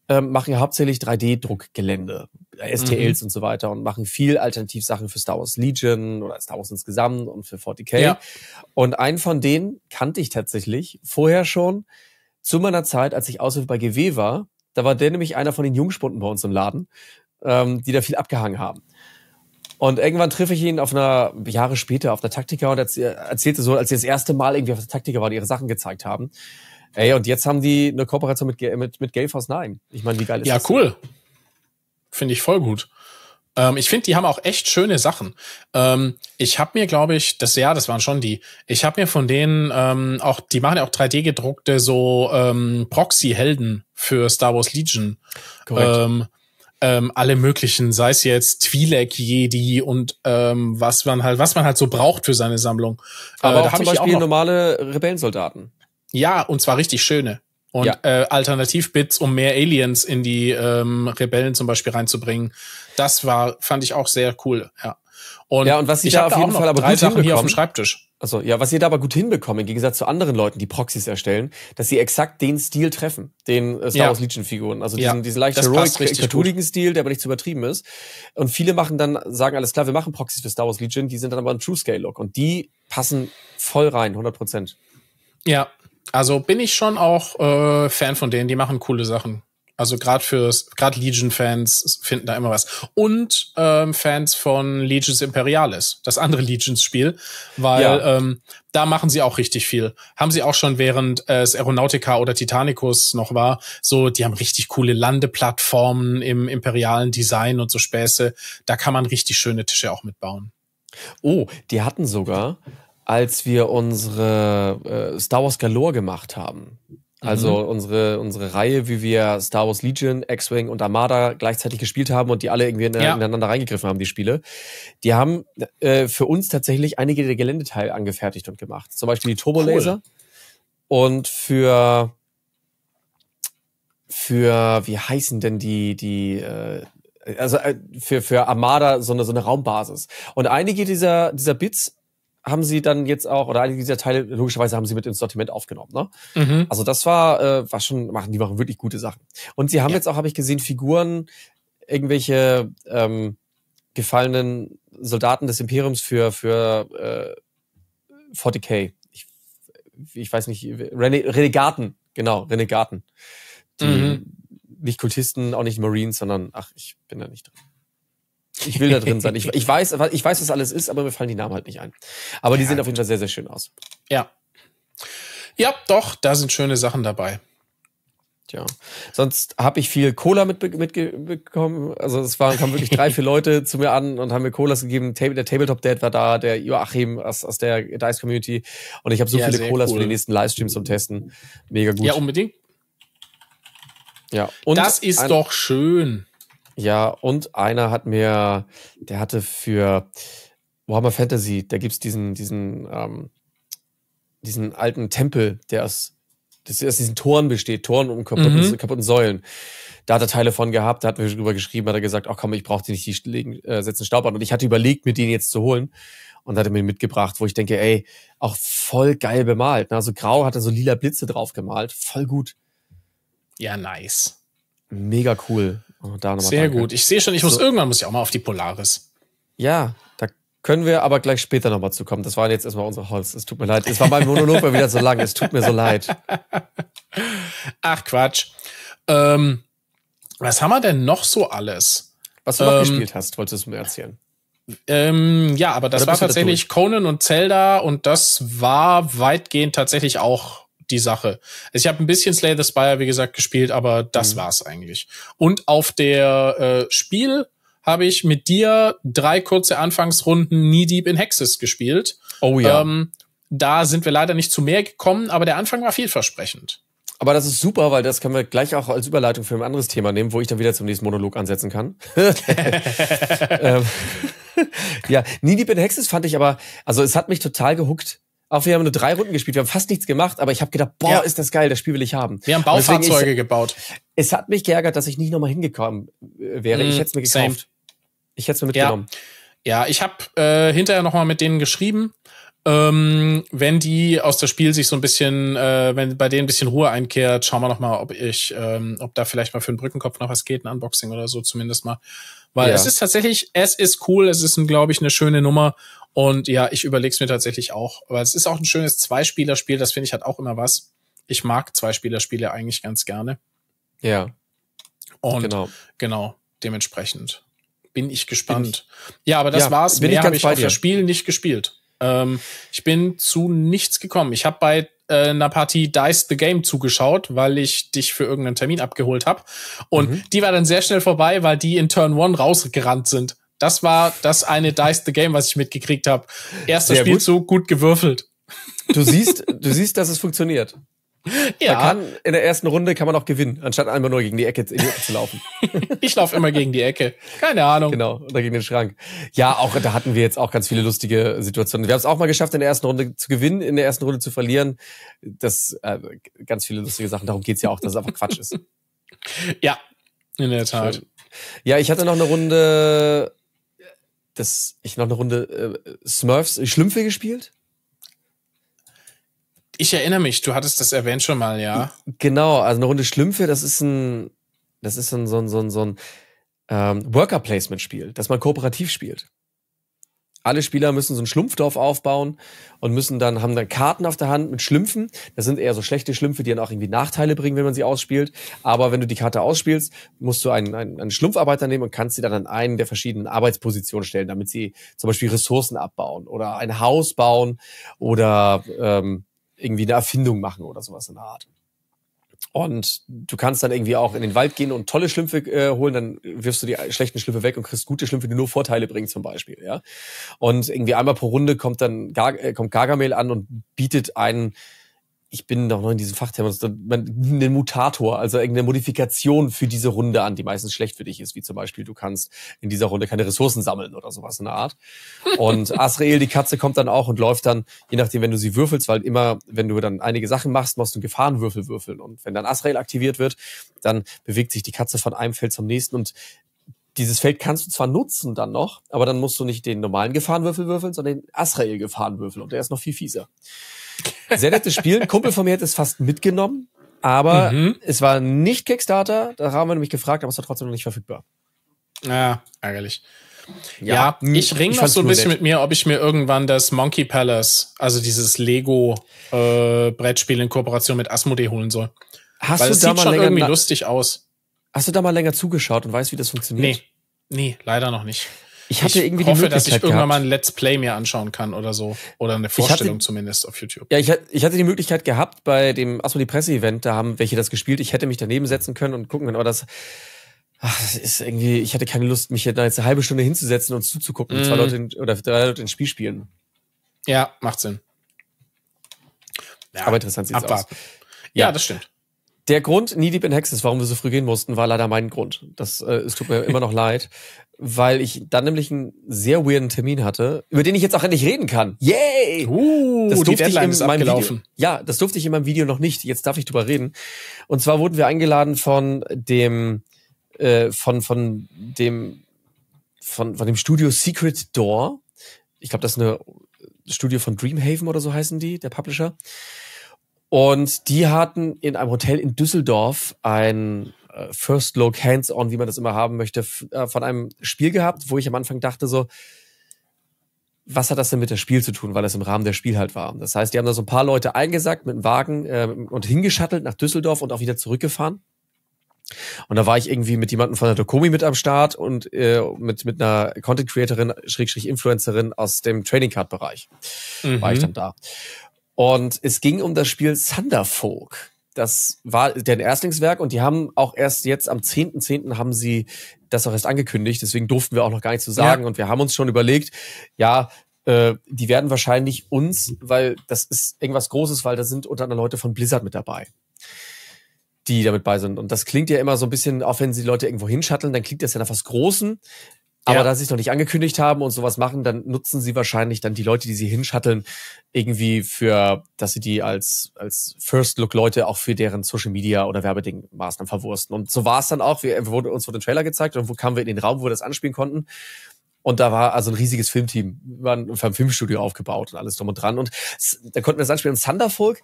A: ähm, machen ja hauptsächlich 3D-Druckgelände, äh, STLs mhm. und so weiter und machen viel Alternativsachen für Star Wars Legion oder Star Wars insgesamt und für 40k. Ja. Und einen von denen kannte ich tatsächlich vorher schon zu meiner Zeit, als ich Aushilfe bei GW war. Da war der nämlich einer von den Jungspunden bei uns im Laden, ähm, die da viel abgehangen haben. Und irgendwann triff ich ihn auf einer, Jahre später, auf der Taktika und erzählte so, als sie das erste Mal irgendwie auf der Taktika waren, ihre Sachen gezeigt haben. Ey, und jetzt haben die eine Kooperation mit, mit, mit Force 9. Ich meine, wie geil ist ja, das? Ja, cool. Finde ich voll gut.
B: Ähm, ich finde, die haben auch echt schöne Sachen. Ähm, ich habe mir, glaube ich, das ja, das waren schon die. Ich habe mir von denen ähm, auch, die machen ja auch 3D gedruckte so ähm, Proxy-Helden für Star Wars Legion. Korrekt. Ähm, ähm, alle möglichen, sei es jetzt Twi'lek, Jedi und ähm, was man halt, was man halt so braucht für seine Sammlung. Aber äh, auch zum Beispiel auch
A: normale Rebellensoldaten. Ja,
B: und zwar richtig schöne. Und ja. äh, Alternativbits, um mehr Aliens in die ähm, Rebellen zum Beispiel reinzubringen. Das war,
A: fand ich auch sehr cool, ja. Und ja, und was sie da auf jeden Fall aber gut Sachen hier auf dem Schreibtisch. Also ja, was ihr da aber gut hinbekommen, im Gegensatz zu anderen Leuten, die Proxys erstellen, dass sie exakt den Stil treffen, den äh, Star Wars ja. Legion Figuren, also diesen, ja. diesen leicht heroic Stil, der aber nicht zu übertrieben ist. Und viele machen dann sagen alles klar, wir machen Proxys für Star Wars Legion, die sind dann aber ein True Scale Look und die passen voll rein, 100 Prozent.
B: Ja, also bin ich schon auch äh, Fan von denen, die machen coole Sachen. Also gerade fürs, gerade Legion-Fans finden da immer was. Und ähm, Fans von Legions Imperialis, das andere Legions-Spiel, weil ja. ähm, da machen sie auch richtig viel. Haben sie auch schon während äh, Aeronautica oder Titanicus noch war, so, die haben richtig coole Landeplattformen im imperialen Design und so Späße. Da kann man richtig schöne Tische auch mitbauen.
A: Oh, die hatten sogar als wir unsere äh, Star Wars Galore gemacht haben. Also mhm. unsere, unsere Reihe, wie wir Star Wars Legion, X-Wing und Armada gleichzeitig gespielt haben und die alle irgendwie in, äh, ja. ineinander reingegriffen haben, die Spiele. Die haben äh, für uns tatsächlich einige der Geländeteile angefertigt und gemacht. Zum Beispiel die Turbolaser. Cool. Und für, für, wie heißen denn die, die, äh, also äh, für, für Armada so eine, so eine Raumbasis. Und einige dieser, dieser Bits haben sie dann jetzt auch, oder einige dieser Teile, logischerweise haben sie mit ins Sortiment aufgenommen. Ne? Mhm. Also das war, äh, war schon, machen, die machen wirklich gute Sachen. Und sie haben ja. jetzt auch, habe ich gesehen, Figuren, irgendwelche ähm, gefallenen Soldaten des Imperiums für, für äh, 40k. Ich, ich weiß nicht, Rene, Renegaten, genau, Renegaten. Die, mhm. Nicht Kultisten, auch nicht Marines, sondern, ach, ich bin da nicht drin. Ich will da drin sein. Ich, ich, weiß, ich weiß, was alles ist, aber mir fallen die Namen halt nicht ein. Aber die ja, sehen auf jeden Fall sehr, sehr schön aus. Ja. Ja, doch, da sind schöne Sachen dabei. Tja. Sonst habe ich viel Cola mitbekommen. Mit, also es waren, kamen wirklich drei, vier Leute zu mir an und haben mir Colas gegeben. Der Tabletop Dad war da, der Joachim aus, aus der Dice Community. Und ich habe so ja, viele Colas cool. für die nächsten Livestreams zum Testen. Mega gut. Ja, unbedingt. Ja. Und das ist doch schön. Ja, und einer hat mir, der hatte für Warhammer Fantasy, da gibt es diesen, diesen, ähm, diesen alten Tempel, der aus, das aus diesen Toren besteht, Toren um kaputten, mhm. kaputten Säulen. Da hat er Teile von gehabt, da hat mir drüber geschrieben, hat er gesagt, ach komm, ich brauche die nicht, die legen, äh, setzen Staub an. Und ich hatte überlegt, mir den jetzt zu holen und hat er mir mitgebracht, wo ich denke, ey, auch voll geil bemalt. Ne? Also grau hat er so lila Blitze drauf gemalt, voll gut. Ja, nice. Mega cool. Oh, Sehr danke. gut. Ich sehe schon, ich muss so. irgendwann muss ich auch mal auf die
B: Polaris.
A: Ja, da können wir aber gleich später nochmal zukommen. Das waren jetzt erstmal unsere Holz. Es tut mir leid. Es war mein Monolog wieder so lang. Es tut mir so leid. Ach Quatsch.
B: Ähm, was haben wir denn noch so alles? Was du ähm, noch gespielt hast, wolltest du mir erzählen. Ähm, ja, aber das Oder war tatsächlich Conan und Zelda und das war weitgehend tatsächlich auch die Sache. Also ich habe ein bisschen Slay the Spire, wie gesagt, gespielt, aber das mhm. war's eigentlich. Und auf der äh, Spiel habe ich mit dir drei kurze Anfangsrunden Knee Deep in Hexes gespielt. Oh ja. Ähm,
A: da sind wir leider nicht zu mehr gekommen, aber der Anfang war vielversprechend. Aber das ist super, weil das können wir gleich auch als Überleitung für ein anderes Thema nehmen, wo ich dann wieder zum nächsten Monolog ansetzen kann. Ähm, ja, Knee in Hexes fand ich aber, also es hat mich total gehuckt. Auch wir haben nur drei Runden gespielt, wir haben fast nichts gemacht, aber ich habe gedacht, boah, ja. ist das geil, das Spiel will ich haben. Wir haben Baufahrzeuge ich, gebaut. Es hat mich geärgert, dass ich nicht nochmal hingekommen
B: äh, wäre. Mm, ich hm, hätte es mir gekauft. Same. Ich hätte es mir mitgenommen. Ja, ja ich habe äh, hinterher nochmal mit denen geschrieben. Ähm, wenn die aus das Spiel sich so ein bisschen, äh, wenn bei denen ein bisschen Ruhe einkehrt, schauen wir nochmal, ob ich, ähm, ob da vielleicht mal für den Brückenkopf noch was geht, ein Unboxing oder so zumindest mal. Weil ja. es ist tatsächlich, es ist cool, es ist, glaube ich, eine schöne Nummer. Und ja, ich überlege es mir tatsächlich auch. Weil es ist auch ein schönes Zweispielerspiel, das finde ich hat auch immer was. Ich mag Zweispielerspiele eigentlich ganz gerne. Ja. Und genau, genau dementsprechend bin ich gespannt. Bin ich, ja, aber das ja, war's. Bin Mehr habe ich, hab ich auf das Spiel nicht gespielt. Ähm, ich bin zu nichts gekommen. Ich habe bei äh, einer Partie Dice the Game zugeschaut, weil ich dich für irgendeinen Termin abgeholt habe. Und mhm. die war dann sehr schnell vorbei, weil die in Turn One rausgerannt sind. Das war das eine Dice the Game, was ich mitgekriegt habe. Erster Spielzug, gut. gut gewürfelt.
A: Du siehst, du siehst, dass es funktioniert. Ja. Man Kann, in der ersten Runde kann man auch gewinnen, anstatt einmal nur gegen die Ecke, die Ecke zu laufen. ich laufe immer gegen die Ecke. Keine Ahnung. Genau, oder gegen den Schrank. Ja, auch da hatten wir jetzt auch ganz viele lustige Situationen. Wir haben es auch mal geschafft, in der ersten Runde zu gewinnen, in der ersten Runde zu verlieren. Das äh, ganz viele lustige Sachen. Darum geht's ja auch, dass es einfach Quatsch ist. Ja, in der Tat. Schön. Ja, ich hatte noch eine Runde, das, ich noch eine Runde äh, Smurfs Schlümpfe gespielt. Ich erinnere mich, du hattest das erwähnt schon mal, ja. Genau, also eine Runde Schlümpfe, das ist ein, das ist ein, so ein, so ein, so ein ähm, Worker-Placement-Spiel, dass man kooperativ spielt. Alle Spieler müssen so ein Schlumpfdorf aufbauen und müssen dann, haben dann Karten auf der Hand mit Schlümpfen. Das sind eher so schlechte Schlümpfe, die dann auch irgendwie Nachteile bringen, wenn man sie ausspielt. Aber wenn du die Karte ausspielst, musst du einen, einen, einen Schlumpfarbeiter nehmen und kannst sie dann an einen der verschiedenen Arbeitspositionen stellen, damit sie zum Beispiel Ressourcen abbauen oder ein Haus bauen oder ähm, irgendwie eine Erfindung machen oder sowas in der Art. Und du kannst dann irgendwie auch in den Wald gehen und tolle Schlümpfe äh, holen, dann wirfst du die schlechten Schlümpfe weg und kriegst gute Schlümpfe, die nur Vorteile bringen zum Beispiel. Ja? Und irgendwie einmal pro Runde kommt dann Gar äh, kommt Gargamel an und bietet einen ich bin doch noch in diesem Fachterminus, einen Mutator, also irgendeine Modifikation für diese Runde an, die meistens schlecht für dich ist, wie zum Beispiel, du kannst in dieser Runde keine Ressourcen sammeln oder sowas in der Art. Und Asrael, die Katze, kommt dann auch und läuft dann, je nachdem, wenn du sie würfelst, weil immer, wenn du dann einige Sachen machst, musst du einen Gefahrenwürfel würfeln. Und wenn dann Asrael aktiviert wird, dann bewegt sich die Katze von einem Feld zum nächsten und dieses Feld kannst du zwar nutzen dann noch, aber dann musst du nicht den normalen Gefahrenwürfel würfeln, sondern den Asrael-Gefahrenwürfel und der ist noch viel fieser. Sehr nettes Spiel. Ein Kumpel von mir hat es fast mitgenommen, aber mhm. es war nicht Kickstarter. Da haben wir nämlich gefragt, aber es war trotzdem noch nicht verfügbar. Ja, ärgerlich. Ja, ja, ich ringe noch so ein bisschen nett.
B: mit mir, ob ich mir irgendwann das Monkey Palace, also dieses Lego äh, Brettspiel in Kooperation mit Asmodee holen soll. Hast Weil du da sieht mal schon länger irgendwie lustig
A: aus. Hast du da mal länger zugeschaut und weißt, wie das funktioniert?
B: Nee, nee, leider noch nicht.
A: Ich hatte ich irgendwie hoffe, die Möglichkeit dass ich irgendwann mal ein Let's Play mir anschauen
B: kann oder so. Oder eine Vorstellung hatte, zumindest auf YouTube.
A: Ja, ich, ich hatte die Möglichkeit gehabt bei dem Asmo die Presse-Event, da haben welche das gespielt. Ich hätte mich daneben setzen können und gucken können, aber das, ach, das ist irgendwie, ich hatte keine Lust, mich jetzt eine halbe Stunde hinzusetzen und zuzugucken, mhm. zwei mm. Leute in, oder drei Leute ins Spiel spielen. Ja, macht Sinn. Ja, aber interessant sieht's aus. Ja, ja, das stimmt. Der Grund, Knee Deep in Hexes, warum wir so früh gehen mussten, war leider mein Grund. Das äh, es tut mir immer noch leid, weil ich dann nämlich einen sehr weirden Termin hatte, über den ich jetzt auch endlich reden kann.
C: Yay! Uh,
A: das durfte ich in meinem abgelaufen. Video. Ja, das durfte ich in meinem Video noch nicht. Jetzt darf ich drüber reden. Und zwar wurden wir eingeladen von dem äh, von von dem von von dem Studio Secret Door. Ich glaube, das ist eine Studio von Dreamhaven oder so heißen die, der Publisher. Und die hatten in einem Hotel in Düsseldorf ein äh, First Look Hands-on, wie man das immer haben möchte, äh, von einem Spiel gehabt, wo ich am Anfang dachte so, was hat das denn mit dem Spiel zu tun, weil das im Rahmen der Spiel halt war. Das heißt, die haben da so ein paar Leute eingesackt mit dem Wagen äh, und hingeschattelt nach Düsseldorf und auch wieder zurückgefahren. Und da war ich irgendwie mit jemandem von der Dokomi mit am Start und äh, mit, mit einer Content Creatorin, Schrägstrich Influencerin aus dem Trading Card Bereich mhm. war ich mhm. dann da. Und es ging um das Spiel Thunderfolk. Das war deren Erstlingswerk und die haben auch erst jetzt am 10.10. .10. haben sie das auch erst angekündigt, deswegen durften wir auch noch gar nichts zu sagen ja. und wir haben uns schon überlegt, ja, äh, die werden wahrscheinlich uns, weil das ist irgendwas Großes, weil da sind unter anderem Leute von Blizzard mit dabei die damit bei sind. Und das klingt ja immer so ein bisschen, auch wenn sie die Leute irgendwo hinschatteln, dann klingt das ja nach was Großen. Aber ja. da sie es noch nicht angekündigt haben und sowas machen, dann nutzen sie wahrscheinlich dann die Leute, die sie hinschatteln, irgendwie für, dass sie die als, als First-Look-Leute auch für deren Social Media oder Werbeding-Maßnahmen verwursten. Und so war es dann auch. Wir, wurden uns vor ein Trailer gezeigt und wo kamen wir in den Raum, wo wir das anspielen konnten. Und da war also ein riesiges Filmteam. Wir waren einem Filmstudio aufgebaut und alles drum und dran. Und da konnten wir das anspielen. Und Thunderfolk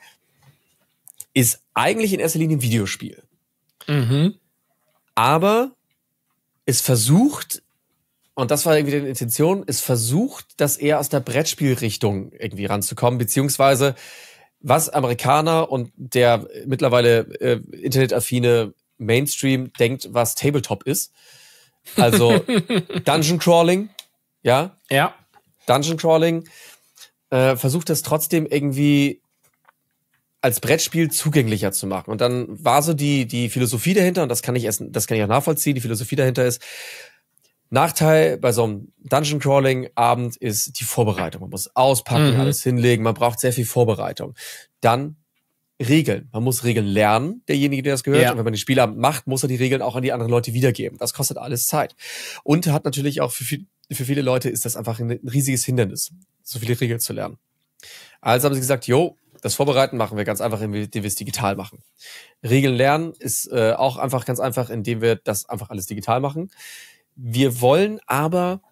A: ist eigentlich in erster Linie ein Videospiel. Mhm. Aber es versucht, und das war irgendwie die Intention, es versucht, das eher aus der Brettspielrichtung irgendwie ranzukommen, beziehungsweise was Amerikaner und der mittlerweile äh, internetaffine Mainstream denkt, was Tabletop ist. Also Dungeon Crawling, ja? Ja. Dungeon Crawling äh, versucht das trotzdem irgendwie als Brettspiel zugänglicher zu machen. Und dann war so die, die Philosophie dahinter, und das kann ich erst, das kann ich auch nachvollziehen, die Philosophie dahinter ist, Nachteil bei so einem Dungeon Crawling Abend ist die Vorbereitung. Man muss auspacken, mhm. alles hinlegen. Man braucht sehr viel Vorbereitung. Dann Regeln. Man muss Regeln lernen, derjenige, der das gehört. Ja. Und wenn man den Spieler macht, muss er die Regeln auch an die anderen Leute wiedergeben. Das kostet alles Zeit. Und hat natürlich auch für, viel, für viele Leute ist das einfach ein riesiges Hindernis, so viele Regeln zu lernen. Also haben sie gesagt, jo, das Vorbereiten machen wir ganz einfach, indem wir es digital machen. Regeln lernen ist äh, auch einfach ganz einfach, indem wir das einfach alles digital machen wir wollen aber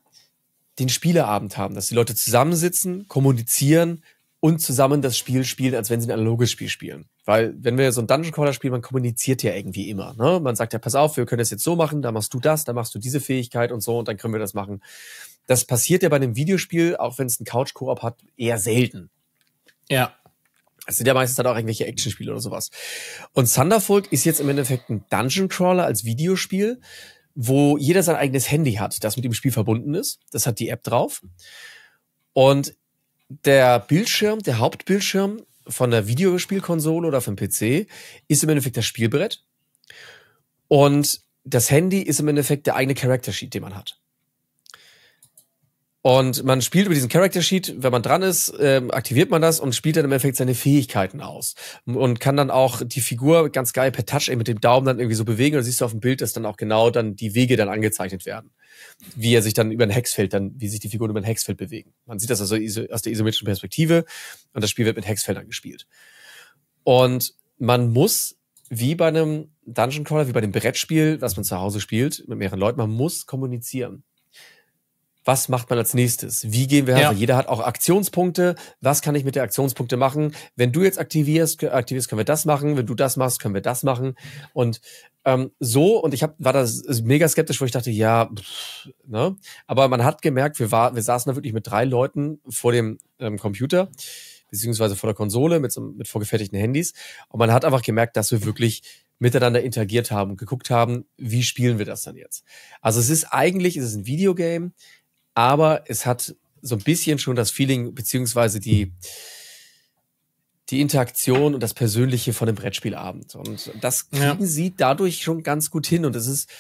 A: den Spieleabend haben, dass die Leute zusammensitzen, kommunizieren und zusammen das Spiel spielen, als wenn sie ein analoges Spiel spielen. Weil, wenn wir so ein Dungeon Crawler spielen, man kommuniziert ja irgendwie immer. Ne? Man sagt ja, pass auf, wir können das jetzt so machen, da machst du das, da machst du diese Fähigkeit und so und dann können wir das machen. Das passiert ja bei einem Videospiel, auch wenn es einen Couch-Koop hat, eher selten. Ja. Es sind ja meistens dann auch irgendwelche Actionspiele oder sowas. Und Thunderfolk ist jetzt im Endeffekt ein Dungeon Crawler als Videospiel, wo jeder sein eigenes Handy hat, das mit dem Spiel verbunden ist. Das hat die App drauf. Und der Bildschirm, der Hauptbildschirm von der Videospielkonsole oder vom PC ist im Endeffekt das Spielbrett. Und das Handy ist im Endeffekt der eigene Character Sheet, den man hat. Und man spielt über diesen Character Sheet, wenn man dran ist, äh, aktiviert man das und spielt dann im Endeffekt seine Fähigkeiten aus. Und kann dann auch die Figur ganz geil per Touch eben mit dem Daumen dann irgendwie so bewegen. Und dann siehst du auf dem Bild, dass dann auch genau dann die Wege dann angezeichnet werden. Wie er sich dann über ein Hexfeld dann, wie sich die Figuren über ein Hexfeld bewegen. Man sieht das also aus der isometrischen Perspektive. Und das Spiel wird mit Hexfeldern gespielt. Und man muss wie bei einem Dungeon Crawler, wie bei dem Brettspiel, was man zu Hause spielt, mit mehreren Leuten, man muss kommunizieren was macht man als nächstes? Wie gehen wir her? Ja. Jeder hat auch Aktionspunkte. Was kann ich mit der Aktionspunkte machen? Wenn du jetzt aktivierst, aktivierst, können wir das machen. Wenn du das machst, können wir das machen. Und ähm, so, und ich hab, war da mega skeptisch, wo ich dachte, ja, pff, ne? Aber man hat gemerkt, wir, war, wir saßen da wirklich mit drei Leuten vor dem ähm, Computer beziehungsweise vor der Konsole mit, so, mit vorgefertigten Handys. Und man hat einfach gemerkt, dass wir wirklich miteinander interagiert haben und geguckt haben, wie spielen wir das dann jetzt. Also es ist eigentlich, es ist ein Videogame, aber es hat so ein bisschen schon das Feeling, beziehungsweise die, die Interaktion und das Persönliche von dem Brettspielabend. Und das kriegen ja. sie dadurch schon ganz gut hin. Und es ist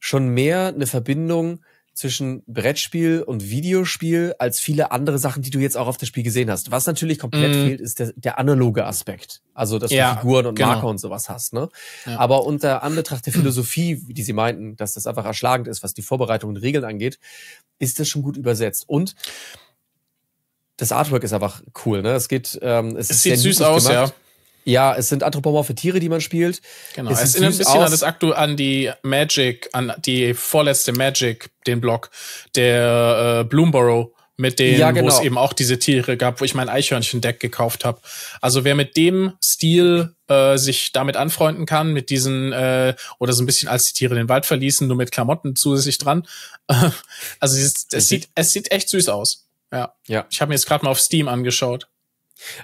A: schon mehr eine Verbindung zwischen Brettspiel und Videospiel als viele andere Sachen, die du jetzt auch auf das Spiel gesehen hast. Was natürlich komplett mm. fehlt, ist der, der analoge Aspekt. Also, dass ja, du Figuren und genau. Marker und sowas hast. Ne? Ja. Aber unter Anbetracht der Philosophie, die sie meinten, dass das einfach erschlagend ist, was die Vorbereitung und Regeln angeht, ist das schon gut übersetzt. Und das Artwork ist einfach cool. Ne? Es geht, ähm, es, es sieht süß aus, gemacht. ja. Ja, es sind anthropomorphe Tiere, die man spielt. Genau, es, es erinnert ein bisschen aus. an das
B: Aktu an die Magic, an die vorletzte Magic, den Block, der äh, Bloomborough mit denen, ja, genau. wo es genau. eben auch diese Tiere gab, wo ich mein Eichhörnchen-Deck gekauft habe. Also wer mit dem Stil äh, sich damit anfreunden kann, mit diesen, äh, oder so ein bisschen als die Tiere den Wald verließen, nur mit Klamotten zusätzlich dran. also es, es sieht,
A: es sieht echt süß aus. Ja. ja. Ich habe mir jetzt gerade mal auf Steam angeschaut.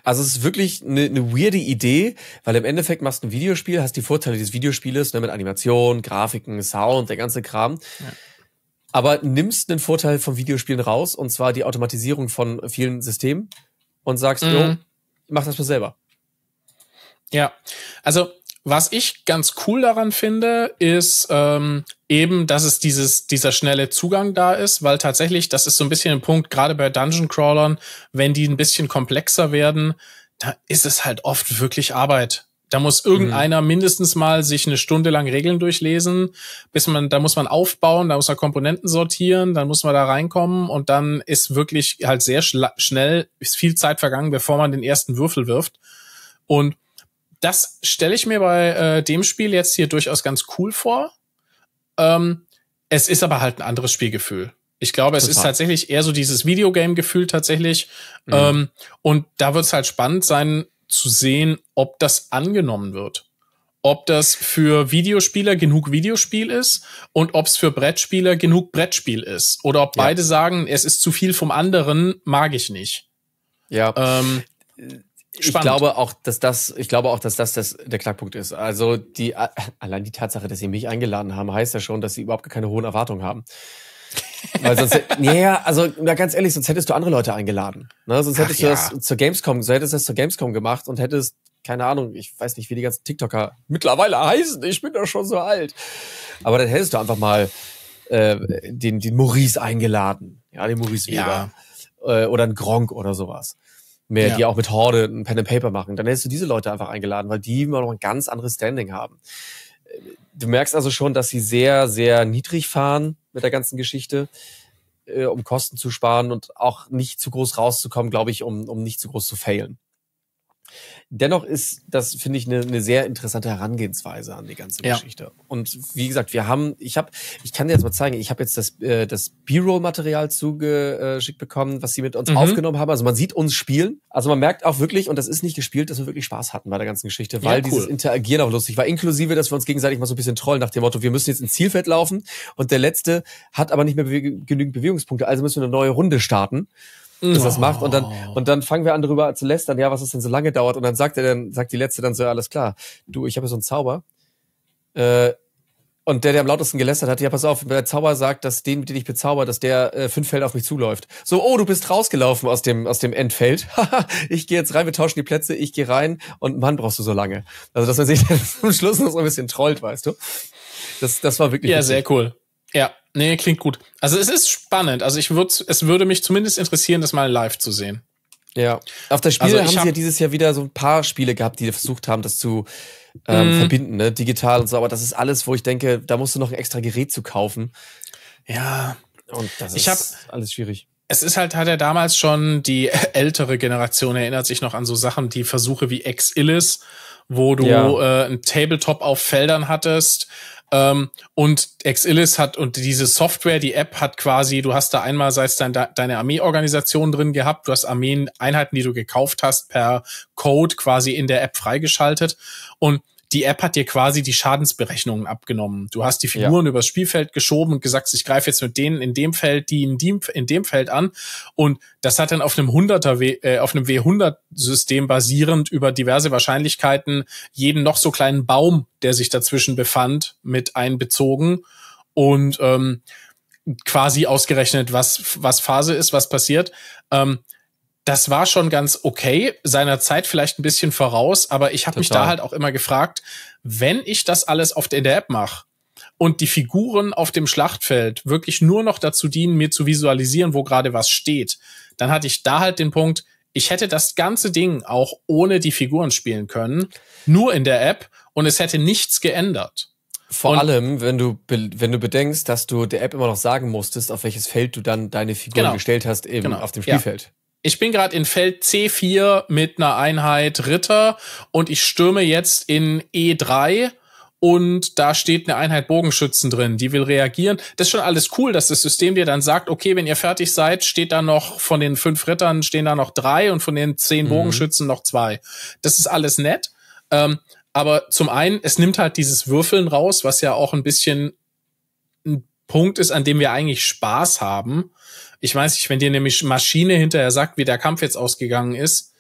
A: Also es ist wirklich eine, eine weirde Idee, weil im Endeffekt machst du ein Videospiel, hast die Vorteile des Videospieles ne, mit Animation, Grafiken, Sound, der ganze Kram. Ja. Aber nimmst einen Vorteil von Videospielen raus, und zwar die Automatisierung von vielen Systemen und sagst, mhm. jo, mach das mal selber. Ja, also was ich ganz cool daran finde,
B: ist ähm, eben, dass es dieses, dieser schnelle Zugang da ist, weil tatsächlich, das ist so ein bisschen ein Punkt, gerade bei Dungeon Crawlern, wenn die ein bisschen komplexer werden, da ist es halt oft wirklich Arbeit. Da muss mhm. irgendeiner mhm. mindestens mal sich eine Stunde lang Regeln durchlesen, bis man, da muss man aufbauen, da muss man Komponenten sortieren, dann muss man da reinkommen und dann ist wirklich halt sehr schnell, ist viel Zeit vergangen, bevor man den ersten Würfel wirft. Und das stelle ich mir bei äh, dem Spiel jetzt hier durchaus ganz cool vor. Ähm, es ist aber halt ein anderes Spielgefühl. Ich glaube, es Total. ist tatsächlich eher so dieses Videogame-Gefühl tatsächlich. Mhm. Ähm, und da wird es halt spannend sein zu sehen, ob das angenommen wird. Ob das für Videospieler genug Videospiel ist und ob es für Brettspieler genug Brettspiel ist. Oder ob ja. beide sagen, es ist zu viel vom anderen, mag ich nicht.
A: Ja. Ähm, äh, Spannend. Ich glaube auch, dass das, ich glaube auch, dass das, das der Knackpunkt ist. Also die, äh, allein die Tatsache, dass sie mich eingeladen haben, heißt ja schon, dass sie überhaupt keine hohen Erwartungen haben. Weil sonst, ja, also na, ganz ehrlich, sonst hättest du andere Leute eingeladen. Ne? Sonst hättest Ach, du ja. das zur Gamescom, so hättest du das zur Gamescom gemacht und hättest, keine Ahnung, ich weiß nicht, wie die ganzen TikToker mittlerweile heißen, ich bin doch schon so alt. Aber dann hättest du einfach mal äh, den, den Maurice eingeladen. Ja, den Maurice Weber. Ja. Äh, oder einen Gronk oder sowas mehr, ja. die auch mit Horde ein Pen and Paper machen. Dann hättest du diese Leute einfach eingeladen, weil die immer noch ein ganz anderes Standing haben. Äh, du merkst also schon, dass sie sehr, sehr niedrig fahren mit der ganzen Geschichte, äh, um Kosten zu sparen und auch nicht zu groß rauszukommen, glaube ich, um, um nicht zu groß zu failen. Dennoch ist das, finde ich, eine, eine sehr interessante Herangehensweise an die ganze ja. Geschichte. Und wie gesagt, wir haben, ich habe, ich kann dir jetzt mal zeigen, ich habe jetzt das, äh, das B-Roll-Material zugeschickt bekommen, was sie mit uns mhm. aufgenommen haben. Also man sieht uns spielen. Also man merkt auch wirklich, und das ist nicht gespielt, dass wir wirklich Spaß hatten bei der ganzen Geschichte, weil ja, cool. dieses Interagieren auch lustig war. Inklusive, dass wir uns gegenseitig mal so ein bisschen trollen nach dem Motto, wir müssen jetzt ins Zielfeld laufen und der Letzte hat aber nicht mehr be genügend Bewegungspunkte, also müssen wir eine neue Runde starten dass das macht. Und dann, oh. und dann fangen wir an, darüber zu lästern, ja, was es denn so lange dauert. Und dann sagt er dann, sagt die Letzte dann so, ja, alles klar, du, ich habe so einen Zauber. Äh, und der, der am lautesten gelästert hat, ja, pass auf, der Zauber sagt, dass den, den ich bezauber, dass der äh, fünf Felder auf mich zuläuft. So, oh, du bist rausgelaufen aus dem, aus dem Endfeld. ich gehe jetzt rein, wir tauschen die Plätze, ich gehe rein und Mann, brauchst du so lange. Also, dass man sich dann zum Schluss noch so ein bisschen trollt, weißt du. Das, das war wirklich. Ja, witzig. sehr cool. Ja, nee, klingt gut. Also es ist spannend. Also ich würde,
B: es würde mich zumindest interessieren, das mal live zu sehen.
A: Ja. Auf der Spiele also haben hab sie ja dieses Jahr wieder so ein paar Spiele gehabt, die versucht haben, das zu ähm, mhm. verbinden, ne? digital und so. Aber das ist alles, wo ich denke, da musst du noch ein extra Gerät zu kaufen. Ja. Und das ich ist hab, alles schwierig.
B: Es ist halt, hat er damals schon, die ältere Generation erinnert sich noch an so Sachen, die Versuche wie Ex-Illis wo du ja. äh, ein Tabletop auf Feldern hattest. Ähm, und Exillis hat und diese Software, die App hat quasi, du hast da einmal, sei es dein, deine Armeeorganisation drin gehabt, du hast Armeen, Einheiten, die du gekauft hast, per Code quasi in der App freigeschaltet. Und die App hat dir quasi die Schadensberechnungen abgenommen. Du hast die Figuren ja. übers Spielfeld geschoben und gesagt, ich greife jetzt mit denen in dem Feld, die in dem, in dem Feld an. Und das hat dann auf einem 100er, w, äh, auf einem W100-System basierend über diverse Wahrscheinlichkeiten jeden noch so kleinen Baum, der sich dazwischen befand, mit einbezogen und ähm, quasi ausgerechnet, was, was Phase ist, was passiert. Ähm, das war schon ganz okay, seiner Zeit vielleicht ein bisschen voraus, aber ich habe mich da halt auch immer gefragt, wenn ich das alles oft in der App mache und die Figuren auf dem Schlachtfeld wirklich nur noch dazu dienen, mir zu visualisieren, wo gerade was steht, dann hatte ich da halt den Punkt, ich hätte das ganze Ding auch ohne
A: die Figuren spielen können, nur in der App und es hätte nichts geändert. Vor und allem, wenn du, wenn du bedenkst, dass du der App immer noch sagen musstest, auf welches Feld du dann deine Figuren genau. gestellt hast, eben genau. auf dem Spielfeld. Ja ich bin gerade in Feld C4 mit einer Einheit
B: Ritter und ich stürme jetzt in E3 und da steht eine Einheit Bogenschützen drin, die will reagieren. Das ist schon alles cool, dass das System dir dann sagt, okay, wenn ihr fertig seid, steht da noch von den fünf Rittern stehen da noch drei und von den zehn mhm. Bogenschützen noch zwei. Das ist alles nett. Ähm, aber zum einen, es nimmt halt dieses Würfeln raus, was ja auch ein bisschen ein Punkt ist, an dem wir eigentlich Spaß haben ich weiß nicht, wenn dir nämlich Maschine hinterher sagt, wie der Kampf jetzt ausgegangen ist,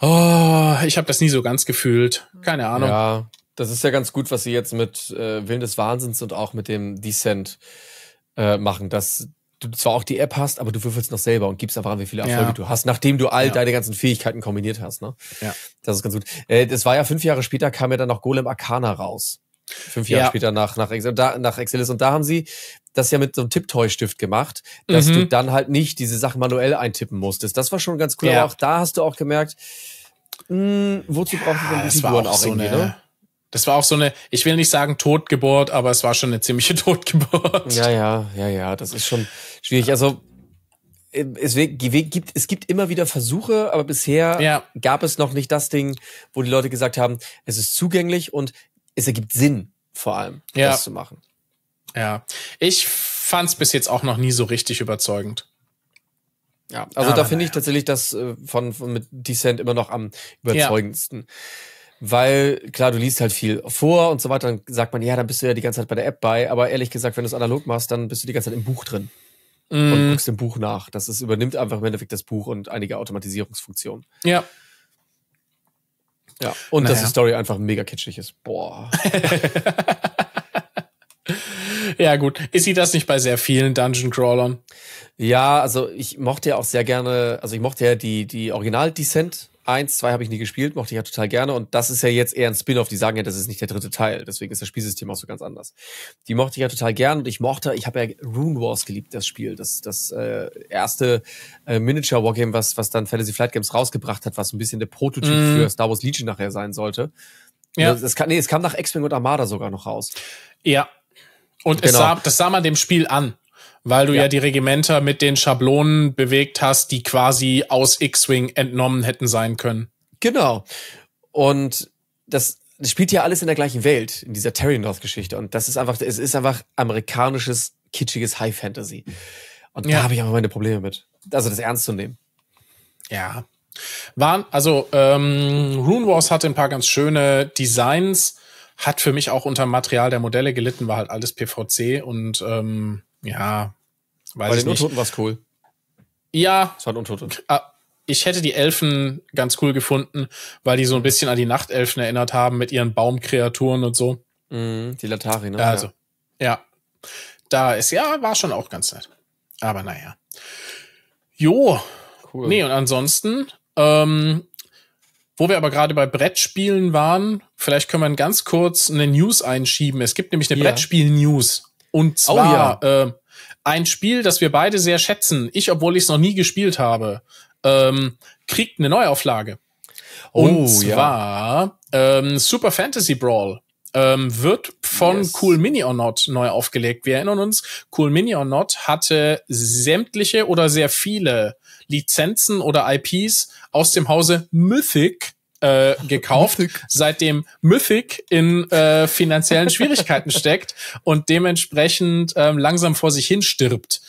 B: oh, ich habe das nie so ganz gefühlt.
A: Keine Ahnung. Ja, das ist ja ganz gut, was sie jetzt mit äh, Willen des Wahnsinns und auch mit dem Descent äh, machen, dass du zwar auch die App hast, aber du würfelst noch selber und gibst einfach an, wie viele Erfolge ja. du hast, nachdem du all ja. deine ganzen Fähigkeiten kombiniert hast. Ne? Ja. Das ist ganz gut. Äh, das war ja fünf Jahre später, kam ja dann noch Golem Arcana raus. Fünf Jahre ja. später nach, nach, Ex da, nach Exilis. Und da haben sie das ja mit so einem Tipptoy-Stift gemacht, dass mhm. du dann halt nicht diese Sachen manuell eintippen musstest. Das war schon ganz cool. Ja. Aber auch da hast du auch gemerkt, mh, hm, wozu brauchst du denn ah, die Figuren auch, auch so eine, ne? Das war auch so eine, ich will nicht sagen
B: Totgeburt,
A: aber es war schon eine ziemliche Totgeburt. Ja, ja, ja, ja, das ist schon schwierig. Also ähm, es gibt, es gibt immer wieder Versuche, aber bisher ja. gab es noch nicht das Ding, wo die Leute gesagt haben, es ist zugänglich und es ergibt Sinn, vor allem, ja. das zu machen. Ja, ich
B: fand es bis jetzt auch noch nie so richtig überzeugend.
A: Ja, also Aber da finde naja. ich tatsächlich das äh, von, von, mit Descent immer noch am überzeugendsten. Ja. Weil, klar, du liest halt viel vor und so weiter, dann sagt man, ja, dann bist du ja die ganze Zeit bei der App bei, aber ehrlich gesagt, wenn du es analog machst, dann bist du die ganze Zeit im Buch drin. Mm. Und guckst im Buch nach. Das ist, übernimmt einfach im Endeffekt das Buch und einige Automatisierungsfunktionen. Ja. Ja. Und naja. dass die Story einfach mega kitschig ist. Boah. Ja, gut. Ist sie das nicht bei sehr vielen Dungeon Crawlern? Ja, also ich mochte ja auch sehr gerne, also ich mochte ja die, die Original Descent. 1, 2 habe ich nie gespielt, mochte ich ja total gerne. Und das ist ja jetzt eher ein Spin-off. Die sagen ja, das ist nicht der dritte Teil. Deswegen ist das Spielsystem auch so ganz anders. Die mochte ich ja total gern und ich mochte, ich habe ja Rune Wars geliebt, das Spiel. Das, das äh, erste äh, Miniature-Wargame, was, was dann Fantasy Flight Games rausgebracht hat, was ein bisschen der Prototyp mm. für Star Wars Legion nachher sein sollte. Ja. Das, das, nee, es kam nach X-Wing und Armada sogar noch raus. Ja,
B: und genau. sah, das
A: sah man dem Spiel an, weil
B: du ja. ja die Regimenter mit den Schablonen bewegt hast, die quasi aus X-Wing entnommen hätten sein können.
A: Genau. Und das, das spielt ja alles in der gleichen Welt, in dieser Terry North-Geschichte. Und das ist einfach, es ist einfach amerikanisches, kitschiges High Fantasy. Und ja. da habe ich aber meine Probleme mit. Also das ernst zu nehmen. Ja. Waren, also
B: ähm, Rune Wars hatte ein paar ganz schöne Designs. Hat für mich auch unter Material der Modelle gelitten, war halt alles PVC und ähm, ja, weiß Bei ich den nicht. Untoten war es cool. Ja. Es war Untoten. Ah, ich hätte die Elfen ganz cool gefunden, weil die so ein bisschen an die Nachtelfen erinnert haben mit ihren Baumkreaturen und so. Mhm, die Latari, ne? Also, ja. ja. Da ist, ja, war schon auch ganz nett. Aber naja. Jo. Cool. Nee, und ansonsten ähm, wo wir aber gerade bei Brettspielen waren, vielleicht können wir ganz kurz eine News einschieben. Es gibt nämlich eine ja. Brettspiel-News. Und oh zwar oh, ja. äh, ein Spiel, das wir beide sehr schätzen, ich, obwohl ich es noch nie gespielt habe, ähm, kriegt eine Neuauflage. Oh, Und zwar ja. ähm, Super Fantasy Brawl ähm, wird von yes. Cool Mini or Not neu aufgelegt. Wir erinnern uns, Cool Mini or Not hatte sämtliche oder sehr viele Lizenzen oder IPs aus dem Hause Mythic äh, gekauft, Mythic. seitdem Mythic in äh, finanziellen Schwierigkeiten steckt und dementsprechend ähm, langsam vor sich hin stirbt.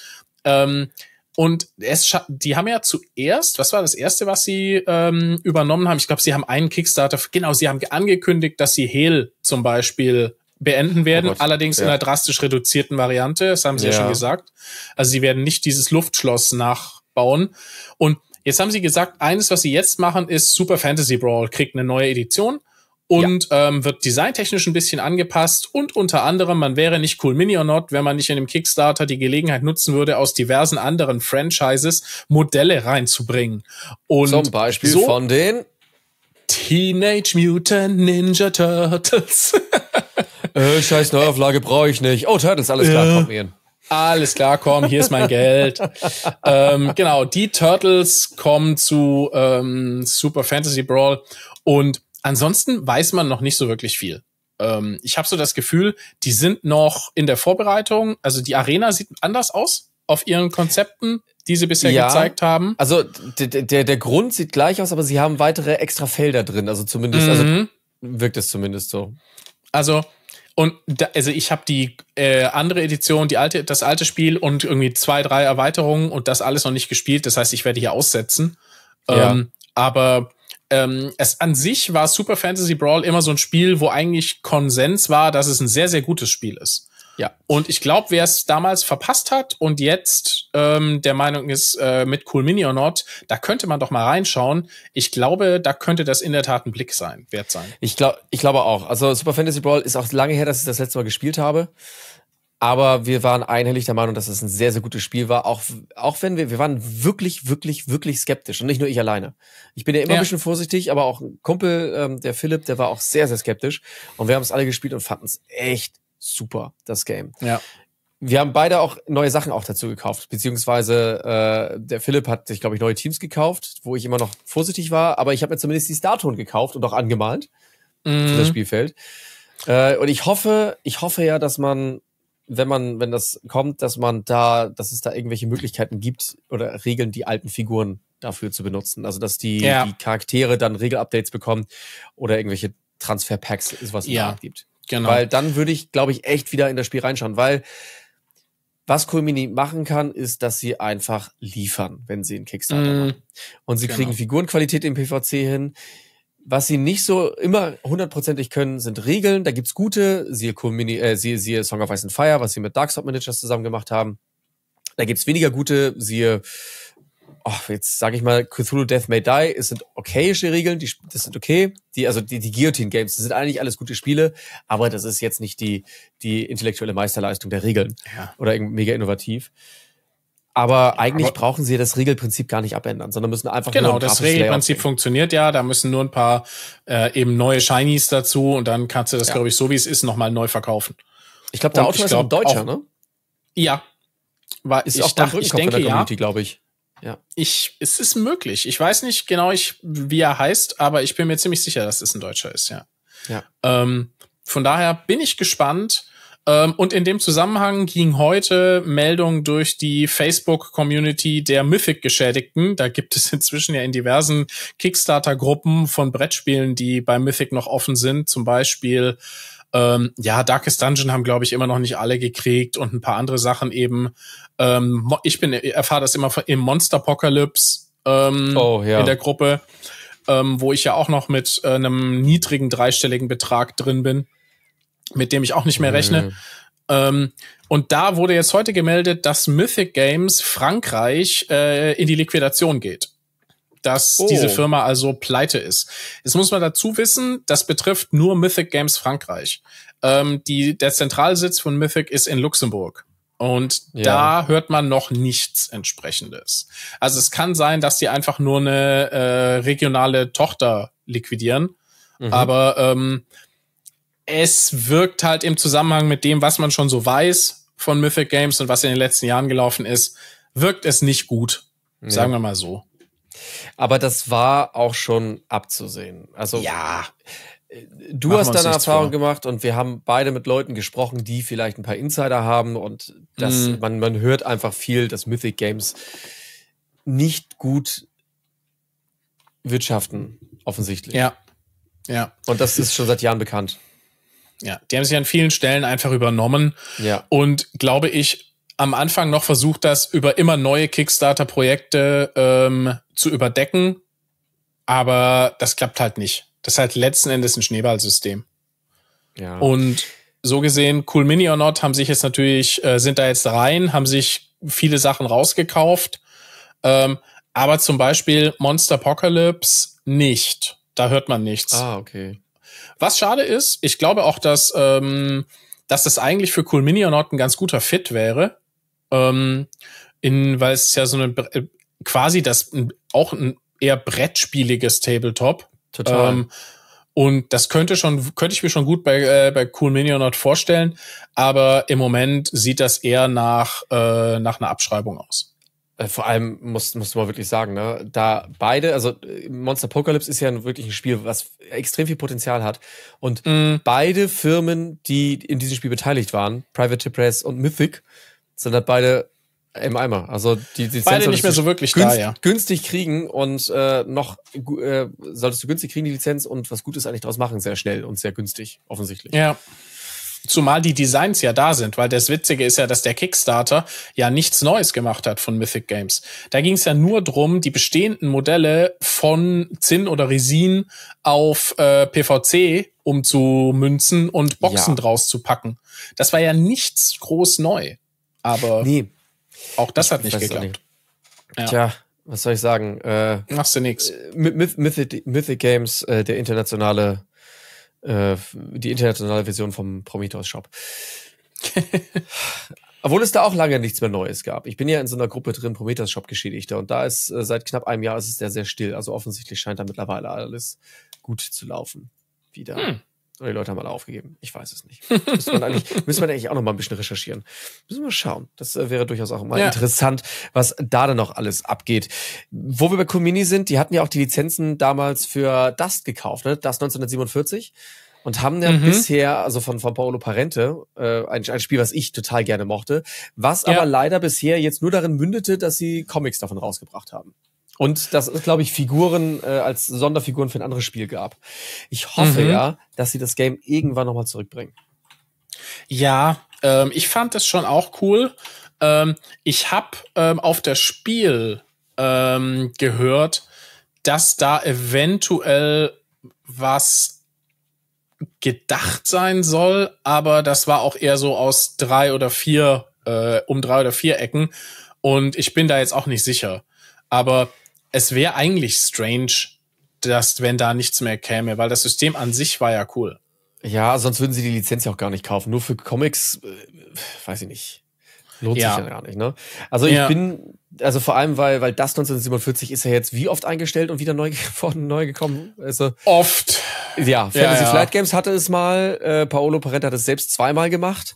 B: Ähm, und es, die haben ja zuerst, was war das erste, was sie ähm, übernommen haben? Ich glaube, sie haben einen Kickstarter, genau, sie haben angekündigt, dass sie Hel zum Beispiel beenden oh werden, oh allerdings ja. in einer drastisch reduzierten Variante, das haben sie ja. ja. schon gesagt. Also sie werden nicht dieses Luftschloss nach bauen. Und jetzt haben sie gesagt, eines, was sie jetzt machen, ist Super Fantasy Brawl kriegt eine neue Edition und ja. ähm, wird designtechnisch ein bisschen angepasst und unter anderem, man wäre nicht Cool Mini or Not, wenn man nicht in dem Kickstarter die Gelegenheit nutzen würde, aus diversen anderen Franchises Modelle reinzubringen. Und Zum Beispiel so von den Teenage Mutant Ninja Turtles.
A: äh, scheiß Neuauflage brauche ich nicht. Oh, Turtles, alles klar, ja. komm hier. Alles klar,
B: komm, hier ist mein Geld. ähm, genau, die Turtles kommen zu ähm, Super Fantasy Brawl und ansonsten weiß man noch nicht so wirklich viel. Ähm, ich habe so das Gefühl, die sind noch in der Vorbereitung. Also die Arena sieht anders aus auf ihren Konzepten,
A: die sie bisher ja, gezeigt haben. Also der, der, Grund sieht gleich aus, aber sie haben weitere extra Felder drin. Also zumindest, also mhm. also wirkt es zumindest so. Also und da, also
B: ich habe die äh, andere Edition, die alte, das alte Spiel und irgendwie zwei, drei Erweiterungen und das alles noch nicht gespielt. Das heißt, ich werde hier aussetzen. Ja. Ähm, aber ähm, es an sich war Super Fantasy Brawl immer so ein Spiel, wo eigentlich Konsens war, dass es ein sehr, sehr gutes Spiel ist. Ja, und ich glaube, wer es damals verpasst hat und jetzt ähm, der Meinung ist, äh, mit Cool Mini or Not, da könnte man doch mal reinschauen. Ich glaube, da könnte das in
A: der Tat ein Blick sein, wert sein. Ich, glaube, ich glaube auch. Also Super Fantasy Brawl ist auch lange her, dass ich das letzte Mal gespielt habe. Aber wir waren einhellig der Meinung, dass es ein sehr, sehr gutes Spiel war. Auch, auch wenn wir, wir waren wirklich, wirklich, wirklich skeptisch. Und nicht nur ich alleine. Ich bin ja immer ja. ein bisschen vorsichtig, aber auch ein Kumpel, ähm, der Philipp, der war auch sehr, sehr skeptisch. Und wir haben es alle gespielt und fanden es echt super, das Game. Ja. Wir haben beide auch neue Sachen auch dazu gekauft, beziehungsweise äh, der Philipp hat sich, glaube ich, neue Teams gekauft, wo ich immer noch vorsichtig war, aber ich habe mir zumindest die Starton gekauft und auch angemalt mhm. für das mhm. Spielfeld. Äh, und ich hoffe, ich hoffe ja, dass man, wenn man, wenn das kommt, dass man da, dass es da irgendwelche Möglichkeiten gibt oder Regeln, die alten Figuren dafür zu benutzen. Also dass die, ja. die Charaktere dann Regelupdates bekommen oder irgendwelche Transfer-Packs, was es ja. gibt. Genau. Weil dann würde ich, glaube ich, echt wieder in das Spiel reinschauen, weil was Kulmini machen kann, ist, dass sie einfach liefern, wenn sie einen Kickstarter mm. Und sie genau. kriegen Figurenqualität im PVC hin. Was sie nicht so immer hundertprozentig können, sind Regeln. Da gibt's gute, siehe, Kulmini, äh, siehe, siehe Song of Ice and Fire, was sie mit Darkstop Managers zusammen gemacht haben. Da gibt's weniger gute, siehe ach, jetzt sage ich mal, Cthulhu Death May Die, es sind okayische Regeln, die, das sind okay. Die, also die, die Guillotine Games, das sind eigentlich alles gute Spiele, aber das ist jetzt nicht die, die intellektuelle Meisterleistung der Regeln ja. oder mega innovativ. Aber eigentlich aber brauchen sie das Regelprinzip gar nicht abändern, sondern müssen einfach genau nur ein das Regelprinzip funktioniert ja. Da müssen nur ein
B: paar äh, eben neue Shinies dazu und dann kannst du das ja. glaube ich so wie es ist nochmal neu verkaufen.
A: Ich glaube, der und Autor ist glaub, ein Deutscher, auch, ne?
B: Ja, war ist ich, auch dachte, ich denke ja, glaube ich. Ja, ich, es ist möglich. Ich weiß nicht genau, ich, wie er heißt, aber ich bin mir ziemlich sicher, dass es ein Deutscher ist, ja. Ja. Ähm, von daher bin ich gespannt. Ähm, und in dem Zusammenhang ging heute Meldung durch die Facebook-Community der Mythic-Geschädigten. Da gibt es inzwischen ja in diversen Kickstarter-Gruppen von Brettspielen, die bei Mythic noch offen sind. Zum Beispiel ähm, ja, Darkest Dungeon haben, glaube ich, immer noch nicht alle gekriegt und ein paar andere Sachen eben. Ähm, ich bin erfahre das immer im Monsterpocalypse ähm, oh, ja. in der Gruppe, ähm, wo ich ja auch noch mit äh, einem niedrigen dreistelligen Betrag drin bin, mit dem ich auch nicht mehr rechne. Mhm. Ähm, und da wurde jetzt heute gemeldet, dass Mythic Games Frankreich äh, in die Liquidation geht dass oh. diese Firma also pleite ist. Es muss man dazu wissen, das betrifft nur Mythic Games Frankreich. Ähm, die, der Zentralsitz von Mythic ist in Luxemburg. Und ja. da hört man noch nichts entsprechendes. Also es kann sein, dass die einfach nur eine äh, regionale Tochter liquidieren. Mhm. Aber ähm, es wirkt halt im Zusammenhang mit dem, was man schon so weiß von Mythic Games und was in den letzten Jahren gelaufen ist,
A: wirkt es nicht
B: gut. Ja. Sagen wir mal so.
A: Aber das war auch schon abzusehen. Also ja. Äh, du Machen hast deine Erfahrung vor. gemacht und wir haben beide mit Leuten gesprochen, die vielleicht ein paar Insider haben und das, mhm. man, man hört einfach viel, dass Mythic Games nicht gut wirtschaften, offensichtlich. Ja. Ja. Und das ist schon seit Jahren bekannt. Ja, die haben sich an vielen Stellen einfach
B: übernommen. Ja. Und glaube ich, am Anfang noch versucht, das über immer neue Kickstarter-Projekte ähm, zu überdecken. Aber das klappt halt nicht. Das ist halt letzten Endes ein Schneeballsystem. Ja. Und so gesehen, Cool Mini or Not haben sich jetzt natürlich, äh, sind da jetzt rein, haben sich viele Sachen rausgekauft. Ähm, aber zum Beispiel Monster Apocalypse nicht. Da hört man nichts. Ah, okay. Was schade ist, ich glaube auch, dass, ähm, dass das eigentlich für Cool Mini or Not ein ganz guter Fit wäre ähm, in, weil es ist ja so eine äh, quasi das auch ein eher brettspieliges Tabletop. Total. Ähm, und das könnte schon, könnte ich mir schon gut bei, äh, bei Cool Minionot vorstellen,
A: aber im Moment sieht das eher nach, äh, nach einer Abschreibung aus. Äh, vor allem muss, muss man wirklich sagen, ne? da beide, also äh, Monster Apocalypse ist ja wirklich ein Spiel, was extrem viel Potenzial hat. Und mm. beide Firmen, die in diesem Spiel beteiligt waren, Private Press und Mythic, sind halt beide im Eimer. Also die, die Beide nicht mehr so wirklich günst, da, ja. günstig kriegen und äh, noch äh, solltest du günstig kriegen die Lizenz und was Gutes eigentlich draus machen, sehr schnell und sehr günstig, offensichtlich. Ja. Zumal die Designs
B: ja da sind, weil das Witzige ist ja, dass der Kickstarter ja nichts Neues gemacht hat von Mythic Games. Da ging es ja nur drum, die bestehenden Modelle von Zinn oder Resin auf äh, PVC umzumünzen und Boxen ja. draus zu packen. Das
A: war ja nichts groß neu. Aber nee. auch das ich hat nicht geklappt. Ja. Tja, was soll ich sagen? Äh, Machst du nichts. Äh, Myth Mythic, Mythic, Games, äh, der internationale, äh, die internationale Version vom Prometheus Shop. Obwohl es da auch lange nichts mehr Neues gab. Ich bin ja in so einer Gruppe drin, Prometheus Shop Geschädigter, und da ist äh, seit knapp einem Jahr ist es sehr, sehr still. Also offensichtlich scheint da mittlerweile alles gut zu laufen. Wieder. Hm. Oder die Leute haben alle aufgegeben. Ich weiß es nicht. Müsste man eigentlich, müsste man eigentlich auch noch mal ein bisschen recherchieren. Müssen wir mal schauen. Das äh, wäre durchaus auch mal ja. interessant, was da dann noch alles abgeht. Wo wir bei Comini sind, die hatten ja auch die Lizenzen damals für Dust gekauft, ne? Dust 1947. Und haben ja mhm. bisher, also von, von Paolo Parente, äh, ein, ein Spiel, was ich total gerne mochte, was ja. aber leider bisher jetzt nur darin mündete, dass sie Comics davon rausgebracht haben. Und dass es, glaube ich, Figuren äh, als Sonderfiguren für ein anderes Spiel gab. Ich hoffe mhm. ja, dass sie das Game irgendwann nochmal zurückbringen. Ja,
B: ähm, ich fand das schon auch cool. Ähm, ich habe ähm, auf das Spiel ähm, gehört, dass da eventuell was gedacht sein soll, aber das war auch eher so aus drei oder vier, äh, um drei oder vier Ecken. Und ich bin da jetzt auch nicht sicher. Aber es wäre eigentlich strange, dass wenn da nichts mehr
A: käme, weil das System an sich war ja cool. Ja, sonst würden sie die Lizenz ja auch gar nicht kaufen. Nur für Comics, äh, weiß ich nicht. Lohnt ja. sich ja gar nicht, ne? Also ja. ich bin, also vor allem, weil, weil das 1947 ist ja jetzt wie oft eingestellt und wieder neu neu gekommen. Also, oft. Ja, Fantasy ja, Flight Games hatte es mal, äh, Paolo Parente hat es selbst zweimal gemacht.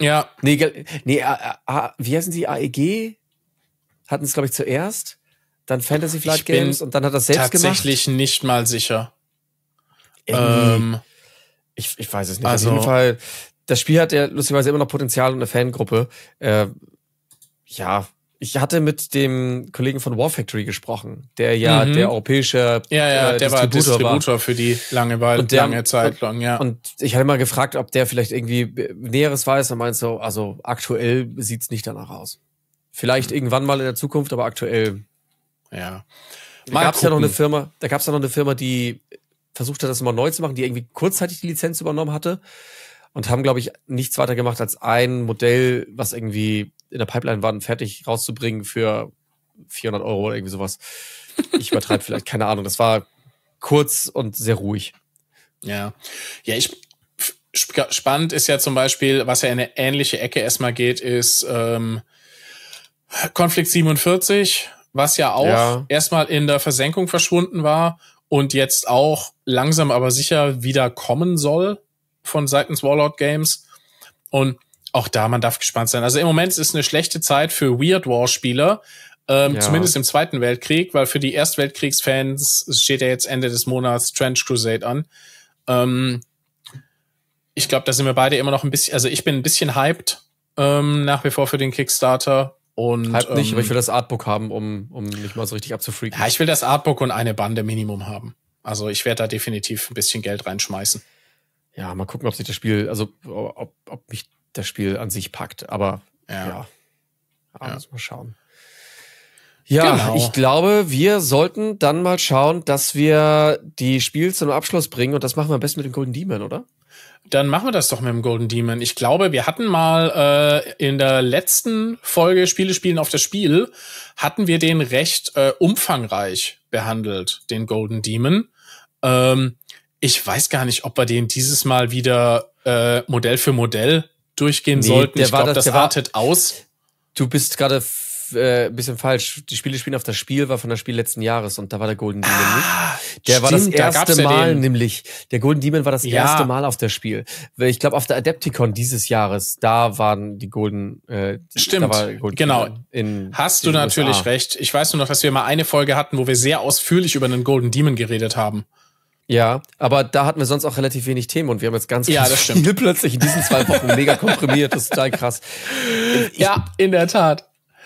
A: Ja. Nee, nee, A, A, wie heißen die? AEG hatten es, glaube ich, zuerst dann Fantasy Flight ich Games und dann hat er selbst tatsächlich gemacht. Tatsächlich
B: nicht mal sicher.
A: Ähm, ich, ich weiß es nicht. Also, Auf jeden Fall, das Spiel hat ja lustigerweise immer noch Potenzial und eine Fangruppe. Äh, ja, ich hatte mit dem Kollegen von War Factory gesprochen, der ja mhm. der europäische ja, ja, äh, der Distributor war Distributor war. für die Langeweile, und der, lange Zeit lang, ja. Und ich hatte mal gefragt, ob der vielleicht irgendwie Näheres weiß und meinte so, also aktuell sieht es nicht danach aus. Vielleicht mhm. irgendwann mal in der Zukunft, aber aktuell ja. Da gab es ja noch eine Firma, da gab es ja noch eine Firma, die versucht hat, das mal neu zu machen, die irgendwie kurzzeitig die Lizenz übernommen hatte und haben, glaube ich, nichts weiter gemacht, als ein Modell, was irgendwie in der Pipeline war, fertig rauszubringen für 400 Euro oder irgendwie sowas. Ich übertreibe vielleicht, keine Ahnung. Das war kurz und sehr ruhig. Ja. Ja, ich, spannend ist ja zum Beispiel,
B: was ja in eine ähnliche Ecke erstmal geht, ist ähm, Konflikt 47, was ja auch ja. erstmal in der Versenkung verschwunden war und jetzt auch langsam aber sicher wieder kommen soll von seitens Warlord Games. Und auch da, man darf gespannt sein. Also im Moment ist eine schlechte Zeit für Weird War Spieler, ähm, ja. zumindest im Zweiten Weltkrieg, weil für die Erstweltkriegsfans steht ja jetzt Ende des Monats Trench Crusade an. Ähm, ich glaube, da sind wir beide immer noch ein bisschen, also ich bin ein bisschen hyped ähm, nach wie vor für den Kickstarter und, Halb nicht, ähm, aber ich will ähm, das Artbook haben, um, um mich mal so richtig abzufreaken. Ja, ich will das Artbook und eine Bande Minimum haben. Also ich werde
A: da definitiv ein bisschen Geld reinschmeißen. Ja, mal gucken, ob sich das Spiel, also ob, ob mich das Spiel an sich packt. Aber ja, ja. Aber ja. mal schauen. Ja, genau. ich glaube, wir sollten dann mal schauen, dass wir die Spiel zum Abschluss bringen und das machen wir am besten mit dem Golden Demon, oder? Dann machen wir das doch mit dem Golden Demon. Ich
B: glaube, wir hatten mal äh, in der letzten Folge Spiele spielen auf das Spiel, hatten wir den recht äh, umfangreich behandelt, den Golden Demon. Ähm, ich weiß gar nicht, ob wir den dieses Mal wieder äh, Modell für Modell
A: durchgehen nee, sollten. Der ich glaube, das, das artet aus. Du bist gerade äh, bisschen falsch. Die Spiele spielen auf das Spiel war von der Spiel letzten Jahres und da war der Golden Demon ah, nicht. Der stimmt, war das erste da Mal ja nämlich. Der Golden Demon war das ja. erste Mal auf das Spiel. Ich glaube auf der Adepticon dieses Jahres, da waren die Golden äh, Stimmt. Golden genau. In, Hast du natürlich USA.
B: recht. Ich weiß nur noch, dass wir mal eine Folge hatten, wo wir sehr ausführlich über einen Golden Demon geredet haben.
A: Ja, aber da hatten wir sonst auch relativ wenig Themen und wir haben jetzt ganz, ganz ja, das stimmt. plötzlich in diesen zwei Wochen mega komprimiert. Das ist total krass. Ich, ja, in der Tat.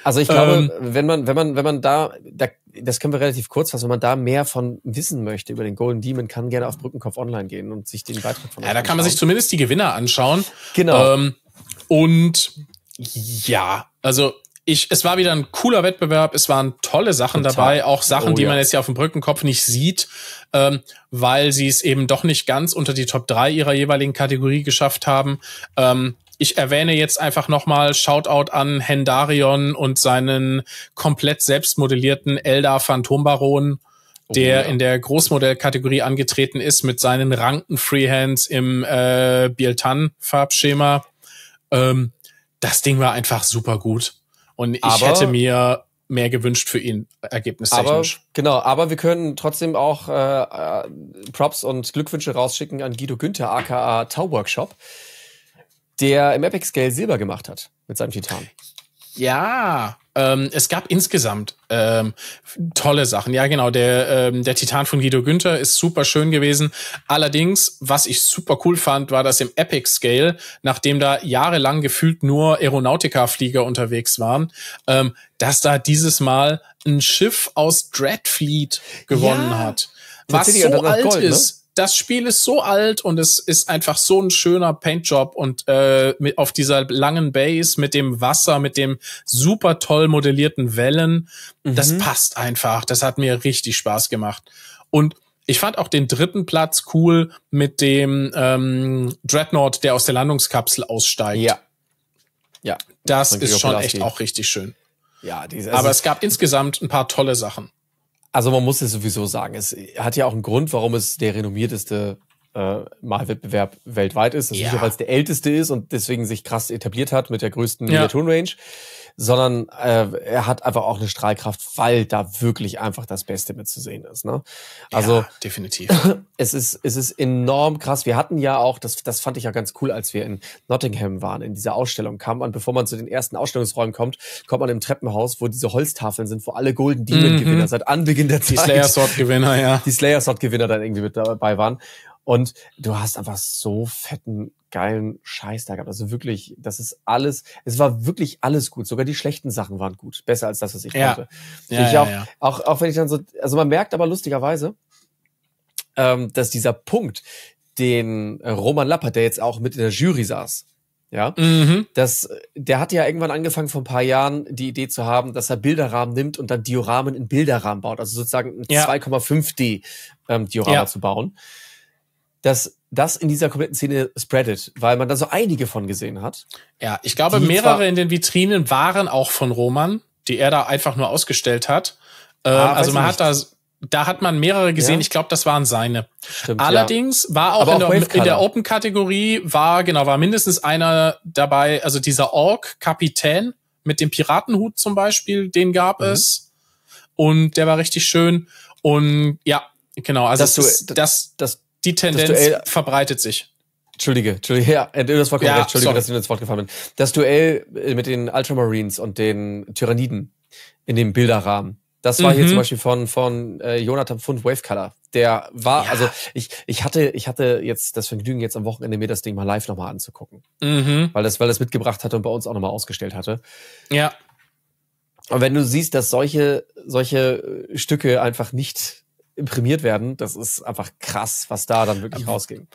A: Also ich glaube, ähm, wenn man, wenn man, wenn man da, da, das können wir relativ kurz fassen, wenn man da mehr von wissen möchte über den Golden Demon, kann gerne auf Brückenkopf online gehen und sich den Beitrag
B: von. Ja, da kann man sich zumindest die Gewinner anschauen. Genau. Ähm,
A: und
B: ja, also ich, es war wieder ein cooler Wettbewerb, es waren tolle Sachen Total. dabei, auch Sachen, oh, die ja. man jetzt hier auf dem Brückenkopf nicht sieht, ähm, weil sie es eben doch nicht ganz unter die Top 3 ihrer jeweiligen Kategorie geschafft haben. Ähm, ich erwähne jetzt einfach nochmal Shoutout an Hendarion und seinen komplett selbstmodellierten modellierten Eldar Phantombaron, oh, der ja. in der Großmodellkategorie angetreten ist mit seinen ranken Freehands im äh, Bieltan-Farbschema. Ähm, das Ding war einfach super gut. Und ich aber, hätte mir mehr gewünscht für ihn, äh, ergebnistechnisch. Aber,
A: genau, aber wir können trotzdem auch äh, äh Props und Glückwünsche rausschicken an Guido Günther, aka Tau Workshop der im Epic Scale Silber gemacht hat mit seinem Titan.
B: Ja, ähm, es gab insgesamt ähm, tolle Sachen. Ja, genau, der, ähm, der Titan von Guido Günther ist super schön gewesen. Allerdings, was ich super cool fand, war, dass im Epic Scale, nachdem da jahrelang gefühlt nur Aeronautica-Flieger unterwegs waren, ähm, dass da dieses Mal ein Schiff aus Dreadfleet gewonnen ja. hat. Was so alt Gold, ne? ist. Ne? das Spiel ist so alt und es ist einfach so ein schöner Paintjob und äh, mit, auf dieser langen Base mit dem Wasser, mit dem super toll modellierten Wellen, mhm. das passt einfach. Das hat mir richtig Spaß gemacht. Und ich fand auch den dritten Platz cool mit dem ähm, Dreadnought, der aus der Landungskapsel aussteigt. Ja.
A: Ja. Das ist schon echt auch
B: richtig schön. Ja, diese, also Aber es
A: gab insgesamt ein paar tolle Sachen. Also man muss es sowieso sagen, es hat ja auch einen Grund, warum es der renommierteste äh, Malwettbewerb weltweit ist. Das ja. ist weil es der älteste ist und deswegen sich krass etabliert hat mit der größten ja. Ton-Range sondern äh, er hat einfach auch eine Strahlkraft, weil da wirklich einfach das Beste mit zu sehen ist. Ne? Also ja, definitiv. Es ist es ist enorm krass. Wir hatten ja auch das das fand ich ja ganz cool, als wir in Nottingham waren in dieser Ausstellung kam man, bevor man zu den ersten Ausstellungsräumen kommt, kommt man im Treppenhaus, wo diese Holztafeln sind, wo alle Golden Demon Gewinner mhm. seit Anbeginn der Zeit die Slayer Sword Gewinner ja die Slayer Sword Gewinner dann irgendwie mit dabei waren und du hast einfach so fetten, geilen Scheiß da gehabt. Also wirklich, das ist alles, es war wirklich alles gut. Sogar die schlechten Sachen waren gut. Besser als das, was ich ja. kannte. Ja, ich ja, auch, ja. auch, auch wenn ich dann so, also man merkt aber lustigerweise, ähm, dass dieser Punkt, den äh, Roman Lappert, der jetzt auch mit in der Jury saß, ja, mhm. das, der hatte ja irgendwann angefangen vor ein paar Jahren die Idee zu haben, dass er Bilderrahmen nimmt und dann Dioramen in Bilderrahmen baut, also sozusagen ein ja. 2,5D ähm, Diorama ja. zu bauen dass das in dieser kompletten Szene spreadet, weil man da so einige von gesehen
B: hat. Ja, ich glaube, mehrere in den Vitrinen waren auch von Roman, die er da einfach nur ausgestellt hat. Äh, ah, also man hat da, da hat man mehrere gesehen. Ja. Ich glaube, das waren seine. Stimmt, Allerdings ja. war auch, in, auch der, in, der, Open Kategorie war genau war mindestens einer dabei. Also dieser Ork Kapitän mit dem Piratenhut zum Beispiel, den gab mhm. es und der war richtig schön. Und ja, genau. Also dass das, du, das,
A: das die Tendenz Duell, verbreitet sich. Entschuldige, Entschuldige, ja, das war komplett, ja, Entschuldige, sorry. dass ich ins Wort gefallen bin. Das Duell äh, mit den Ultramarines und den Tyranniden in dem Bilderrahmen. Das war mhm. hier zum Beispiel von, von äh, Jonathan Pfund Wavecolor. Der war, ja. also ich, ich, hatte, ich hatte jetzt das Vergnügen, jetzt am Wochenende mir das Ding mal live nochmal anzugucken. Mhm. Weil, das, weil das mitgebracht hatte und bei uns auch nochmal ausgestellt hatte. Ja. Und wenn du siehst, dass solche, solche äh, Stücke einfach nicht imprimiert werden. Das ist einfach krass, was da dann wirklich Aber rausging.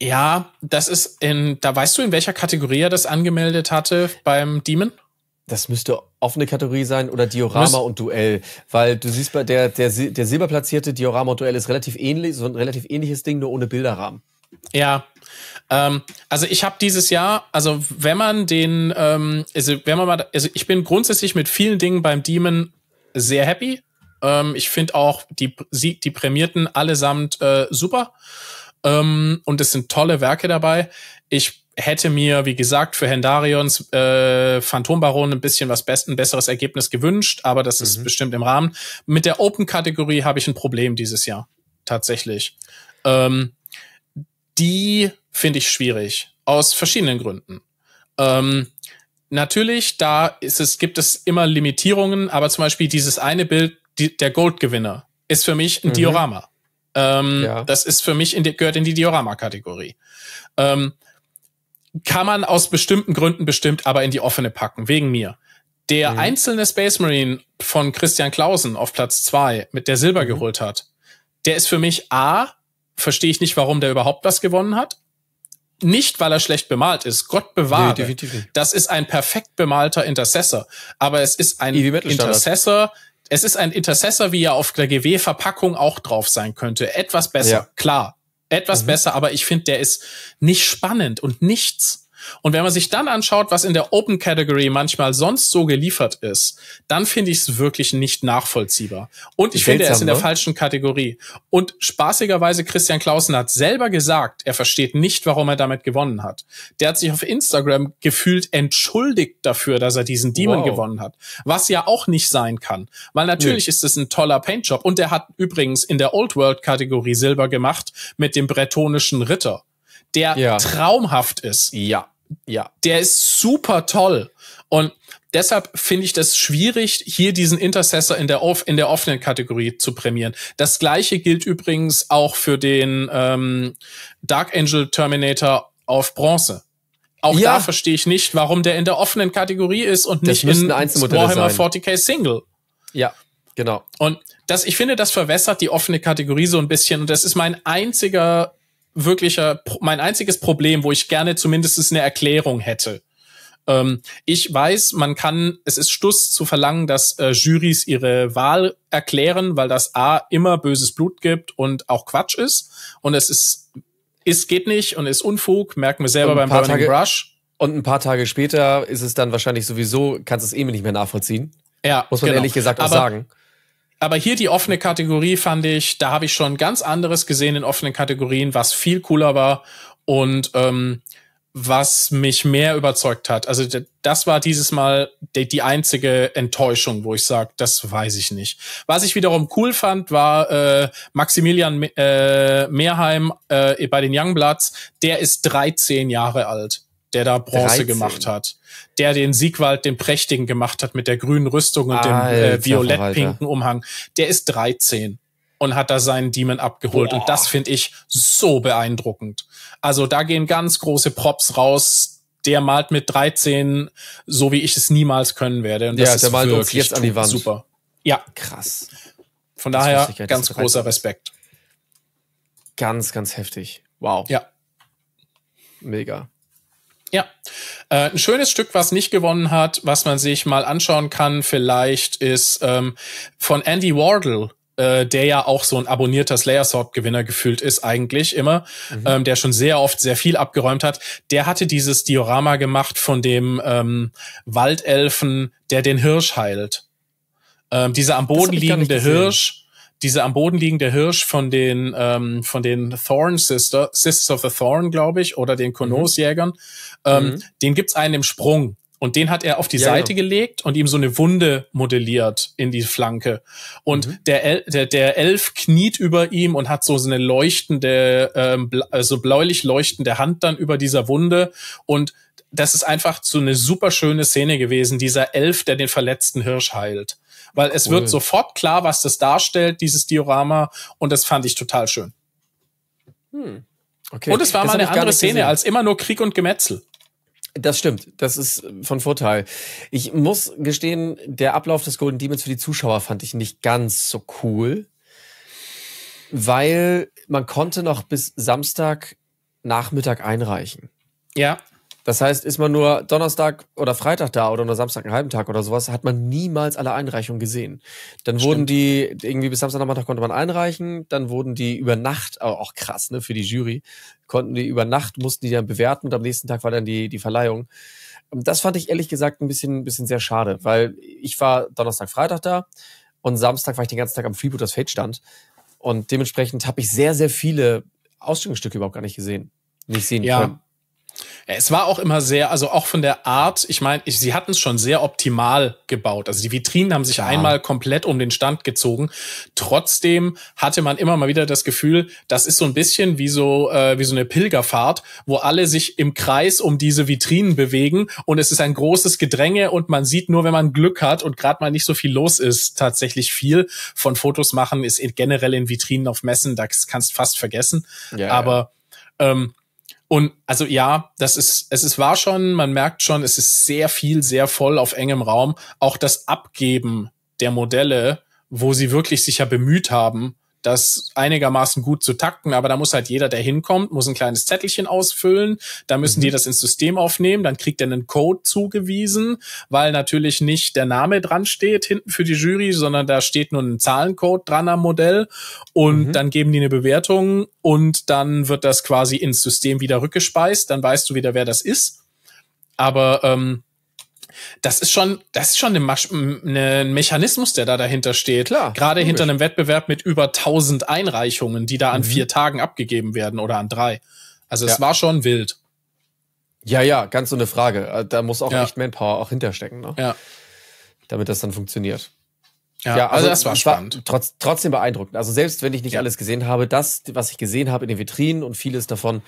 A: Ja, das ist in, da weißt du, in welcher Kategorie er das angemeldet hatte beim Demon? Das müsste offene Kategorie sein oder Diorama Müs und Duell, weil du siehst bei der, der, der silberplatzierte Diorama und Duell ist relativ ähnlich, so ein relativ ähnliches Ding, nur ohne Bilderrahmen.
B: Ja, ähm, also ich habe dieses Jahr, also wenn man den, ähm, also wenn man mal, also ich bin grundsätzlich mit vielen Dingen beim Demon sehr happy, ähm, ich finde auch die, die Prämierten allesamt äh, super. Ähm, und es sind tolle Werke dabei. Ich hätte mir, wie gesagt, für Hendarions äh, Phantombaron ein bisschen was best ein besseres Ergebnis gewünscht, aber das mhm. ist bestimmt im Rahmen. Mit der Open-Kategorie habe ich ein Problem dieses Jahr, tatsächlich. Ähm, die finde ich schwierig, aus verschiedenen Gründen. Ähm, natürlich, da ist es, gibt es immer Limitierungen, aber zum Beispiel dieses eine Bild, die, der Gold-Gewinner ist für mich ein mhm. Diorama. Ähm, ja. Das ist für mich in die, gehört in die Diorama-Kategorie. Ähm, kann man aus bestimmten Gründen bestimmt aber in die offene packen, wegen mir. Der mhm. einzelne Space Marine von Christian Clausen auf Platz zwei, mit der Silber mhm. geholt hat, der ist für mich A, verstehe ich nicht, warum der überhaupt was gewonnen hat. Nicht, weil er schlecht bemalt ist. Gott bewahre. Nee, das ist ein perfekt bemalter Intercessor. Aber es ist ein Intercessor, es ist ein Intercessor, wie er auf der GW-Verpackung auch drauf sein könnte. Etwas besser, ja. klar. Etwas mhm. besser, aber ich finde, der ist nicht spannend und nichts. Und wenn man sich dann anschaut, was in der Open Category manchmal sonst so geliefert ist, dann finde ich es wirklich nicht nachvollziehbar. Und ich Seltsam, finde, er ist in der ne? falschen Kategorie. Und spaßigerweise, Christian Clausen hat selber gesagt, er versteht nicht, warum er damit gewonnen hat. Der hat sich auf Instagram gefühlt entschuldigt dafür, dass er diesen Demon wow. gewonnen hat. Was ja auch nicht sein kann. Weil natürlich nee. ist es ein toller Paintjob. Und er hat übrigens in der Old World Kategorie Silber gemacht mit dem bretonischen Ritter. Der ja. traumhaft ist. Ja ja. Der ist super toll. Und deshalb finde ich das schwierig, hier diesen Intercessor in der, in der offenen Kategorie zu prämieren. Das gleiche gilt übrigens auch für den ähm, Dark Angel Terminator auf Bronze. Auch ja. da verstehe ich nicht, warum der in der offenen Kategorie ist und das nicht in Warhammer sein. 40k Single.
A: Ja, genau.
B: Und das, ich finde, das verwässert die offene Kategorie so ein bisschen. Und das ist mein einziger wirklicher, mein einziges Problem, wo ich gerne zumindest eine Erklärung hätte. Ähm, ich weiß, man kann, es ist Stuss zu verlangen, dass äh, Jurys ihre Wahl erklären, weil das A immer böses Blut gibt und auch Quatsch ist.
A: Und es ist, es geht nicht und ist Unfug, merken wir selber beim Burning Tage, Rush. Und ein paar Tage später ist es dann wahrscheinlich sowieso, kannst es eben eh nicht mehr nachvollziehen. Ja. Muss man genau. ehrlich gesagt auch Aber sagen
B: aber hier die offene Kategorie fand ich, da habe ich schon ganz anderes gesehen in offenen Kategorien, was viel cooler war und ähm, was mich mehr überzeugt hat. Also das war dieses Mal die, die einzige Enttäuschung, wo ich sage, das weiß ich nicht. Was ich wiederum cool fand, war äh, Maximilian äh, Mehrheim äh, bei den Youngbloods. Der ist 13 Jahre alt der da Bronze 13. gemacht hat. Der den Siegwald, den prächtigen gemacht hat mit der grünen Rüstung und ah, dem äh, violett-pinken Umhang. Der ist 13 und hat da seinen Demon abgeholt. Boah. Und das finde ich so beeindruckend. Also da gehen ganz große Props raus. Der malt mit 13, so wie ich es niemals können werde. Und das ja, ist der malt uns jetzt an die Wand. Super.
A: Ja. Krass. Von das daher ja, ganz großer Respekt. Ganz, ganz heftig. Wow. Ja. Mega. Ja,
B: äh, ein schönes Stück, was nicht gewonnen hat, was man sich mal anschauen kann, vielleicht ist ähm, von Andy Wardle äh, der ja auch so ein abonnierter Slayer Sword Gewinner gefühlt ist eigentlich immer, mhm. ähm, der schon sehr oft sehr viel abgeräumt hat. Der hatte dieses Diorama gemacht von dem ähm, Waldelfen, der den Hirsch heilt. Ähm, dieser am Boden liegende Hirsch, diese am Boden liegende Hirsch von den ähm, von den Thorn Sisters, Sisters of the Thorn, glaube ich, oder den Konos-Jägern, mhm. ähm, mhm. den gibt's einen im Sprung. Und den hat er auf die ja, genau. Seite ja. gelegt und ihm so eine Wunde modelliert in die Flanke. Und mhm. der, El der, der Elf kniet über ihm und hat so eine leuchtende, ähm, bla also bläulich leuchtende Hand dann über dieser Wunde. Und das ist einfach so eine super schöne Szene gewesen, dieser Elf, der den verletzten Hirsch heilt weil cool. es wird sofort klar, was das darstellt, dieses Diorama. Und das fand ich total schön. Hm. Okay. Und es war das mal eine andere Szene als
A: immer nur Krieg und Gemetzel. Das stimmt, das ist von Vorteil. Ich muss gestehen, der Ablauf des Golden Demons für die Zuschauer fand ich nicht ganz so cool, weil man konnte noch bis Samstag Nachmittag einreichen. Ja. Das heißt, ist man nur Donnerstag oder Freitag da oder nur Samstag einen halben Tag oder sowas, hat man niemals alle Einreichungen gesehen. Dann Stimmt. wurden die, irgendwie bis Samstag Nachmittag konnte man einreichen, dann wurden die über Nacht, oh, auch krass, ne, für die Jury, konnten die über Nacht, mussten die dann bewerten und am nächsten Tag war dann die, die Verleihung. Das fand ich ehrlich gesagt ein bisschen, ein bisschen sehr schade, weil ich war Donnerstag, Freitag da und Samstag war ich den ganzen Tag am Freebooters Feld stand und dementsprechend habe ich sehr, sehr viele Ausstellungsstücke überhaupt gar nicht gesehen. Nicht sehen ja. können. Es war auch immer sehr, also auch
B: von der Art, ich meine, sie hatten es schon sehr optimal gebaut. Also die Vitrinen haben sich ja. einmal komplett um den Stand gezogen. Trotzdem hatte man immer mal wieder das Gefühl, das ist so ein bisschen wie so, äh, wie so eine Pilgerfahrt, wo alle sich im Kreis um diese Vitrinen bewegen und es ist ein großes Gedränge und man sieht nur, wenn man Glück hat und gerade mal nicht so viel los ist, tatsächlich viel von Fotos machen ist generell in Vitrinen auf Messen, das kannst du fast vergessen. Ja, Aber ja. Ähm, und also ja, das ist, es ist wahr schon, man merkt schon, es ist sehr viel, sehr voll auf engem Raum. Auch das Abgeben der Modelle, wo sie wirklich sich ja bemüht haben, das einigermaßen gut zu takten, aber da muss halt jeder, der hinkommt, muss ein kleines Zettelchen ausfüllen, da müssen mhm. die das ins System aufnehmen, dann kriegt er einen Code zugewiesen, weil natürlich nicht der Name dran steht hinten für die Jury, sondern da steht nur ein Zahlencode dran am Modell und mhm. dann geben die eine Bewertung und dann wird das quasi ins System wieder rückgespeist, dann weißt du wieder, wer das ist. Aber ähm, das ist schon, das ist schon ein, ne, ein Mechanismus, der da dahinter steht. Klar, Gerade logisch. hinter einem Wettbewerb mit über 1000 Einreichungen, die da an mhm. vier Tagen
A: abgegeben werden oder an drei. Also es war schon wild. Ja, ja, ganz so eine Frage. Äh, da muss auch ja. echt Manpower auch hinterstecken, ne? Ja. Damit das dann funktioniert.
B: Ja, ja also, also, das war spannend. War
A: trotz, trotzdem beeindruckend. Also selbst wenn ich nicht ja. alles gesehen habe, das, was ich gesehen habe in den Vitrinen und vieles davon,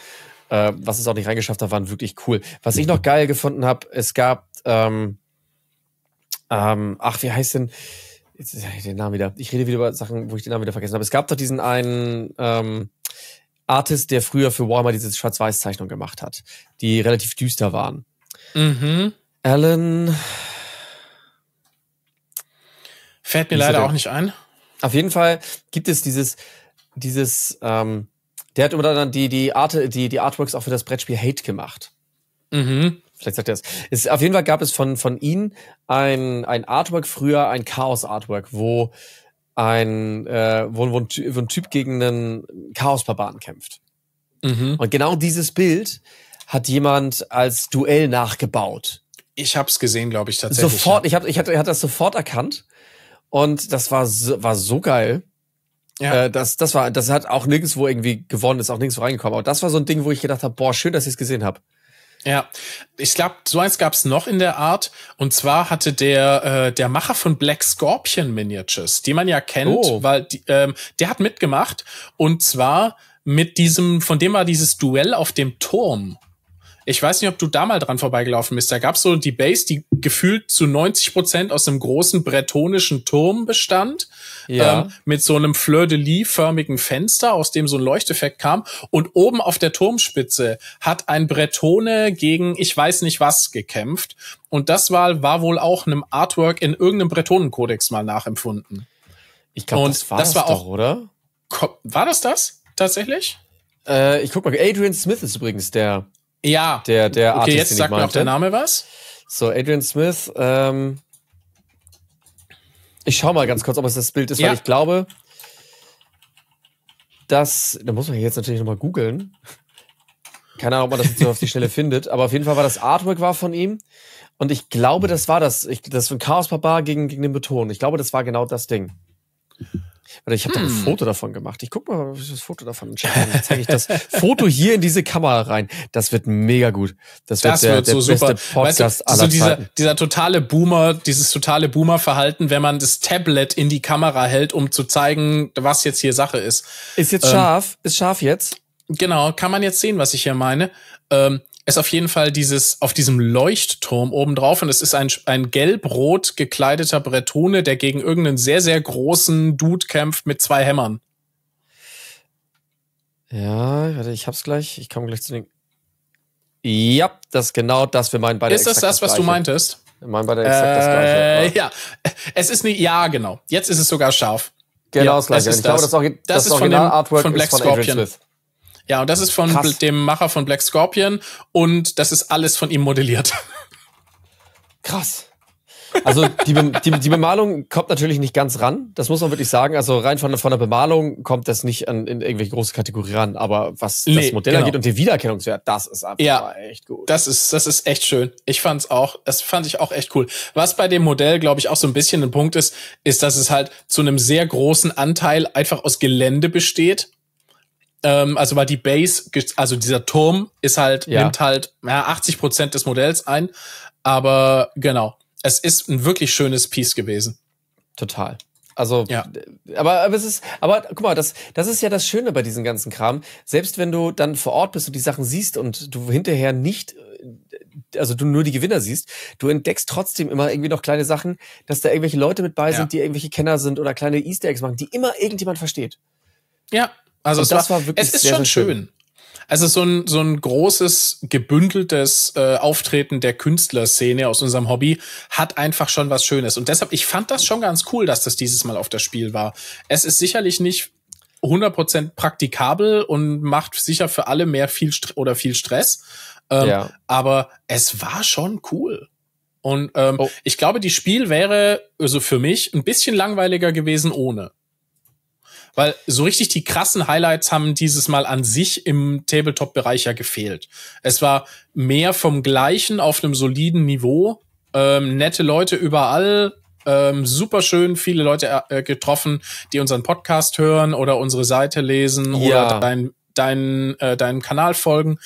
A: äh, was es auch nicht reingeschafft hat, waren wirklich cool. Was ich mhm. noch geil gefunden habe, es gab ähm, ähm, ach, wie heißt denn, jetzt ich den Namen wieder, ich rede wieder über Sachen, wo ich den Namen wieder vergessen habe. Es gab doch diesen einen ähm, Artist, der früher für Warhammer diese Schwarz-Weiß-Zeichnung gemacht hat, die relativ düster waren. Mhm. Alan. Fällt mir leider auch nicht ein. Auf jeden Fall gibt es dieses, dieses, ähm, der hat immer dann die, die, Art, die, die Artworks auch für das Brettspiel Hate gemacht. Mhm. Vielleicht sagt er es. es. Auf jeden Fall gab es von, von ihnen ein, ein Artwork früher, ein Chaos-Artwork, wo ein, äh, wo, wo, ein, wo ein Typ gegen einen Chaos-Barbaren kämpft. Mhm. Und genau dieses Bild hat jemand als Duell nachgebaut. Ich hab's gesehen, glaube ich, tatsächlich. Sofort, ich, hab, ich, hatte, ich hatte das sofort erkannt. Und das war so, war so geil. Ja. Äh, das, das, war, das hat auch nirgendwo irgendwie gewonnen, ist auch nirgendwo reingekommen. Aber das war so ein Ding, wo ich gedacht habe: boah, schön, dass ich es gesehen habe. Ja, ich glaube,
B: so eins gab es noch in der Art. Und zwar hatte der äh, der Macher von Black Scorpion Miniatures, die man ja kennt, oh. weil die, ähm, der hat mitgemacht. Und zwar mit diesem, von dem war dieses Duell auf dem Turm. Ich weiß nicht, ob du da mal dran vorbeigelaufen bist. Da gab's so die Base, die gefühlt zu 90 Prozent aus einem großen bretonischen Turm bestand, ja. ähm, mit so einem Fleur-de-Lis-förmigen Fenster, aus dem so ein Leuchteffekt kam. Und oben auf der Turmspitze hat ein Bretone gegen ich weiß nicht was gekämpft. Und das war, war wohl auch einem Artwork in irgendeinem Bretonenkodex mal nachempfunden.
A: Ich glaube, das war das, das auch, doch, oder? War das das tatsächlich? Äh, ich guck mal. Adrian Smith ist übrigens der ja. Der, der okay, Artist, jetzt sagt mir auch der Name was. So, Adrian Smith. Ähm, ich schau mal ganz kurz, ob es das Bild ist, ja. weil ich glaube, dass. Da muss man jetzt natürlich nochmal googeln. Keine Ahnung, ob man das jetzt so auf die Schnelle findet, aber auf jeden Fall war das Artwork war von ihm. Und ich glaube, das war das. Ich, das von Chaos Papa gegen, gegen den Beton. Ich glaube, das war genau das Ding. Oder ich habe hm. da ein Foto davon gemacht. Ich guck mal, das Foto davon Dann zeige ich das Foto hier in diese Kamera rein. Das wird mega gut. Das wird, das der, so der super. Podcast weißt du, aller so dieser,
B: dieser totale Boomer, dieses totale Boomer-Verhalten, wenn man das Tablet in die Kamera hält, um zu zeigen, was jetzt hier Sache ist. Ist jetzt ähm, scharf, ist scharf jetzt. Genau, kann man jetzt sehen, was ich hier meine. Ähm, ist auf jeden Fall dieses auf diesem Leuchtturm obendrauf und es ist ein, ein gelb-rot gekleideter Bretone, der gegen irgendeinen sehr, sehr großen Dude kämpft mit zwei Hämmern.
A: Ja, warte, ich hab's gleich. Ich komme gleich zu den. Ja, das ist genau das. Wir meinen bei beide. Ist das das, was du meintest? Wir meinen bei der äh, das Gleiche. Äh, ja, es ist nicht. Ja, genau.
B: Jetzt ist es sogar scharf. Genau ja, das Gleiche. Ich das. glaube, das, ist auch, das, das ist von, dem, Artwork von Black ist von Scorpion. Adrian Smith. Ja, und das ist von Krass. dem Macher von Black Scorpion und das ist alles von ihm modelliert.
A: Krass. Also die, Be die, die, Bemalung kommt natürlich nicht ganz ran, das muss man wirklich sagen. Also rein von, von der Bemalung kommt das nicht an, in irgendwelche große Kategorie ran, aber was nee, das Modell genau. angeht und den Wiedererkennungswert, das ist einfach ja, echt gut. Das ist, das ist echt schön. Ich
B: fand's auch, das fand ich auch echt cool. Was bei dem Modell, glaube ich, auch so ein bisschen ein Punkt ist, ist, dass es halt zu einem sehr großen Anteil einfach aus Gelände besteht ähm, also weil die Base, also dieser Turm ist halt, ja. nimmt halt ja, 80 Prozent des Modells ein.
A: Aber genau, es ist ein wirklich schönes Piece gewesen. Total. Also, ja. aber, aber es ist, aber guck mal, das, das ist ja das Schöne bei diesem ganzen Kram. Selbst wenn du dann vor Ort bist und die Sachen siehst und du hinterher nicht, äh, also du nur die Gewinner siehst, du entdeckst trotzdem immer irgendwie noch kleine Sachen, dass da irgendwelche Leute mit bei ja. sind, die irgendwelche Kenner sind oder kleine Easter Eggs machen, die immer irgendjemand versteht. Ja, also es war, war, wirklich es ist sehr, schon sehr schön.
B: schön. Also so ein, so ein großes, gebündeltes äh, Auftreten der Künstlerszene aus unserem Hobby hat einfach schon was Schönes. Und deshalb, ich fand das schon ganz cool, dass das dieses Mal auf das Spiel war. Es ist sicherlich nicht 100% praktikabel und macht sicher für alle mehr viel St oder viel Stress. Ähm, ja. Aber es war schon cool. Und ähm, oh. ich glaube, die Spiel wäre, also für mich, ein bisschen langweiliger gewesen ohne. Weil so richtig die krassen Highlights haben dieses Mal an sich im Tabletop-Bereich ja gefehlt. Es war mehr vom Gleichen auf einem soliden Niveau. Ähm, nette Leute überall, ähm, super schön viele Leute äh, getroffen, die unseren Podcast hören oder unsere Seite lesen ja. oder dein, dein, äh, deinem Kanal folgen.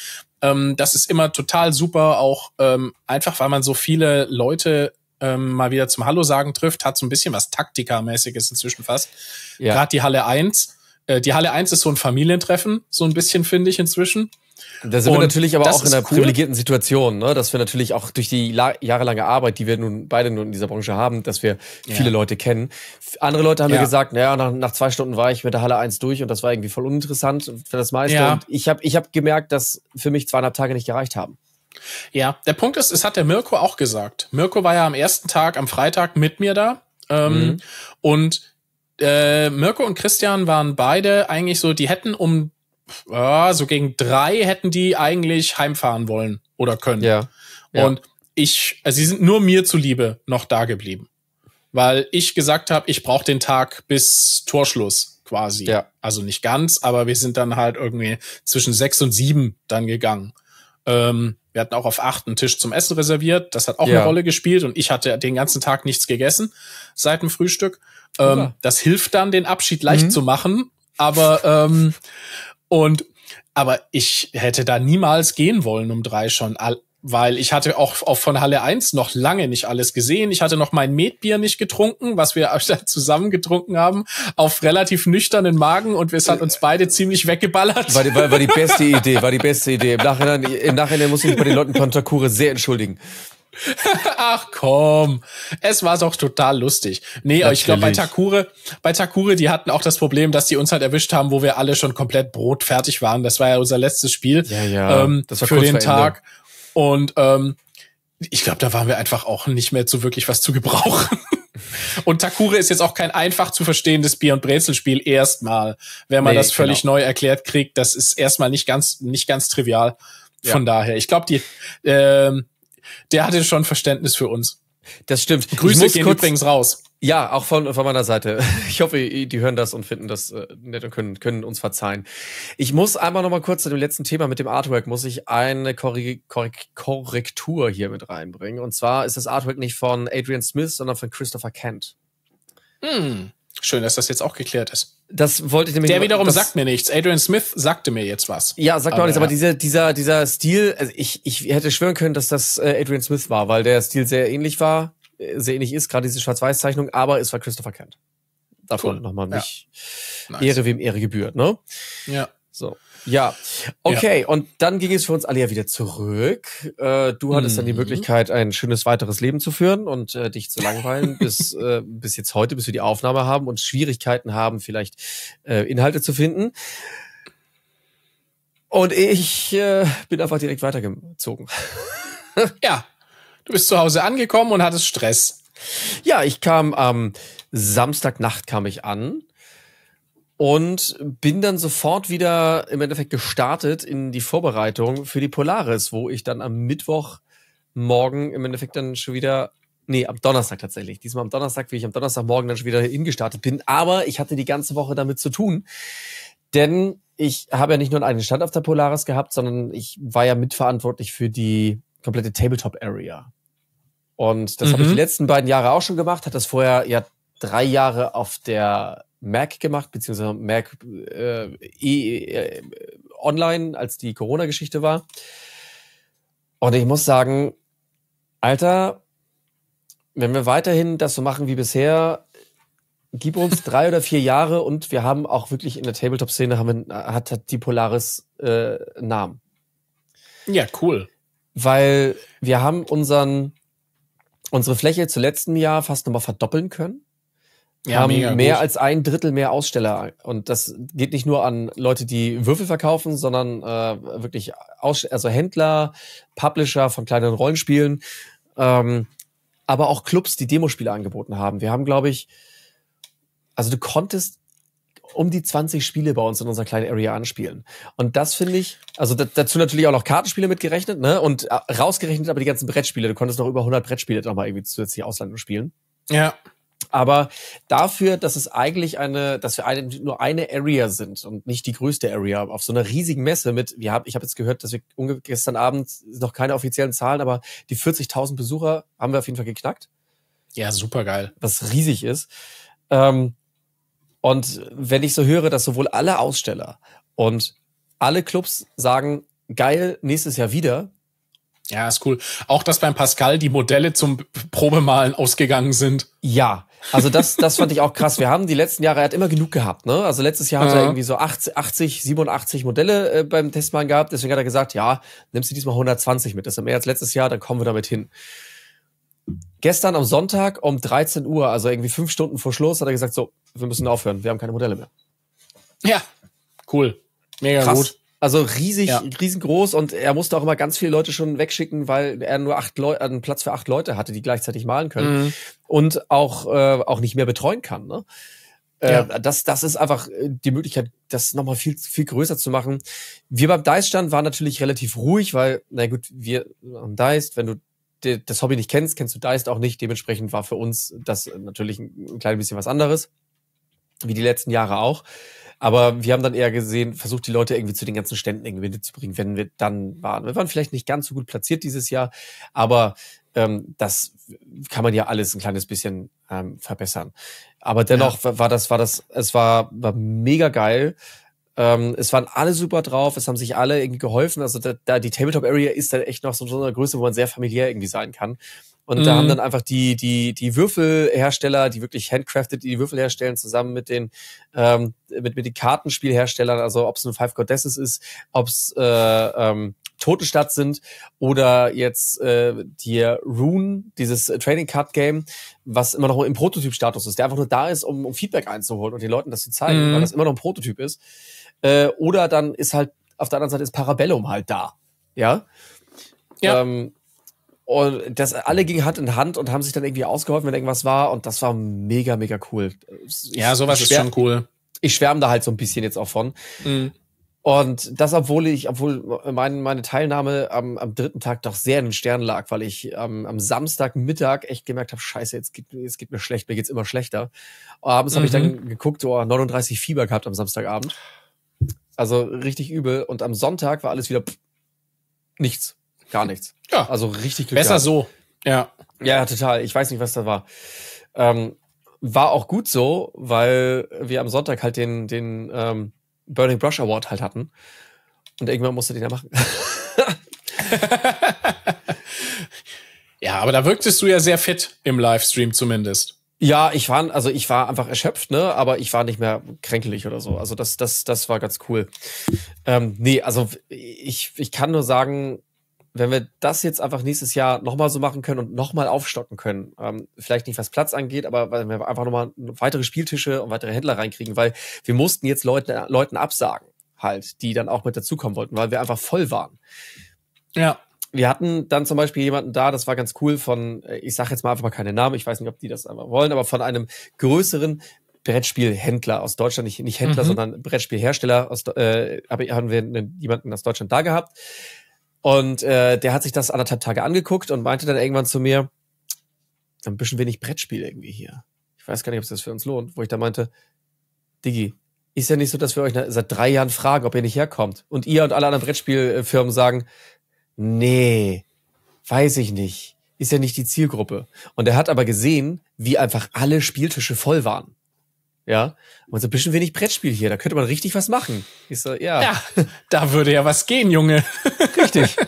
B: Ähm, das ist immer total super, auch ähm, einfach, weil man so viele Leute ähm, mal wieder zum Hallo sagen trifft, hat so ein bisschen was Taktikermäßiges inzwischen fast. Ja. Gerade die Halle 1. Äh, die Halle 1 ist so ein Familientreffen, so ein bisschen, finde ich, inzwischen. Da sind und wir natürlich aber auch in einer cool. privilegierten
A: Situation, ne? dass wir natürlich auch durch die jahrelange Arbeit, die wir nun beide nun in dieser Branche haben, dass wir ja. viele Leute kennen. Andere Leute haben ja. mir gesagt, naja, nach, nach, zwei Stunden war ich mit der Halle 1 durch und das war irgendwie voll uninteressant für das meiste. Ja. Und ich habe ich hab gemerkt, dass für mich zweieinhalb Tage nicht gereicht haben. Ja, der Punkt ist, es hat der
B: Mirko auch gesagt. Mirko war ja am ersten Tag, am Freitag mit mir da. Ähm, mhm. Und äh, Mirko und Christian waren beide eigentlich so, die hätten um ja, so gegen drei hätten die eigentlich heimfahren wollen oder können. Ja. ja. Und ich, also sie sind nur mir zuliebe noch da geblieben. Weil ich gesagt habe, ich brauche den Tag bis Torschluss quasi. Ja. Also nicht ganz, aber wir sind dann halt irgendwie zwischen sechs und sieben dann gegangen. Ähm, wir hatten auch auf acht einen Tisch zum Essen reserviert. Das hat auch ja. eine Rolle gespielt und ich hatte den ganzen Tag nichts gegessen seit dem Frühstück. Ähm, das hilft dann, den Abschied leicht mhm. zu machen. Aber ähm, und aber ich hätte da niemals gehen wollen um drei schon weil ich hatte auch, auch von Halle 1 noch lange nicht alles gesehen. Ich hatte noch mein Metbier nicht getrunken, was wir zusammen getrunken haben, auf relativ nüchternen Magen und es hat uns beide ziemlich weggeballert. War die, war,
A: war die beste Idee, war die beste Idee. Im Nachhinein, im Nachhinein muss ich mich bei den Leuten von Takure sehr entschuldigen. Ach komm, es war doch total lustig. Nee, Natürlich. ich glaube bei Takure,
B: bei Takure, die hatten auch das Problem, dass die uns halt erwischt haben, wo wir alle schon komplett brotfertig waren. Das war ja unser letztes Spiel ja, ja. Ähm, das war für den Tag. Ende. Und ähm, ich glaube, da waren wir einfach auch nicht mehr zu wirklich was zu gebrauchen. Und Takure ist jetzt auch kein einfach zu verstehendes Bier- und Brezelspiel erstmal. Wenn man nee, das genau. völlig genau. neu erklärt kriegt, das ist erstmal nicht ganz, nicht ganz trivial. Von ja. daher, ich glaube, die, ähm, der hatte schon Verständnis für uns. Das stimmt. Grüße gehen kurz, übrigens
A: raus. Ja, auch von, von meiner Seite. Ich hoffe, die hören das und finden das äh, nett und können, können uns verzeihen. Ich muss einmal noch mal kurz zu dem letzten Thema mit dem Artwork, muss ich eine Korre Korre Korrektur hier mit reinbringen. Und zwar ist das Artwork nicht von Adrian Smith, sondern von Christopher Kent. Hm. Schön, dass das jetzt auch geklärt ist. Das wollte ich nämlich. Der wiederum das, sagt mir nichts. Adrian Smith sagte mir jetzt
B: was. Ja, sagt mir auch nichts, aber, aber
A: dieser, dieser, dieser Stil, also ich, ich hätte schwören können, dass das äh, Adrian Smith war, weil der Stil sehr ähnlich war, äh, sehr ähnlich ist, gerade diese Schwarz-Weiß-Zeichnung, aber es war Christopher Kent. Davon cool. nochmal mich. Ja. Nice. Ehre wem Ehre gebührt, ne? Ja. So. Ja, okay. Ja. Und dann ging es für uns alle ja wieder zurück. Äh, du hattest mhm. dann die mhm. Möglichkeit, ein schönes weiteres Leben zu führen und äh, dich zu langweilen bis, äh, bis jetzt heute, bis wir die Aufnahme haben und Schwierigkeiten haben, vielleicht äh, Inhalte zu finden. Und ich äh, bin einfach direkt weitergezogen. ja, du bist zu Hause angekommen und hattest Stress. Ja, ich kam am ähm, Samstagnacht kam ich an und bin dann sofort wieder im Endeffekt gestartet in die Vorbereitung für die Polaris, wo ich dann am Mittwochmorgen im Endeffekt dann schon wieder, nee, am Donnerstag tatsächlich, diesmal am Donnerstag, wie ich am Donnerstagmorgen dann schon wieder hingestartet bin, aber ich hatte die ganze Woche damit zu tun, denn ich habe ja nicht nur einen Stand auf der Polaris gehabt, sondern ich war ja mitverantwortlich für die komplette Tabletop-Area. Und das mhm. habe ich die letzten beiden Jahre auch schon gemacht, hat das vorher ja drei Jahre auf der Mac gemacht, beziehungsweise Mac äh, e, online, als die Corona-Geschichte war. Und ich muss sagen, Alter, wenn wir weiterhin das so machen wie bisher, gib uns drei oder vier Jahre und wir haben auch wirklich in der Tabletop-Szene haben hat, hat die Polaris äh, Namen. Ja, cool. Weil wir haben unseren unsere Fläche zu letztem Jahr fast nochmal verdoppeln können. Ja, haben mega, mehr gut. als ein Drittel mehr Aussteller. Und das geht nicht nur an Leute, die Würfel verkaufen, sondern äh, wirklich Aus also Händler, Publisher von kleinen Rollenspielen, ähm, aber auch Clubs, die Demospiele angeboten haben. Wir haben, glaube ich, also du konntest um die 20 Spiele bei uns in unserer kleinen Area anspielen. Und das finde ich, also dazu natürlich auch noch Kartenspiele mitgerechnet, ne? Und äh, rausgerechnet aber die ganzen Brettspiele. Du konntest noch über 100 Brettspiele nochmal irgendwie zusätzlich und spielen. Ja. Aber dafür, dass es eigentlich eine, dass wir eine, nur eine Area sind und nicht die größte Area auf so einer riesigen Messe mit, wir haben, ich habe jetzt gehört, dass wir gestern Abend noch keine offiziellen Zahlen, aber die 40.000 Besucher haben wir auf jeden Fall geknackt. Ja, super geil. Was riesig ist. Ähm, und wenn ich so höre, dass sowohl alle Aussteller und alle Clubs sagen, geil, nächstes Jahr wieder, ja, ist cool. Auch, dass beim Pascal die Modelle zum Probemalen ausgegangen sind. Ja, also das, das fand ich auch krass. Wir haben die letzten Jahre, er hat immer genug gehabt. Ne? Also letztes Jahr ja. hat er irgendwie so 80, 80 87 Modelle äh, beim Testmann gehabt. Deswegen hat er gesagt, ja, nimmst du diesmal 120 mit. Das ist mehr als letztes Jahr, dann kommen wir damit hin. Gestern am Sonntag um 13 Uhr, also irgendwie fünf Stunden vor Schluss, hat er gesagt, so, wir müssen aufhören, wir haben keine Modelle mehr. Ja, cool. Mega krass. gut. Also riesig, ja. riesengroß und er musste auch immer ganz viele Leute schon wegschicken, weil er nur acht Leute, äh, einen Platz für acht Leute hatte, die gleichzeitig malen können mhm. und auch äh, auch nicht mehr betreuen kann. Ne? Äh, ja. das, das ist einfach äh, die Möglichkeit, das nochmal viel, viel größer zu machen. Wir beim Dice-Stand waren natürlich relativ ruhig, weil, na gut, wir am Dice, wenn du das Hobby nicht kennst, kennst du Dice auch nicht. Dementsprechend war für uns das natürlich ein, ein klein bisschen was anderes, wie die letzten Jahre auch. Aber wir haben dann eher gesehen, versucht die Leute irgendwie zu den ganzen Ständen irgendwie mitzubringen, wenn wir dann waren. Wir waren vielleicht nicht ganz so gut platziert dieses Jahr, aber ähm, das kann man ja alles ein kleines bisschen ähm, verbessern. Aber dennoch ja. war das, war das, es war, war mega geil. Ähm, es waren alle super drauf, es haben sich alle irgendwie geholfen. Also da, da die Tabletop Area ist dann echt noch so, so eine Größe, wo man sehr familiär irgendwie sein kann. Und mhm. da haben mhm. dann einfach die, die, die Würfelhersteller, die wirklich handcrafted die Würfel herstellen, zusammen mit den, ähm, mit, mit den Kartenspielherstellern, also ob es ein Five Goddesses ist, ob es äh, ähm, Totenstadt sind oder jetzt äh, die Rune, dieses Trading Card Game, was immer noch im Prototyp-Status ist, der einfach nur da ist, um, um Feedback einzuholen und den Leuten das zu zeigen, mhm. weil das immer noch ein Prototyp ist. Äh, oder dann ist halt auf der anderen Seite ist Parabellum halt da. Ja. ja. Ähm, und das alle gingen Hand in Hand und haben sich dann irgendwie ausgeholfen, wenn irgendwas war. Und das war mega, mega cool. ja, sowas ist schon cool. Ich schwärme da halt so ein bisschen jetzt auch von. Mhm. Und das, obwohl ich, obwohl mein, meine Teilnahme am, am dritten Tag doch sehr in den Sternen lag, weil ich ähm, am Samstagmittag echt gemerkt habe, scheiße, jetzt geht, jetzt geht mir schlecht, mir geht's immer schlechter. Abends mhm. habe ich dann mhm. geguckt, oh, 39 Fieber gehabt am Samstagabend. Also richtig übel. Und am Sonntag war alles wieder pff, nichts. Gar nichts. Ja. Also richtig Glück Besser gehabt. so. Ja. Ja, total. Ich weiß nicht, was da war. Ähm, war auch gut so, weil wir am Sonntag halt den, den ähm, Burning Brush Award halt hatten. Und irgendwann musste den ja machen. ja, aber da wirktest du ja sehr fit im Livestream zumindest. Ja, ich war, also ich war einfach erschöpft, ne, aber ich war nicht mehr kränkelig oder so. Also das, das, das war ganz cool. Ähm, nee, also ich, ich kann nur sagen, wenn wir das jetzt einfach nächstes Jahr nochmal so machen können und nochmal aufstocken können, ähm, vielleicht nicht was Platz angeht, aber wenn wir einfach nochmal weitere Spieltische und weitere Händler reinkriegen, weil wir mussten jetzt Leute, Leuten absagen, halt, die dann auch mit dazukommen wollten, weil wir einfach voll waren. Ja. Wir hatten dann zum Beispiel jemanden da, das war ganz cool von, äh, ich sage jetzt mal einfach mal keine Namen, ich weiß nicht, ob die das einfach wollen, aber von einem größeren Brettspielhändler aus Deutschland, nicht, nicht Händler, mhm. sondern Brettspielhersteller, aus, äh, haben wir einen, jemanden aus Deutschland da gehabt und äh, der hat sich das anderthalb Tage angeguckt und meinte dann irgendwann zu mir, ein bisschen wenig Brettspiel irgendwie hier. Ich weiß gar nicht, ob das für uns lohnt. Wo ich da meinte, Digi, ist ja nicht so, dass wir euch seit drei Jahren fragen, ob ihr nicht herkommt. Und ihr und alle anderen Brettspielfirmen sagen, nee, weiß ich nicht. Ist ja nicht die Zielgruppe. Und er hat aber gesehen, wie einfach alle Spieltische voll waren. Ja, und so ein bisschen wenig Brettspiel hier, da könnte man richtig was machen. Ich so, ja. Ja, da würde ja was gehen, Junge. Richtig.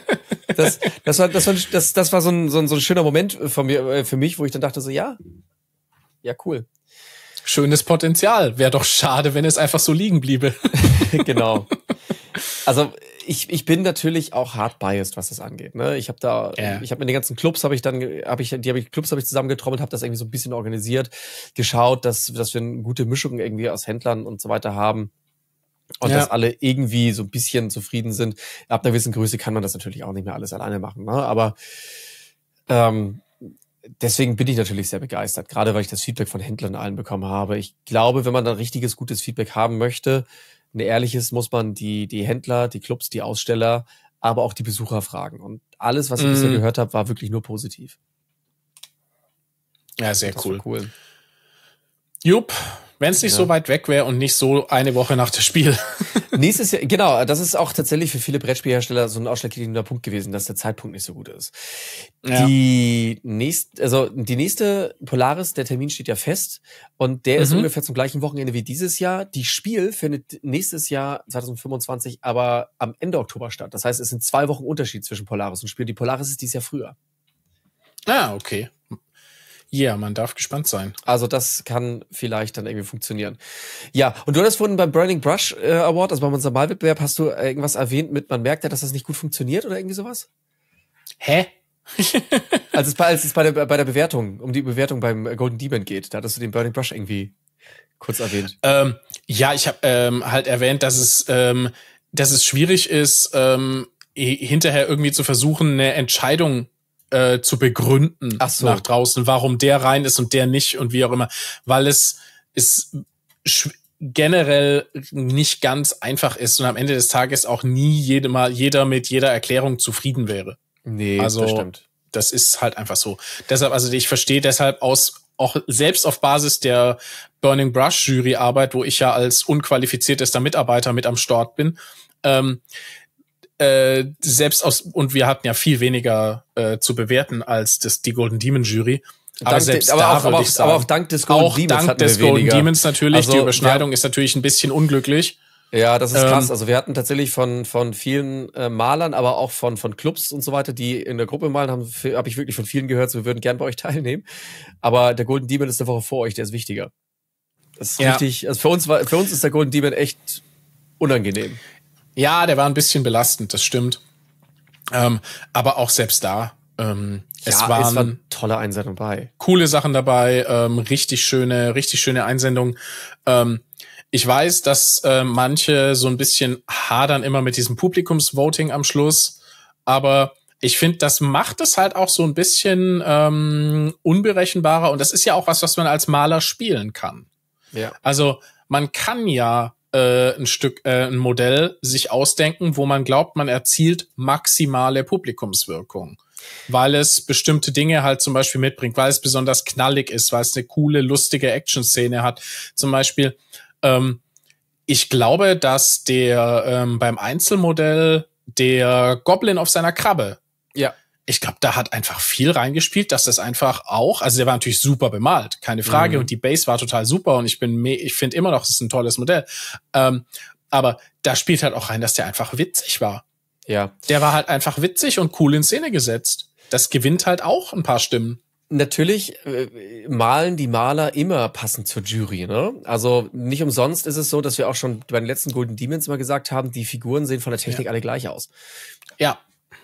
A: Das, das war, das war, das, das war so, ein, so, ein, so ein schöner Moment von mir, äh, für mich, wo ich dann dachte so, ja, ja, cool. Schönes Potenzial. Wäre doch schade, wenn es einfach so liegen bliebe. genau. Also ich, ich bin natürlich auch hart biased, was das angeht. Ne? Ich habe da, yeah. ich habe mir den ganzen Clubs habe ich dann, hab ich die hab ich, Clubs habe ich zusammengetrommelt, habe das irgendwie so ein bisschen organisiert, geschaut, dass dass wir eine gute Mischung irgendwie aus Händlern und so weiter haben und ja. dass alle irgendwie so ein bisschen zufrieden sind. Ab einer gewissen Größe kann man das natürlich auch nicht mehr alles alleine machen, ne? aber ähm, deswegen bin ich natürlich sehr begeistert, gerade weil ich das Feedback von Händlern allen bekommen habe. Ich glaube, wenn man dann richtiges gutes Feedback haben möchte, ein ehrliches muss man die, die Händler, die Clubs, die Aussteller, aber auch die Besucher fragen. Und alles, was ich mm. bisher mhm. gehört habe, war wirklich nur positiv. Ja, sehr cool. cool. Jupp, wenn es nicht ja. so weit weg wäre und nicht so eine Woche nach dem Spiel. Nächstes Jahr, genau, das ist auch tatsächlich für viele Brettspielhersteller so ein ausschlaggebender Punkt gewesen, dass der Zeitpunkt nicht so gut ist. Ja. Die nächste, also die nächste Polaris, der Termin steht ja fest und der mhm. ist ungefähr zum gleichen Wochenende wie dieses Jahr. Die Spiel findet nächstes Jahr 2025 aber am Ende Oktober statt. Das heißt, es sind zwei Wochen Unterschied zwischen Polaris und Spiel. Die Polaris ist dieses Jahr früher. Ah, okay. Ja, yeah, man darf gespannt sein. Also das kann vielleicht dann irgendwie funktionieren. Ja, und du hattest vorhin beim Burning Brush äh, Award, also beim unserem Malwettbewerb, hast du äh, irgendwas erwähnt mit, man merkt ja, dass das nicht gut funktioniert oder irgendwie sowas? Hä? als es, bei, als es bei, der, bei der Bewertung, um die Bewertung beim Golden Demon geht, da hattest du den Burning Brush irgendwie kurz erwähnt. Ähm, ja, ich habe ähm, halt erwähnt, dass es, ähm, dass es schwierig
B: ist, ähm, hinterher irgendwie zu versuchen, eine Entscheidung äh, zu begründen so. nach draußen, warum der rein ist und der nicht und wie auch immer, weil es ist generell nicht ganz einfach ist und am Ende des Tages auch nie jede Mal jeder mit jeder Erklärung zufrieden wäre.
C: Nee, also, das stimmt.
B: Das ist halt einfach so. Deshalb, also ich verstehe deshalb aus auch selbst auf Basis der Burning Brush Jury Arbeit, wo ich ja als unqualifiziertester Mitarbeiter mit am Start bin, ähm, äh, selbst aus, und wir hatten ja viel weniger äh, zu bewerten als das, die Golden Demon Jury. Aber, dank selbst de, aber, auch, aber, auch, sagen, aber auch dank des Golden auch Demons. Dank des Golden Demons natürlich. Also, die Überschneidung
A: ja, ist natürlich ein bisschen unglücklich. Ja, das ist ähm, krass. Also wir hatten tatsächlich von, von vielen äh, Malern, aber auch von, von Clubs und so weiter, die in der Gruppe malen, haben habe ich wirklich von vielen gehört, so, wir würden gern bei euch teilnehmen. Aber der Golden Demon ist eine Woche vor euch, der ist wichtiger. Das ist ja. richtig. Also für uns war, für uns ist der Golden Demon echt unangenehm. Ja, der war ein bisschen
B: belastend, das stimmt. Ähm, aber auch selbst da, ähm, ja, es waren es war tolle Einsendungen dabei. Coole Sachen dabei, ähm, richtig schöne, richtig schöne Einsendungen. Ähm, ich weiß, dass äh, manche so ein bisschen hadern immer mit diesem Publikumsvoting am Schluss, aber ich finde, das macht es halt auch so ein bisschen ähm, unberechenbarer und das ist ja auch was, was man als Maler spielen kann. Ja. Also man kann ja äh, ein Stück, äh, ein Modell sich ausdenken, wo man glaubt, man erzielt maximale Publikumswirkung. Weil es bestimmte Dinge halt zum Beispiel mitbringt, weil es besonders knallig ist, weil es eine coole, lustige Action-Szene hat. Zum Beispiel, ähm, ich glaube, dass der ähm, beim Einzelmodell der Goblin auf seiner Krabbe ja ich glaube, da hat einfach viel reingespielt, dass das einfach auch, also der war natürlich super bemalt, keine Frage, mhm. und die Base war total super und ich bin, ich finde immer noch, es ist ein tolles Modell. Ähm, aber da spielt halt auch rein, dass der einfach witzig war. Ja. Der war halt einfach witzig und cool in Szene gesetzt. Das gewinnt halt auch ein paar
A: Stimmen natürlich äh, malen die Maler immer passend zur Jury. Ne? Also nicht umsonst ist es so, dass wir auch schon bei den letzten Golden Demons immer gesagt haben, die Figuren sehen von der Technik ja. alle gleich aus. Ja.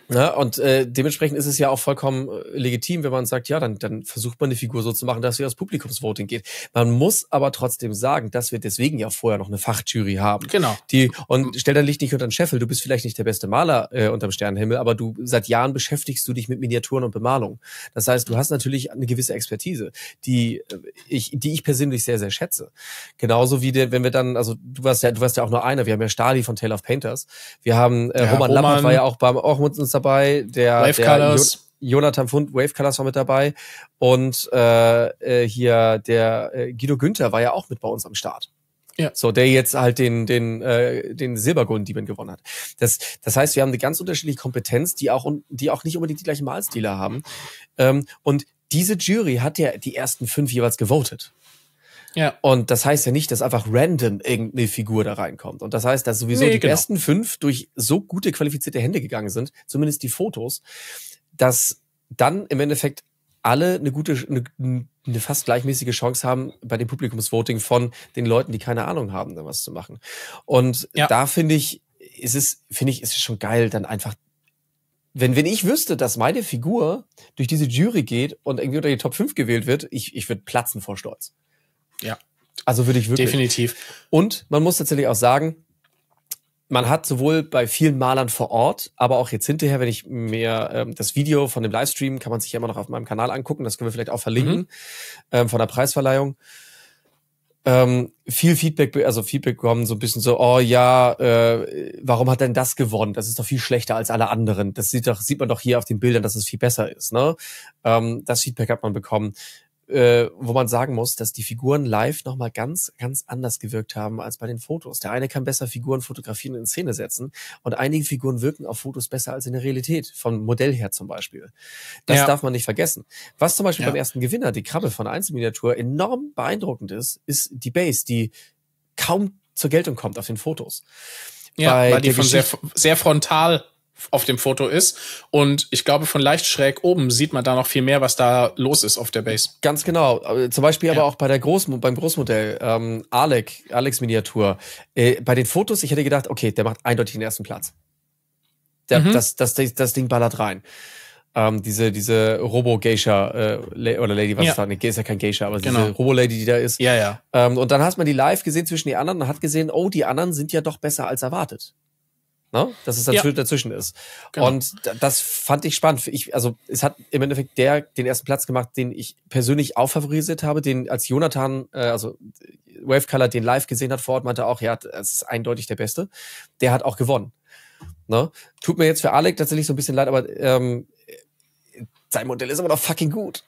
A: Na, ne? und äh, dementsprechend ist es ja auch vollkommen äh, legitim, wenn man sagt, ja, dann, dann versucht man die Figur so zu machen, dass sie aus Publikumsvoting geht. Man muss aber trotzdem sagen, dass wir deswegen ja vorher noch eine Fachjury haben. Genau. Die, und stell dein Licht nicht unter den Scheffel, du bist vielleicht nicht der beste Maler äh, unterm Sternenhimmel, aber du seit Jahren beschäftigst du dich mit Miniaturen und Bemalung. Das heißt, du hast natürlich eine gewisse Expertise, die äh, ich, die ich persönlich sehr, sehr schätze. Genauso wie der, wenn wir dann, also du warst ja, du warst ja auch nur einer, wir haben ja Stali von Tale of Painters, wir haben äh, ja, Roman, Roman Lappert war ja auch beim auch mit uns dabei, der, Wave der Jonathan Fund, Wave Colors war mit dabei und äh, äh, hier der äh, Guido Günther war ja auch mit bei uns am Start. Ja. So, der jetzt halt den, den, äh, den Silbergolden Demon gewonnen hat. Das, das heißt, wir haben eine ganz unterschiedliche Kompetenz, die auch, die auch nicht unbedingt die gleichen Malstile haben. Ähm, und diese Jury hat ja die ersten fünf jeweils gewotet. Ja. Und das heißt ja nicht, dass einfach random irgendeine Figur da reinkommt. Und das heißt, dass sowieso nee, die genau. ersten fünf durch so gute qualifizierte Hände gegangen sind, zumindest die Fotos, dass dann im Endeffekt alle eine gute, eine, eine fast gleichmäßige Chance haben, bei dem Publikumsvoting von den Leuten, die keine Ahnung haben, dann was zu machen. Und ja. da finde ich, ist es, finde ich, ist es schon geil, dann einfach wenn, wenn ich wüsste, dass meine Figur durch diese Jury geht und irgendwie unter die Top 5 gewählt wird, ich, ich würde platzen vor Stolz. Ja. Also würde ich wirklich. Definitiv. Und man muss tatsächlich auch sagen, man hat sowohl bei vielen Malern vor Ort, aber auch jetzt hinterher, wenn ich mir ähm, das Video von dem Livestream, kann man sich ja immer noch auf meinem Kanal angucken, das können wir vielleicht auch verlinken, mhm. ähm, von der Preisverleihung. Ähm, viel Feedback, also Feedback bekommen, so ein bisschen so, oh ja, äh, warum hat denn das gewonnen? Das ist doch viel schlechter als alle anderen. Das sieht, doch, sieht man doch hier auf den Bildern, dass es viel besser ist. Ne? Ähm, das Feedback hat man bekommen äh, wo man sagen muss, dass die Figuren live nochmal ganz, ganz anders gewirkt haben als bei den Fotos. Der eine kann besser Figuren fotografieren und in Szene setzen und einige Figuren wirken auf Fotos besser als in der Realität, vom Modell her zum Beispiel. Das ja. darf man nicht vergessen. Was zum Beispiel ja. beim ersten Gewinner, die Krabbe von Einzelminiatur, enorm beeindruckend ist, ist die Base, die kaum zur Geltung kommt auf den Fotos. Ja, weil die von sehr,
B: sehr frontal auf dem Foto ist. Und ich glaube, von leicht schräg oben sieht man da noch viel mehr, was
A: da los ist auf der Base. Ganz genau. Zum Beispiel ja. aber auch bei der Groß beim Großmodell, ähm, Alec, Alex Miniatur. Äh, bei den Fotos, ich hätte gedacht, okay, der macht eindeutig den ersten Platz. Der, mhm. das, das, das, das Ding ballert rein. Ähm, diese diese Robo-Geisha äh, oder Lady, was ja. ist da? Nee, ist ja kein Geisha, aber genau. diese Robo-Lady, die da ist. Ja, ja. Ähm, und dann hat man die live gesehen zwischen den anderen und hat gesehen, oh, die anderen sind ja doch besser als erwartet. Ne? Dass es dazw ja. dazwischen ist. Genau. Und das fand ich spannend. Ich, also es hat im Endeffekt der den ersten Platz gemacht, den ich persönlich auch favorisiert habe, den als Jonathan, äh, also Wavecolor, den live gesehen hat vor Ort, meinte auch, ja, das ist eindeutig der Beste. Der hat auch gewonnen. Ne? Tut mir jetzt für Alec tatsächlich so ein bisschen leid, aber ähm, sein Modell ist aber noch fucking gut.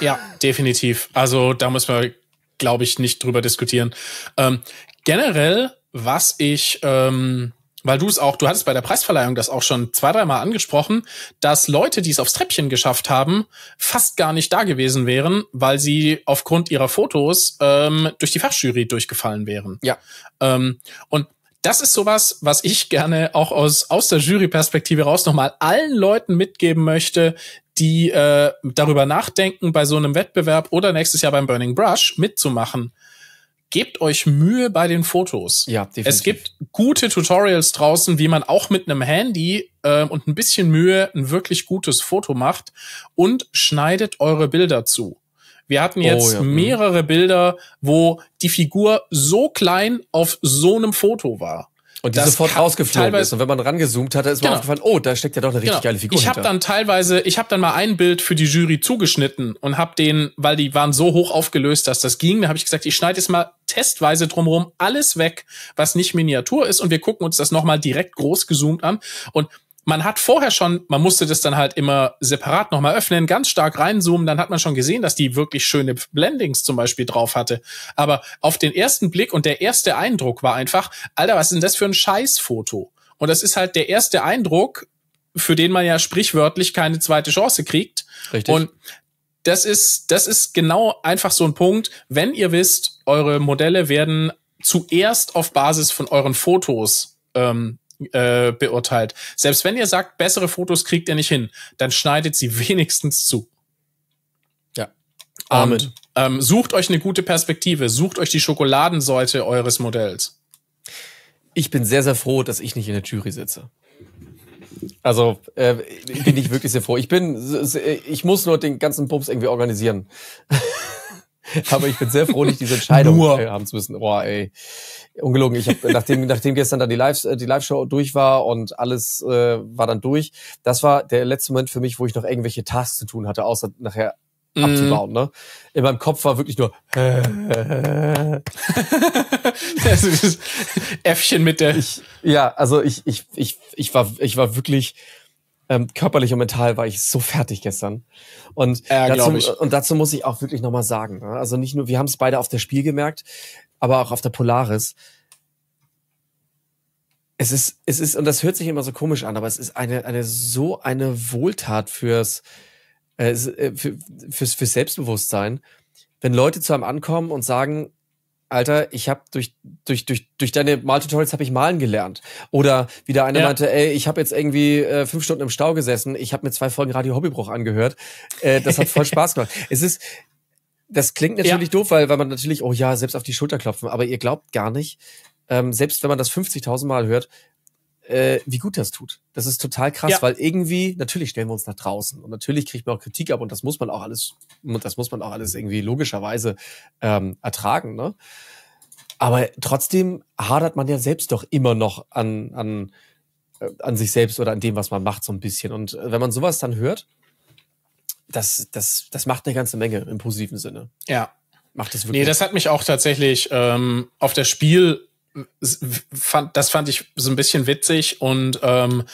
B: ja, definitiv. Also da muss man, glaube ich, nicht drüber diskutieren. Ähm, generell, was ich ähm, weil du es auch, du hattest bei der Preisverleihung das auch schon zwei, dreimal angesprochen, dass Leute, die es aufs Treppchen geschafft haben, fast gar nicht da gewesen wären, weil sie aufgrund ihrer Fotos ähm, durch die Fachjury durchgefallen wären. Ja. Ähm, und das ist sowas, was ich gerne auch aus, aus der Juryperspektive raus nochmal allen Leuten mitgeben möchte, die äh, darüber nachdenken, bei so einem Wettbewerb oder nächstes Jahr beim Burning Brush mitzumachen gebt euch Mühe bei den Fotos. Ja, definitiv. Es gibt gute Tutorials draußen, wie man auch mit einem Handy äh, und ein bisschen Mühe ein wirklich gutes Foto macht und schneidet eure Bilder zu. Wir hatten oh, jetzt oh, ja. Mhm. mehrere Bilder, wo die Figur
A: so klein auf so einem Foto war. Und die sofort rausgeflogen ist. Und wenn man rangezoomt hat, ist genau. mir aufgefallen, oh, da steckt ja doch eine richtig genau. geile Figur Ich habe dann
B: teilweise, ich habe dann mal ein Bild für die Jury zugeschnitten und habe den, weil die waren so hoch aufgelöst, dass das ging, da habe ich gesagt, ich schneide jetzt mal testweise drumherum alles weg, was nicht Miniatur ist und wir gucken uns das nochmal direkt groß gezoomt an. Und man hat vorher schon, man musste das dann halt immer separat nochmal öffnen, ganz stark reinzoomen, dann hat man schon gesehen, dass die wirklich schöne Blendings zum Beispiel drauf hatte. Aber auf den ersten Blick und der erste Eindruck war einfach, Alter, was ist denn das für ein Scheißfoto? Und das ist halt der erste Eindruck, für den man ja sprichwörtlich keine zweite Chance kriegt. Richtig. Und das ist, das ist genau einfach so ein Punkt. Wenn ihr wisst, eure Modelle werden zuerst auf Basis von euren Fotos ähm, äh, beurteilt. Selbst wenn ihr sagt, bessere Fotos kriegt ihr nicht hin, dann schneidet sie wenigstens zu. Ja. Amen. Und, ähm, sucht euch eine gute Perspektive, sucht euch die
A: Schokoladensäute eures Modells. Ich bin sehr, sehr froh, dass ich nicht in der Jury sitze. Also äh, bin ich wirklich sehr froh. Ich bin, ich muss nur den ganzen Pups irgendwie organisieren. Aber ich bin sehr froh, nicht diese Entscheidung äh, haben zu müssen. Boah, ey, ungelogen. Ich hab, nachdem, nachdem gestern dann die Live äh, die Live Show durch war und alles äh, war dann durch. Das war der letzte Moment für mich, wo ich noch irgendwelche Tasks zu tun hatte, außer nachher mhm. abzubauen. Ne? In meinem Kopf war wirklich nur äh, äh. das ist Äffchen mit der. Ich, ja, also ich ich ich ich war ich war wirklich ähm, körperlich und mental war ich so fertig gestern. Und, äh, dazu, und dazu muss ich auch wirklich nochmal sagen. Ne? Also nicht nur, wir haben es beide auf der Spiel gemerkt, aber auch auf der Polaris. Es ist, es ist, und das hört sich immer so komisch an, aber es ist eine, eine so eine Wohltat fürs, äh, äh für, fürs, fürs Selbstbewusstsein, wenn Leute zu einem ankommen und sagen, Alter, ich habe durch, durch, durch, durch deine Maltutorials habe ich malen gelernt. Oder wie der eine ja. meinte, ey, ich habe jetzt irgendwie äh, fünf Stunden im Stau gesessen, ich habe mir zwei Folgen Radio Hobbybruch angehört. Äh, das hat voll Spaß gemacht. Es ist, das klingt natürlich ja. doof, weil, weil man natürlich, oh ja, selbst auf die Schulter klopfen, aber ihr glaubt gar nicht, ähm, selbst wenn man das 50.000 Mal hört, äh, wie gut das tut. Das ist total krass, ja. weil irgendwie, natürlich stellen wir uns nach draußen und natürlich kriegt man auch Kritik ab und das muss man auch alles, das muss man auch alles irgendwie logischerweise ähm, ertragen. Ne? Aber trotzdem hadert man ja selbst doch immer noch an, an, äh, an sich selbst oder an dem, was man macht, so ein bisschen. Und äh, wenn man sowas dann hört, das, das, das macht eine ganze Menge im positiven Sinne. Ja. Macht es wirklich. Nee, das
B: hat mich auch tatsächlich ähm, auf das Spiel fand, das fand ich so ein bisschen witzig und ähm,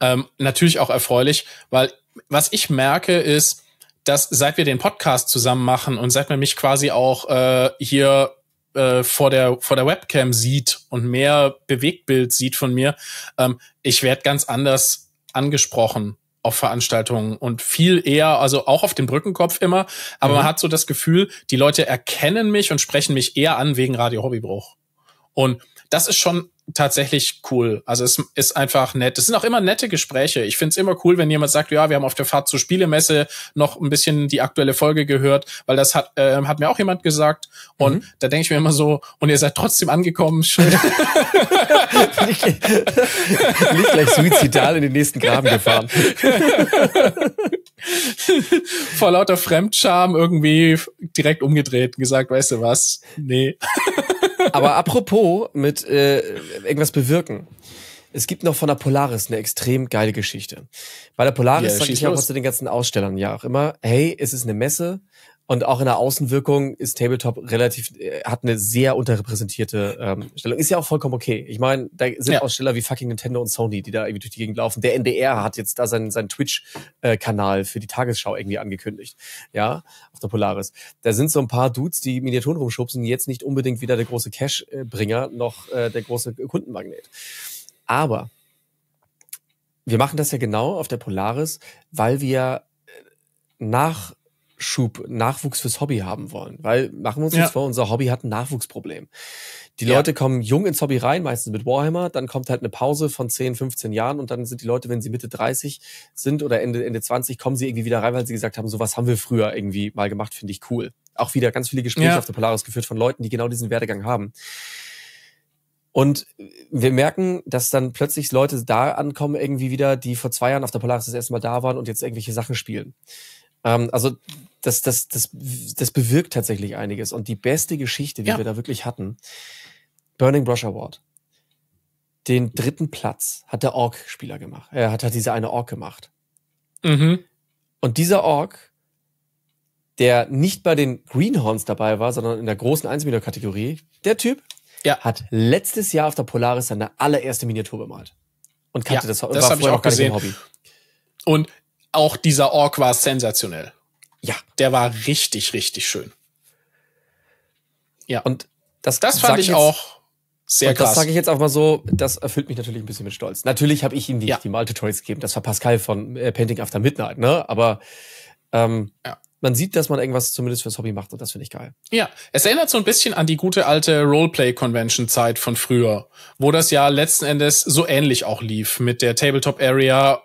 B: ähm, natürlich auch erfreulich, weil was ich merke ist, dass seit wir den Podcast zusammen machen und seit man mich quasi auch äh, hier äh, vor der vor der Webcam sieht und mehr Bewegtbild sieht von mir, ähm, ich werde ganz anders angesprochen auf Veranstaltungen und viel eher, also auch auf dem Brückenkopf immer, aber mhm. man hat so das Gefühl, die Leute erkennen mich und sprechen mich eher an wegen Radio Hobbybruch. Und das ist schon tatsächlich cool. Also es ist einfach nett. Es sind auch immer nette Gespräche. Ich find's immer cool, wenn jemand sagt, ja, wir haben auf der Fahrt zur Spielemesse noch ein bisschen die aktuelle Folge gehört, weil das hat, äh, hat mir auch jemand gesagt. Und mhm. da denke ich mir immer so, und ihr seid trotzdem angekommen. Schön. Nicht gleich suizidal in den nächsten Graben gefahren. Vor lauter Fremdscham irgendwie direkt umgedreht und gesagt, weißt du was? Nee.
A: Aber apropos mit äh, irgendwas bewirken. Es gibt noch von der Polaris eine extrem geile Geschichte. Bei der Polaris yeah, sage ich auch zu den ganzen Ausstellern ja auch immer, hey, es ist eine Messe, und auch in der Außenwirkung ist Tabletop relativ, äh, hat eine sehr unterrepräsentierte ähm, Stellung. Ist ja auch vollkommen okay. Ich meine, da sind ja. Aussteller wie fucking Nintendo und Sony, die da irgendwie durch die Gegend laufen. Der NDR hat jetzt da seinen, seinen Twitch-Kanal für die Tagesschau irgendwie angekündigt. Ja, auf der Polaris. Da sind so ein paar Dudes, die Miniaturen rumschubsen, jetzt nicht unbedingt wieder der große Cash-Bringer äh, noch äh, der große Kundenmagnet. Aber wir machen das ja genau auf der Polaris, weil wir äh, nach Nachschub, Nachwuchs fürs Hobby haben wollen. Weil machen wir uns ja. jetzt vor, unser Hobby hat ein Nachwuchsproblem. Die ja. Leute kommen jung ins Hobby rein, meistens mit Warhammer, dann kommt halt eine Pause von 10, 15 Jahren und dann sind die Leute, wenn sie Mitte 30 sind oder Ende, Ende 20, kommen sie irgendwie wieder rein, weil sie gesagt haben, so was haben wir früher irgendwie mal gemacht, finde ich cool. Auch wieder ganz viele Gespräche ja. auf der Polaris geführt von Leuten, die genau diesen Werdegang haben. Und wir merken, dass dann plötzlich Leute da ankommen, irgendwie wieder, die vor zwei Jahren auf der Polaris das erste Mal da waren und jetzt irgendwelche Sachen spielen. Ähm, also das, das, das, das bewirkt tatsächlich einiges. Und die beste Geschichte, die ja. wir da wirklich hatten, Burning Brush Award. Den dritten Platz hat der Ork-Spieler gemacht. Er hat, hat diese eine Ork gemacht. Mhm. Und dieser Ork, der nicht bei den Greenhorns dabei war, sondern in der großen 1-Meter-Kategorie, der Typ ja. hat letztes Jahr auf der Polaris seine allererste Miniatur bemalt. Und kannte ja, das, das war vorher ich auch, auch gar gesehen. nicht im Hobby. Und auch dieser Ork war sensationell.
B: Ja. Der war richtig, richtig schön. Ja. Und das, das fand ich jetzt, auch sehr und krass. Das sage
A: ich jetzt auch mal so, das erfüllt mich natürlich ein bisschen mit Stolz. Natürlich habe ich ihm die, ja. die Mal-Tutorials gegeben. Das war Pascal von äh, Painting After Midnight, ne? Aber ähm, ja. man sieht, dass man irgendwas zumindest fürs Hobby macht und das finde ich geil. Ja, es erinnert so ein bisschen an die gute alte
B: Roleplay-Convention-Zeit von früher, wo das ja letzten Endes so ähnlich auch lief mit der Tabletop-Area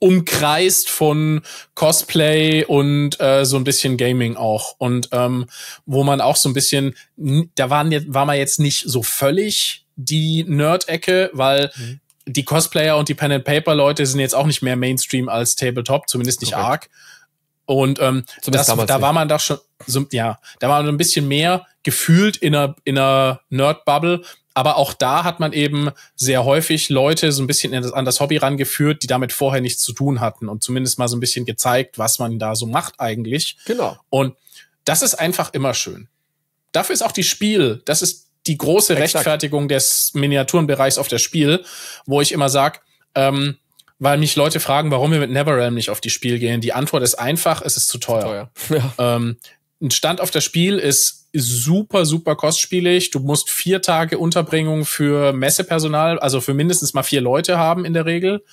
B: umkreist von Cosplay und äh, so ein bisschen Gaming auch und ähm, wo man auch so ein bisschen da waren jetzt war man jetzt nicht so völlig die Nerd-Ecke, weil mhm. die Cosplayer und die Pen and Paper Leute sind jetzt auch nicht mehr Mainstream als Tabletop, zumindest nicht Correct. arg. Und ähm, das, da war man doch schon, so, ja, da war man ein bisschen mehr gefühlt in einer, in einer Nerd-Bubble, aber auch da hat man eben sehr häufig Leute so ein bisschen das, an das Hobby rangeführt, die damit vorher nichts zu tun hatten und zumindest mal so ein bisschen gezeigt, was man da so macht eigentlich. Genau. Und das ist einfach immer schön. Dafür ist auch die Spiel, das ist die große Exakt. Rechtfertigung des Miniaturenbereichs auf der Spiel, wo ich immer sag, ähm, weil mich Leute fragen, warum wir mit NeverRealm nicht auf die Spiel gehen. Die Antwort ist einfach, es ist zu teuer. Zu teuer. Ja. Ähm, ein Stand auf das Spiel ist super, super kostspielig. Du musst vier Tage Unterbringung für Messepersonal, also für mindestens mal vier Leute haben in der Regel.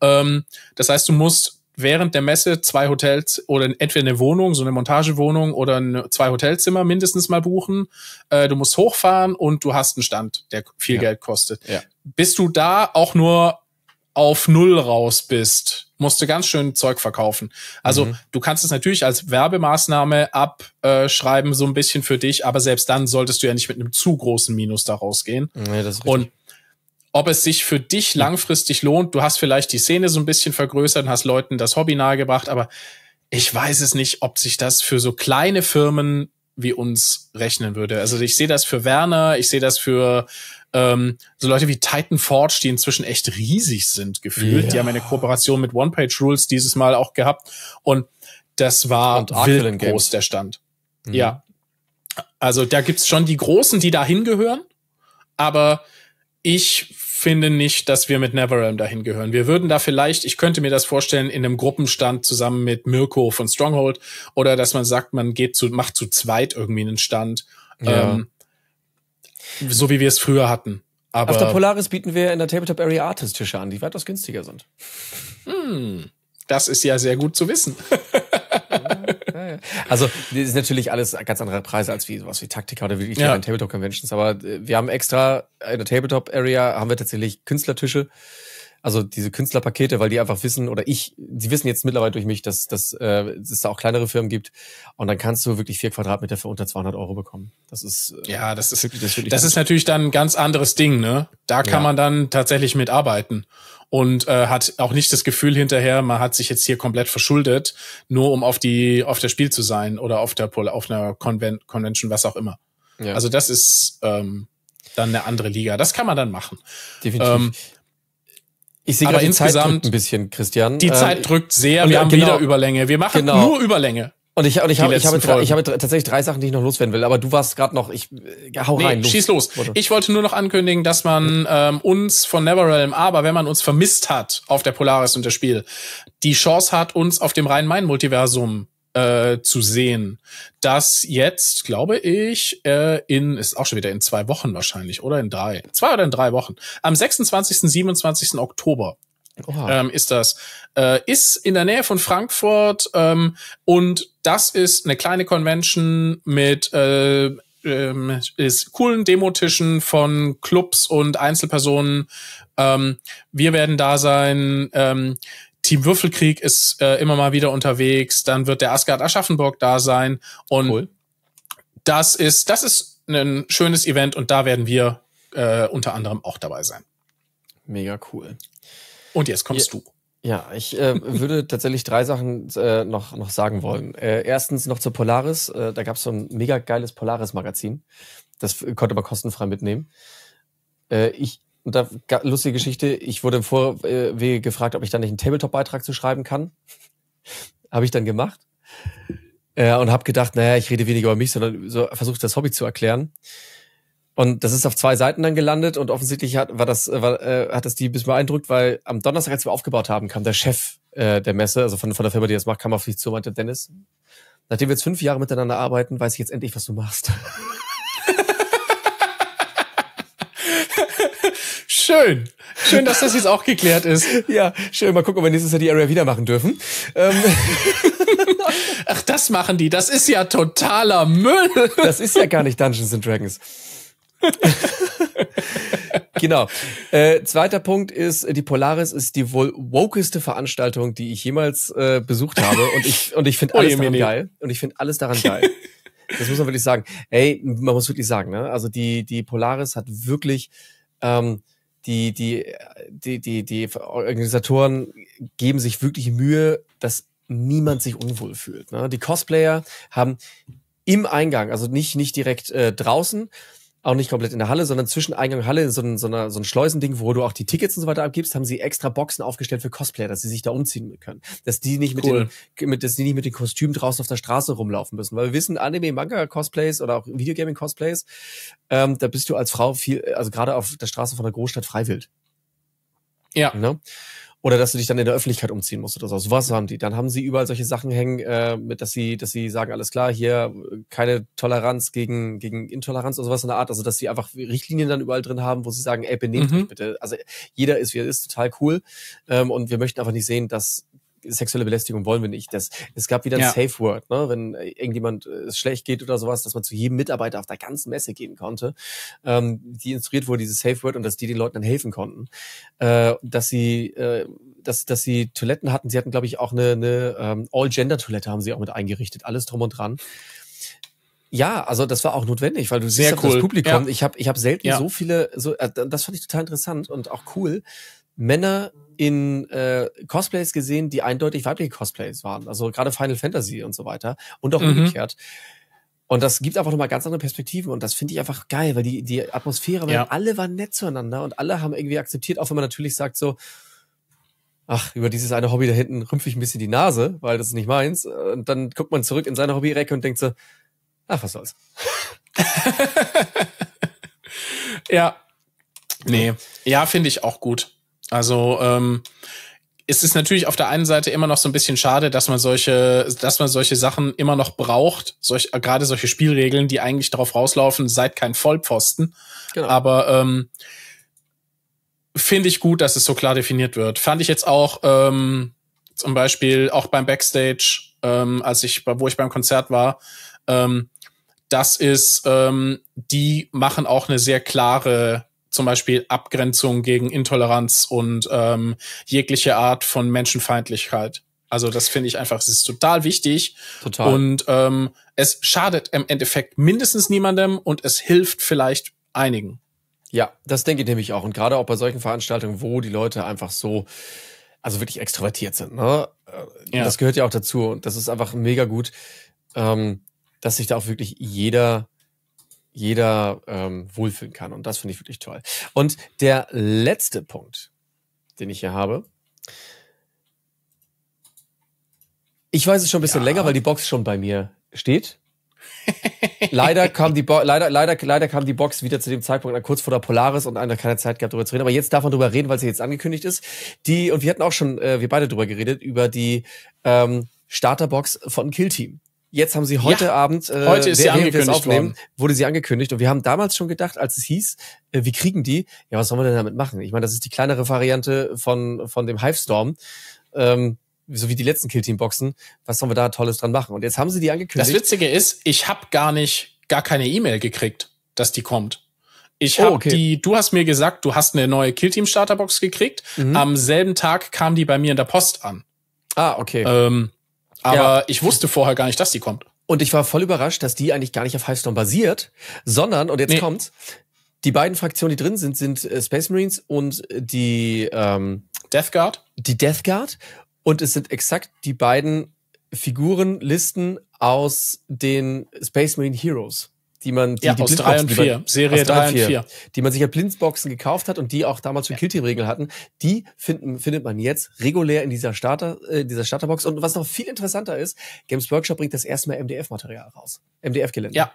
B: Ähm, das heißt, du musst während der Messe zwei Hotels oder entweder eine Wohnung, so eine Montagewohnung oder eine, zwei Hotelzimmer mindestens mal buchen. Äh, du musst hochfahren und du hast einen Stand, der viel ja. Geld kostet. Ja. Bis du da auch nur auf Null raus bist, musste ganz schön Zeug verkaufen. Also mhm. du kannst es natürlich als Werbemaßnahme abschreiben, so ein bisschen für dich, aber selbst dann solltest du ja nicht mit einem zu großen Minus da rausgehen. Nee, das ist richtig. Und ob es sich für dich langfristig lohnt, du hast vielleicht die Szene so ein bisschen vergrößert und hast Leuten das Hobby nahegebracht, aber ich weiß es nicht, ob sich das für so kleine Firmen wie uns rechnen würde. Also ich sehe das für Werner, ich sehe das für ähm, so Leute wie Titan Forge, die inzwischen echt riesig sind, gefühlt. Ja. Die haben eine Kooperation mit One Page Rules dieses Mal auch gehabt. Und das war und wild groß, der Stand. Mhm. Ja. Also da gibt's schon die Großen, die dahin gehören. Aber ich finde nicht, dass wir mit NetherRealm dahin gehören. Wir würden da vielleicht, ich könnte mir das vorstellen, in einem Gruppenstand zusammen mit Mirko von Stronghold oder dass man sagt, man geht zu, macht zu zweit irgendwie einen Stand. Ja. Ähm, so wie wir es früher hatten. Aber Auf der
A: Polaris bieten wir in der Tabletop Area Artist Tische an, die weitaus günstiger sind. Hm, das ist ja sehr gut zu wissen. Also, das ist natürlich alles ganz andere Preise als wie sowas wie Taktika oder wie ich ja. Tabletop Conventions, aber äh, wir haben extra in der Tabletop Area haben wir tatsächlich Künstlertische also diese Künstlerpakete, weil die einfach wissen, oder ich, sie wissen jetzt mittlerweile durch mich, dass, dass, äh, es da auch kleinere Firmen gibt. Und dann kannst du wirklich vier Quadratmeter für unter 200 Euro bekommen. Das ist äh, ja, das ist wirklich, das, ist, das ist
B: natürlich dann ein ganz anderes Ding. Ne, da kann ja. man dann tatsächlich mitarbeiten und äh, hat auch nicht das Gefühl hinterher, man hat sich jetzt hier komplett verschuldet, nur um auf die auf der Spiel zu sein oder auf der Pol auf einer Conven Convention, was auch immer. Ja. Also das ist ähm, dann eine andere Liga. Das kann man dann machen. Definitiv. Ähm, ich sehe gerade, die Zeit drückt ein
A: bisschen, Christian. Die äh, Zeit drückt sehr. Und wir äh, haben genau, wieder Überlänge. Wir machen genau. nur Überlänge. Und ich, und ich, hab, ich, habe, ich habe tatsächlich drei Sachen, die ich noch loswerden will, aber du warst gerade noch, ich äh, hau nee, rein. Los. Schieß los.
B: Ich wollte nur noch ankündigen, dass man ähm, uns von NeverRealm, aber wenn man uns vermisst hat auf der Polaris und das Spiel, die Chance hat, uns auf dem Rhein-Main-Multiversum äh, zu sehen, dass jetzt, glaube ich, äh, in, ist auch schon wieder in zwei Wochen wahrscheinlich, oder in drei, zwei oder in drei Wochen, am 26., 27. Oktober ähm, ist das, äh, ist in der Nähe von Frankfurt ähm, und das ist eine kleine Convention mit äh, ähm, ist coolen Demotischen von Clubs und Einzelpersonen. Ähm, wir werden da sein. Ähm, Team Würfelkrieg ist äh, immer mal wieder unterwegs. Dann wird der Asgard Aschaffenburg da sein. Und cool. das ist, das ist ein schönes Event und da werden wir äh, unter anderem auch dabei sein. Mega cool. Und jetzt kommst ja.
A: du. Ja, ich äh, würde tatsächlich drei Sachen äh, noch, noch sagen wollen. Äh, erstens noch zur Polaris. Äh, da es so ein mega geiles Polaris-Magazin. Das konnte man kostenfrei mitnehmen. Äh, ich und da, lustige Geschichte, ich wurde im Vorwege gefragt, ob ich da nicht einen Tabletop-Beitrag zu schreiben kann. habe ich dann gemacht. Äh, und habe gedacht, naja, ich rede weniger über mich, sondern so versuche das Hobby zu erklären. Und das ist auf zwei Seiten dann gelandet und offensichtlich hat, war das, war, äh, hat das die bis bisschen beeindruckt, weil am Donnerstag, als wir aufgebaut haben, kam der Chef äh, der Messe, also von, von der Firma, die das macht, kam auf mich zu und meinte, Dennis, nachdem wir jetzt fünf Jahre miteinander arbeiten, weiß ich jetzt endlich, was du machst. Schön. Schön, dass das jetzt auch geklärt ist. Ja, schön. Mal gucken, ob wir nächstes Jahr die Area wieder machen dürfen. Ähm. Ach, das machen die. Das ist ja totaler Müll. Das ist ja gar nicht Dungeons and Dragons. genau. Äh, zweiter Punkt ist, die Polaris ist die wohl wokeste Veranstaltung, die ich jemals äh, besucht habe. Und ich, und ich finde oh, alles daran geil. Und ich finde alles daran geil. Das muss man wirklich sagen. Ey, man muss wirklich sagen, ne? Also die, die Polaris hat wirklich ähm, die, die, die, die, die Organisatoren geben sich wirklich Mühe, dass niemand sich unwohl fühlt. Ne? Die Cosplayer haben im Eingang, also nicht, nicht direkt äh, draußen, auch nicht komplett in der Halle, sondern zwischen Eingang Halle, so ein, so, eine, so ein Schleusending, wo du auch die Tickets und so weiter abgibst, haben sie extra Boxen aufgestellt für Cosplayer, dass sie sich da umziehen können. Dass die nicht mit den, mit, dass die nicht mit den Kostümen draußen auf der Straße rumlaufen müssen. Weil wir wissen, Anime, Manga, Cosplays oder auch Videogaming Cosplays, ähm, da bist du als Frau viel, also gerade auf der Straße von der Großstadt freiwillig. Ja. Ne? Oder dass du dich dann in der Öffentlichkeit umziehen musst oder so. So was haben die. Dann haben sie überall solche Sachen hängen, äh, mit, dass sie, dass sie sagen, alles klar, hier äh, keine Toleranz gegen, gegen Intoleranz oder sowas in der Art. Also, dass sie einfach Richtlinien dann überall drin haben, wo sie sagen, ey, benehmt mhm. euch bitte. Also, jeder ist, wie er ist, total cool. Ähm, und wir möchten einfach nicht sehen, dass sexuelle Belästigung wollen wir nicht. Das, es gab wieder ein ja. Safe Word, ne? wenn äh, irgendjemand äh, es schlecht geht oder sowas, dass man zu jedem Mitarbeiter auf der ganzen Messe gehen konnte, ähm, die instruiert wurde, dieses Safe Word und dass die den Leuten dann helfen konnten, äh, dass sie äh, dass, dass sie Toiletten hatten. Sie hatten, glaube ich, auch eine, eine ähm, All-Gender-Toilette haben sie auch mit eingerichtet. Alles drum und dran. Ja, also das war auch notwendig, weil du Sehr siehst cool. das Publikum. Ja. Ich habe ich hab selten ja. so viele, so, äh, das fand ich total interessant und auch cool. Männer in äh, Cosplays gesehen, die eindeutig weibliche Cosplays waren. Also gerade Final Fantasy und so weiter. Und auch mhm. umgekehrt. Und das gibt einfach nochmal ganz andere Perspektiven und das finde ich einfach geil, weil die, die Atmosphäre, weil ja. alle waren nett zueinander und alle haben irgendwie akzeptiert, auch wenn man natürlich sagt so, ach, über dieses eine Hobby da hinten rümpfe ich ein bisschen die Nase, weil das ist nicht meins. Und dann guckt man zurück in seine Hobby-Recke und denkt so, ach, was soll's. ja.
B: Nee. Ja, finde ich auch gut. Also ähm, es ist natürlich auf der einen Seite immer noch so ein bisschen schade, dass man solche, dass man solche Sachen immer noch braucht, solch, äh, gerade solche Spielregeln, die eigentlich darauf rauslaufen, seid kein Vollpfosten. Genau. Aber ähm, finde ich gut, dass es so klar definiert wird. Fand ich jetzt auch ähm, zum Beispiel auch beim Backstage, ähm, als ich, wo ich beim Konzert war, ähm, das ist, ähm, die machen auch eine sehr klare zum Beispiel Abgrenzung gegen Intoleranz und ähm, jegliche Art von Menschenfeindlichkeit. Also das finde ich einfach, es ist total wichtig. Total. Und ähm, es schadet im Endeffekt mindestens niemandem und es hilft vielleicht
A: einigen. Ja, das denke ich nämlich auch. Und gerade auch bei solchen Veranstaltungen, wo die Leute einfach so, also wirklich extrovertiert sind. Ne? Äh, ja. Das gehört ja auch dazu. Und das ist einfach mega gut, ähm, dass sich da auch wirklich jeder jeder ähm, wohlfühlen kann. Und das finde ich wirklich toll. Und der letzte Punkt, den ich hier habe. Ich weiß es schon ein bisschen ja. länger, weil die Box schon bei mir steht. leider kam die Bo leider, leider, leider kam die Box wieder zu dem Zeitpunkt kurz vor der Polaris und einer keine Zeit gehabt, darüber zu reden. Aber jetzt darf man darüber reden, weil sie jetzt angekündigt ist. Die, und wir hatten auch schon, äh, wir beide darüber geredet, über die ähm, Starterbox von Kill Team. Jetzt haben sie heute ja, Abend, äh, heute ist sie angekündigt aufnehmen, worden. wurde sie angekündigt und wir haben damals schon gedacht, als es hieß, äh, wie kriegen die, ja, was sollen wir denn damit machen? Ich meine, das ist die kleinere Variante von, von dem Hivestorm. Ähm, so wie die letzten Killteam-Boxen, was sollen wir da Tolles dran machen? Und jetzt haben sie die angekündigt. Das Witzige ist, ich habe gar nicht, gar keine E-Mail gekriegt, dass die kommt.
B: Ich habe oh, okay. die, du hast mir gesagt, du hast eine neue Killteam-Starterbox gekriegt. Mhm. Am selben
A: Tag kam die bei mir in der Post an. Ah, okay. Ähm, aber ja. ich wusste vorher gar nicht, dass die kommt. Und ich war voll überrascht, dass die eigentlich gar nicht auf Hivestorm basiert, sondern, und jetzt nee. kommt's, die beiden Fraktionen, die drin sind, sind äh, Space Marines und äh, die ähm, Death Guard. Die Death Guard. Und es sind exakt die beiden Figurenlisten aus den Space Marine Heroes die man die, ja, die aus drei und vier, Serie drei und vier, die man sich ja Blindboxen gekauft hat und die auch damals für ja. Killteam-Regeln hatten, die finden, findet man jetzt regulär in dieser Starter, äh, dieser Starterbox. Und was noch viel interessanter ist, Games Workshop bringt das erste Mal MDF-Material raus. MDF-Gelände. Ja.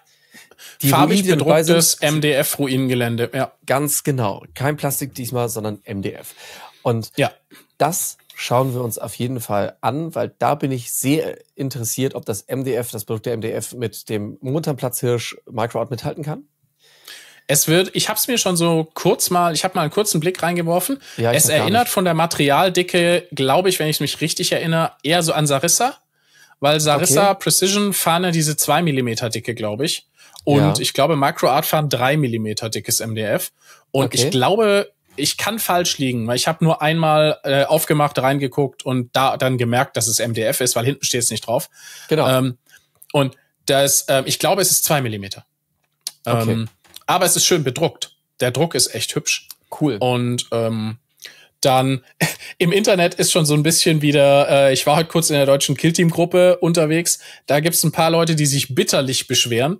A: Die Farbig Ruinen, bedrucktes MDF-Ruinengelände, ja. Ganz genau. Kein Plastik diesmal, sondern MDF. Und ja. das schauen wir uns auf jeden Fall an, weil da bin ich sehr interessiert, ob das MDF, das Produkt der MDF mit dem munteren Platzhirsch micro mithalten kann. Es
B: wird, ich habe es mir schon so kurz mal, ich habe mal einen kurzen Blick reingeworfen. Ja, es erinnert von der Materialdicke, glaube ich, wenn ich mich richtig erinnere, eher so an Sarissa, weil Sarissa okay. Precision fahren ja diese 2 mm Dicke, glaube ich. Und ja. ich glaube, Microart Art fahren 3 mm dickes MDF. Und okay. ich glaube, ich kann falsch liegen, weil ich habe nur einmal äh, aufgemacht, reingeguckt und da dann gemerkt, dass es MDF ist, weil hinten steht es nicht drauf. Genau. Ähm, und das, äh, ich glaube, es ist zwei Millimeter. Ähm, okay. Ähm, aber es ist schön bedruckt. Der Druck ist echt hübsch. Cool. Und ähm, dann im Internet ist schon so ein bisschen wieder, äh, ich war heute kurz in der deutschen Killteam-Gruppe unterwegs, da gibt's ein paar Leute, die sich bitterlich beschweren,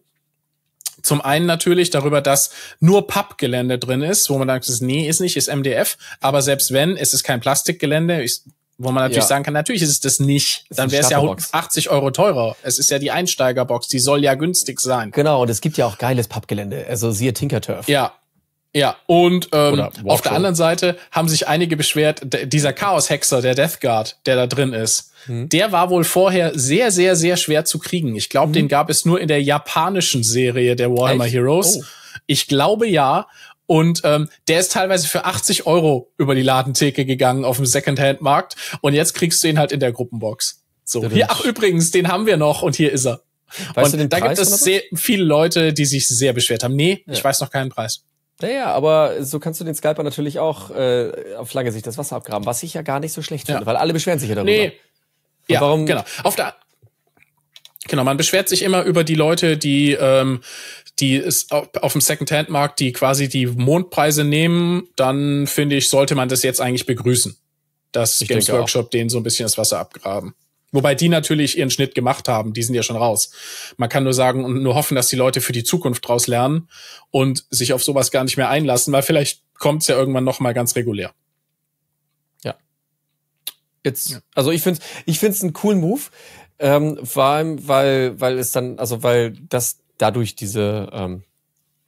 B: zum einen natürlich darüber, dass nur Pappgelände drin ist, wo man sagt, nee, ist nicht, ist MDF. Aber selbst wenn, es ist kein Plastikgelände. wo man natürlich ja. sagen kann, natürlich ist es das nicht. Dann wäre es ja 80 Euro teurer. Es ist
A: ja die Einsteigerbox, die soll ja günstig sein. Genau, und es gibt ja auch geiles Pappgelände, also siehe Tinkerturf. Ja,
B: ja, und ähm, auf der anderen Seite haben sich einige beschwert, dieser Chaos-Hexer, der Death Guard, der da drin ist, hm. der war wohl vorher sehr, sehr, sehr schwer zu kriegen. Ich glaube, hm. den gab es nur in der japanischen Serie der Warhammer Echt? Heroes. Oh. Ich glaube ja. Und ähm, der ist teilweise für 80 Euro über die Ladentheke gegangen auf dem Secondhand-Markt. Und jetzt kriegst du ihn halt in der Gruppenbox. So. Hier, ach übrigens, den haben wir noch und hier ist er.
A: Weißt und du den da Preis gibt es sehr
B: viele Leute, die sich sehr beschwert haben. Nee, ja. ich weiß noch keinen
A: Preis. Naja, aber so kannst du den Scalper natürlich auch äh, auf lange Sicht das Wasser abgraben, was ich ja gar nicht so schlecht finde, ja. weil alle beschweren sich ja darüber. Nee. ja, warum? Genau. Auf der,
B: Genau, man beschwert sich immer über die Leute, die, ähm, die ist auf, auf dem Second-Hand-Markt, die quasi die Mondpreise nehmen, dann finde ich, sollte man das jetzt eigentlich begrüßen, dass ich Games Workshop auch. denen so ein bisschen das Wasser abgraben. Wobei die natürlich ihren Schnitt gemacht haben, die sind ja schon raus. Man kann nur sagen und nur hoffen, dass die Leute für die Zukunft draus lernen und sich auf sowas gar nicht mehr einlassen, weil vielleicht kommt's ja irgendwann nochmal ganz regulär.
A: Ja. Jetzt, ja. also ich finde ich find's einen coolen Move, ähm, vor allem, weil, weil es dann, also weil das dadurch diese ähm,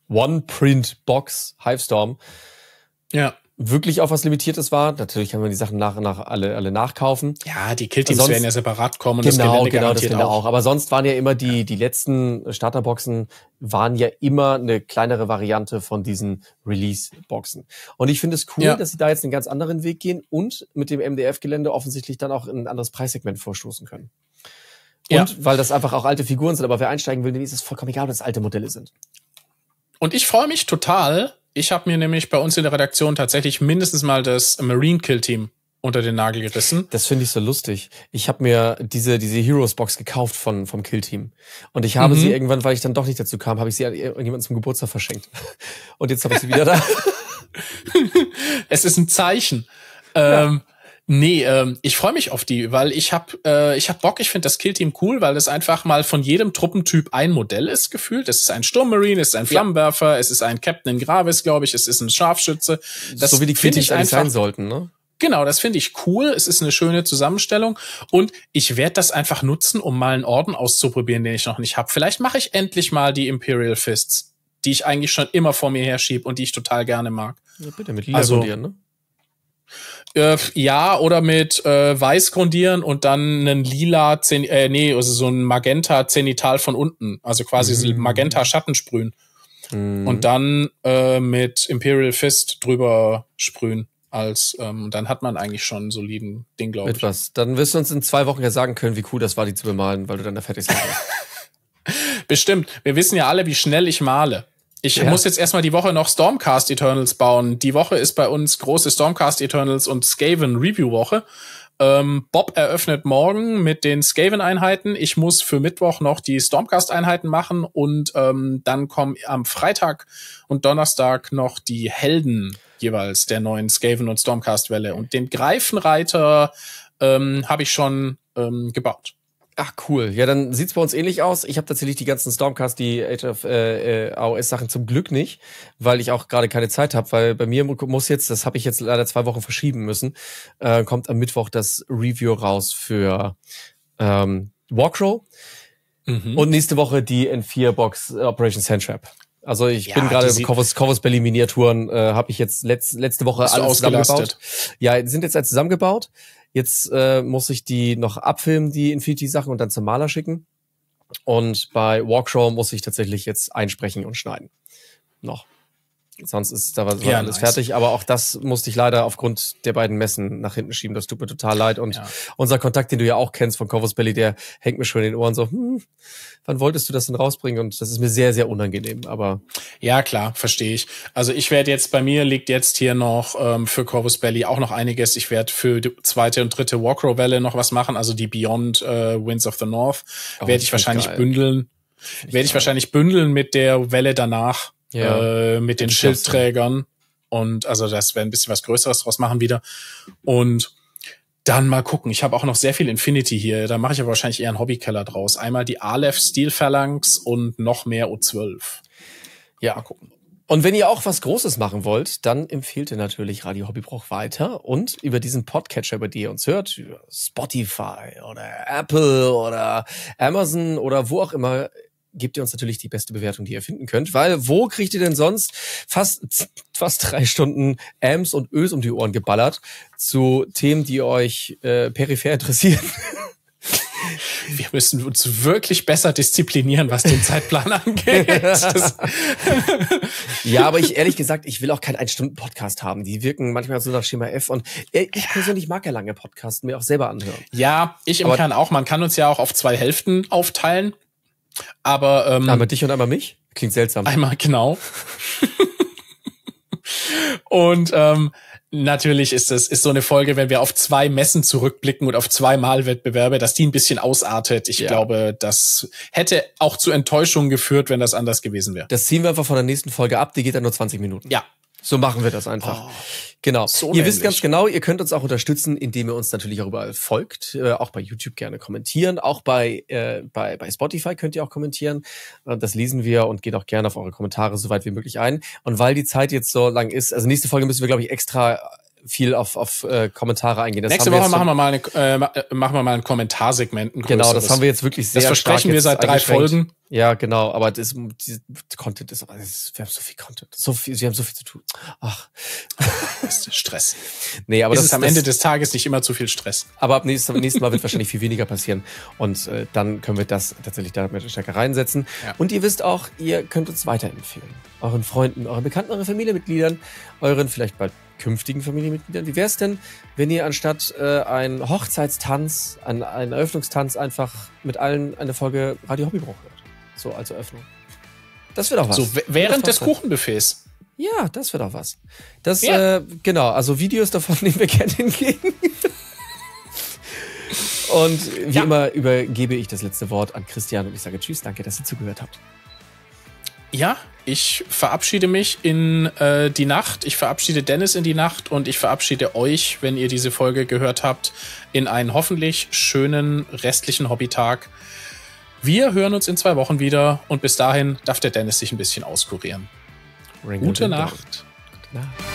A: One-Print-Box Hivestorm ja wirklich auf was Limitiertes war. Natürlich kann wir die Sachen nach und nach alle, alle nachkaufen. Ja, die Killteams sonst, werden ja
B: separat kommen. Genau, das Gelände genau, das Gelände auch. auch.
A: Aber sonst waren ja immer die, ja. die letzten Starterboxen waren ja immer eine kleinere Variante von diesen Release-Boxen. Und ich finde es cool, ja. dass sie da jetzt einen ganz anderen Weg gehen und mit dem MDF-Gelände offensichtlich dann auch in ein anderes Preissegment vorstoßen können. Und ja. weil das einfach auch alte Figuren sind, aber wer einsteigen will, dem ist es vollkommen egal, ob das alte Modelle sind. Und ich freue mich
B: total, ich habe mir nämlich bei uns in der Redaktion tatsächlich mindestens mal das Marine Kill Team unter
A: den Nagel gerissen. Das finde ich so lustig. Ich habe mir diese, diese Heroes Box gekauft von, vom Kill Team. Und ich habe mhm. sie irgendwann, weil ich dann doch nicht dazu kam, habe ich sie irgendjemandem zum Geburtstag verschenkt. Und jetzt habe ich sie wieder da. es ist ein Zeichen. Ähm,
B: Nee, ähm, ich freue mich auf die, weil ich habe äh, ich hab Bock, ich finde das Killteam cool, weil es einfach mal von jedem Truppentyp ein Modell ist, gefühlt. Es ist ein Sturmmarine, es ist ein Flammenwerfer, ja. es ist ein Captain in Gravis, glaube ich, es ist ein Scharfschütze. Das so wie die Killteams eigentlich sein sollten, ne? Genau, das finde ich cool. Es ist eine schöne Zusammenstellung und ich werde das einfach nutzen, um mal einen Orden auszuprobieren, den ich noch nicht habe. Vielleicht mache ich endlich mal die Imperial Fists, die ich eigentlich schon immer vor mir herschiebe und die ich total gerne mag.
A: Ja, bitte mit Lila also, ne?
B: Äh, ja, oder mit äh, Weiß grundieren und dann einen lila, Zen äh, nee, also so ein magenta Zenital von unten. Also quasi mhm. magenta Schatten sprühen. Mhm. Und dann äh, mit Imperial Fist drüber sprühen. Als, ähm, dann hat man eigentlich schon einen
A: soliden Ding, glaube ich. Etwas. Dann wirst du uns in zwei Wochen ja sagen können, wie cool das war, die zu bemalen, weil du dann da fertig bist. Bestimmt. Wir wissen ja alle, wie schnell ich male. Ich ja. muss jetzt erstmal die Woche
B: noch Stormcast Eternals bauen. Die Woche ist bei uns große Stormcast Eternals und Skaven Review Woche. Ähm, Bob eröffnet morgen mit den Skaven-Einheiten. Ich muss für Mittwoch noch die Stormcast-Einheiten machen und ähm, dann kommen am Freitag und Donnerstag noch die Helden jeweils der neuen Skaven- und Stormcast-Welle. Und den Greifenreiter
A: ähm, habe ich schon ähm, gebaut. Ach cool. Ja, dann sieht's bei uns ähnlich aus. Ich habe tatsächlich die ganzen Stormcast, die Age of äh, äh, AOS Sachen zum Glück nicht, weil ich auch gerade keine Zeit habe, weil bei mir muss jetzt, das habe ich jetzt leider zwei Wochen verschieben müssen, äh, kommt am Mittwoch das Review raus für ähm, Warcrow mhm. und nächste Woche die N4 Box Operation Sandtrap. Also ich ja, bin gerade Covers, Covers Belly Miniaturen äh, habe ich jetzt letz, letzte Woche alles zusammengebaut. Ja, sind jetzt alle zusammengebaut. Jetzt äh, muss ich die noch abfilmen, die Infinity-Sachen, und dann zum Maler schicken. Und bei Walkshow muss ich tatsächlich jetzt einsprechen und schneiden. Noch. Sonst ist da was ja, alles nice. fertig. Aber auch das musste ich leider aufgrund der beiden Messen nach hinten schieben. Das tut mir total leid. Und ja. unser Kontakt, den du ja auch kennst von Corvus Belly, der hängt mir schon in den Ohren so, hm, wann wolltest du das denn rausbringen? Und das ist mir sehr, sehr unangenehm. Aber ja, klar, verstehe ich.
B: Also ich werde jetzt, bei mir liegt jetzt hier noch ähm, für Corvus Belly auch noch einiges. Ich werde für die zweite und dritte Walkrow Welle noch was machen. Also die Beyond äh, Winds of the North oh, werde ich wahrscheinlich geil. bündeln. Werde ich wahrscheinlich bündeln mit der Welle danach ja, äh, mit den Schildträgern. Und also das wäre ein bisschen was Größeres draus machen wieder. Und dann mal gucken. Ich habe auch noch sehr viel Infinity hier. Da mache ich aber wahrscheinlich eher einen Hobbykeller draus. Einmal die
A: Aleph Steel Phalanx und noch mehr O12. Ja, mal gucken. Und wenn ihr auch was Großes machen wollt, dann empfehlt ihr natürlich Radio Hobbybruch weiter und über diesen Podcatcher, über die ihr uns hört, über Spotify oder Apple oder Amazon oder wo auch immer gebt ihr uns natürlich die beste Bewertung, die ihr finden könnt, weil wo kriegt ihr denn sonst fast, fast drei Stunden Ams und Ös um die Ohren geballert zu Themen, die euch äh, peripher interessieren? wir müssen uns wirklich besser disziplinieren, was den Zeitplan angeht. ja, aber ich ehrlich gesagt, ich will auch keinen Ein-Stunden-Podcast haben. Die wirken manchmal so nach Schema F und äh, ich persönlich mag ja lange Podcasts, mir auch selber anhören.
B: Ja, ich im Kern auch. Man kann uns ja auch auf zwei Hälften aufteilen. Aber ähm, einmal dich und einmal mich? Klingt seltsam. Einmal genau. und ähm, natürlich ist es ist so eine Folge, wenn wir auf zwei Messen zurückblicken und auf zwei Malwettbewerbe, dass die ein bisschen ausartet. Ich ja. glaube, das
A: hätte auch zu Enttäuschungen geführt, wenn das anders gewesen wäre. Das ziehen wir einfach von der nächsten Folge ab. Die geht dann nur 20 Minuten. Ja, so machen wir das einfach. Oh, genau. So ihr nämlich. wisst ganz genau, ihr könnt uns auch unterstützen, indem ihr uns natürlich auch überall folgt, äh, auch bei YouTube gerne kommentieren, auch bei, äh, bei, bei Spotify könnt ihr auch kommentieren. Äh, das lesen wir und geht auch gerne auf eure Kommentare so weit wie möglich ein. Und weil die Zeit jetzt so lang ist, also nächste Folge müssen wir, glaube ich, extra viel auf, auf äh, Kommentare eingehen. Das Nächste Woche machen wir mal eine, äh, äh, machen wir mal ein Kommentarsegment. Ein genau, das haben wir jetzt wirklich sehr. Das versprechen wir seit drei Folgen. Ja, genau, aber das die, Content ist, das, wir haben so viel Content, so viel, wir haben so viel zu tun. Ach, das ist Stress. Nee, aber ist das ist am das, Ende des Tages nicht immer zu viel Stress. Aber ab nächstem, nächsten Mal wird wahrscheinlich viel weniger passieren und äh, dann können wir das tatsächlich da mit stärker reinsetzen. Ja. Und ihr wisst auch, ihr könnt uns weiterempfehlen, euren Freunden, euren Bekannten, euren Familienmitgliedern, euren vielleicht bald künftigen Familienmitgliedern. Wie wäre es denn, wenn ihr anstatt äh, einen Hochzeitstanz, einen, einen Eröffnungstanz einfach mit allen eine Folge Radio Hobbybruch hört? So als Eröffnung. Das wird auch was. So während des Kuchenbuffets. Ja, das wird auch was. Das, ja. äh, genau, also Videos davon nehmen wir gerne entgegen. und wie ja. immer übergebe ich das letzte Wort an Christian und ich sage Tschüss, danke, dass ihr zugehört habt. Ja, ich verabschiede mich in
B: äh, die Nacht. Ich verabschiede Dennis in die Nacht und ich verabschiede euch, wenn ihr diese Folge gehört habt, in einen hoffentlich schönen restlichen Hobbytag. Wir hören uns in zwei Wochen wieder und bis dahin darf der Dennis sich ein bisschen auskurieren. Ring Gute Nacht. Gute Nacht.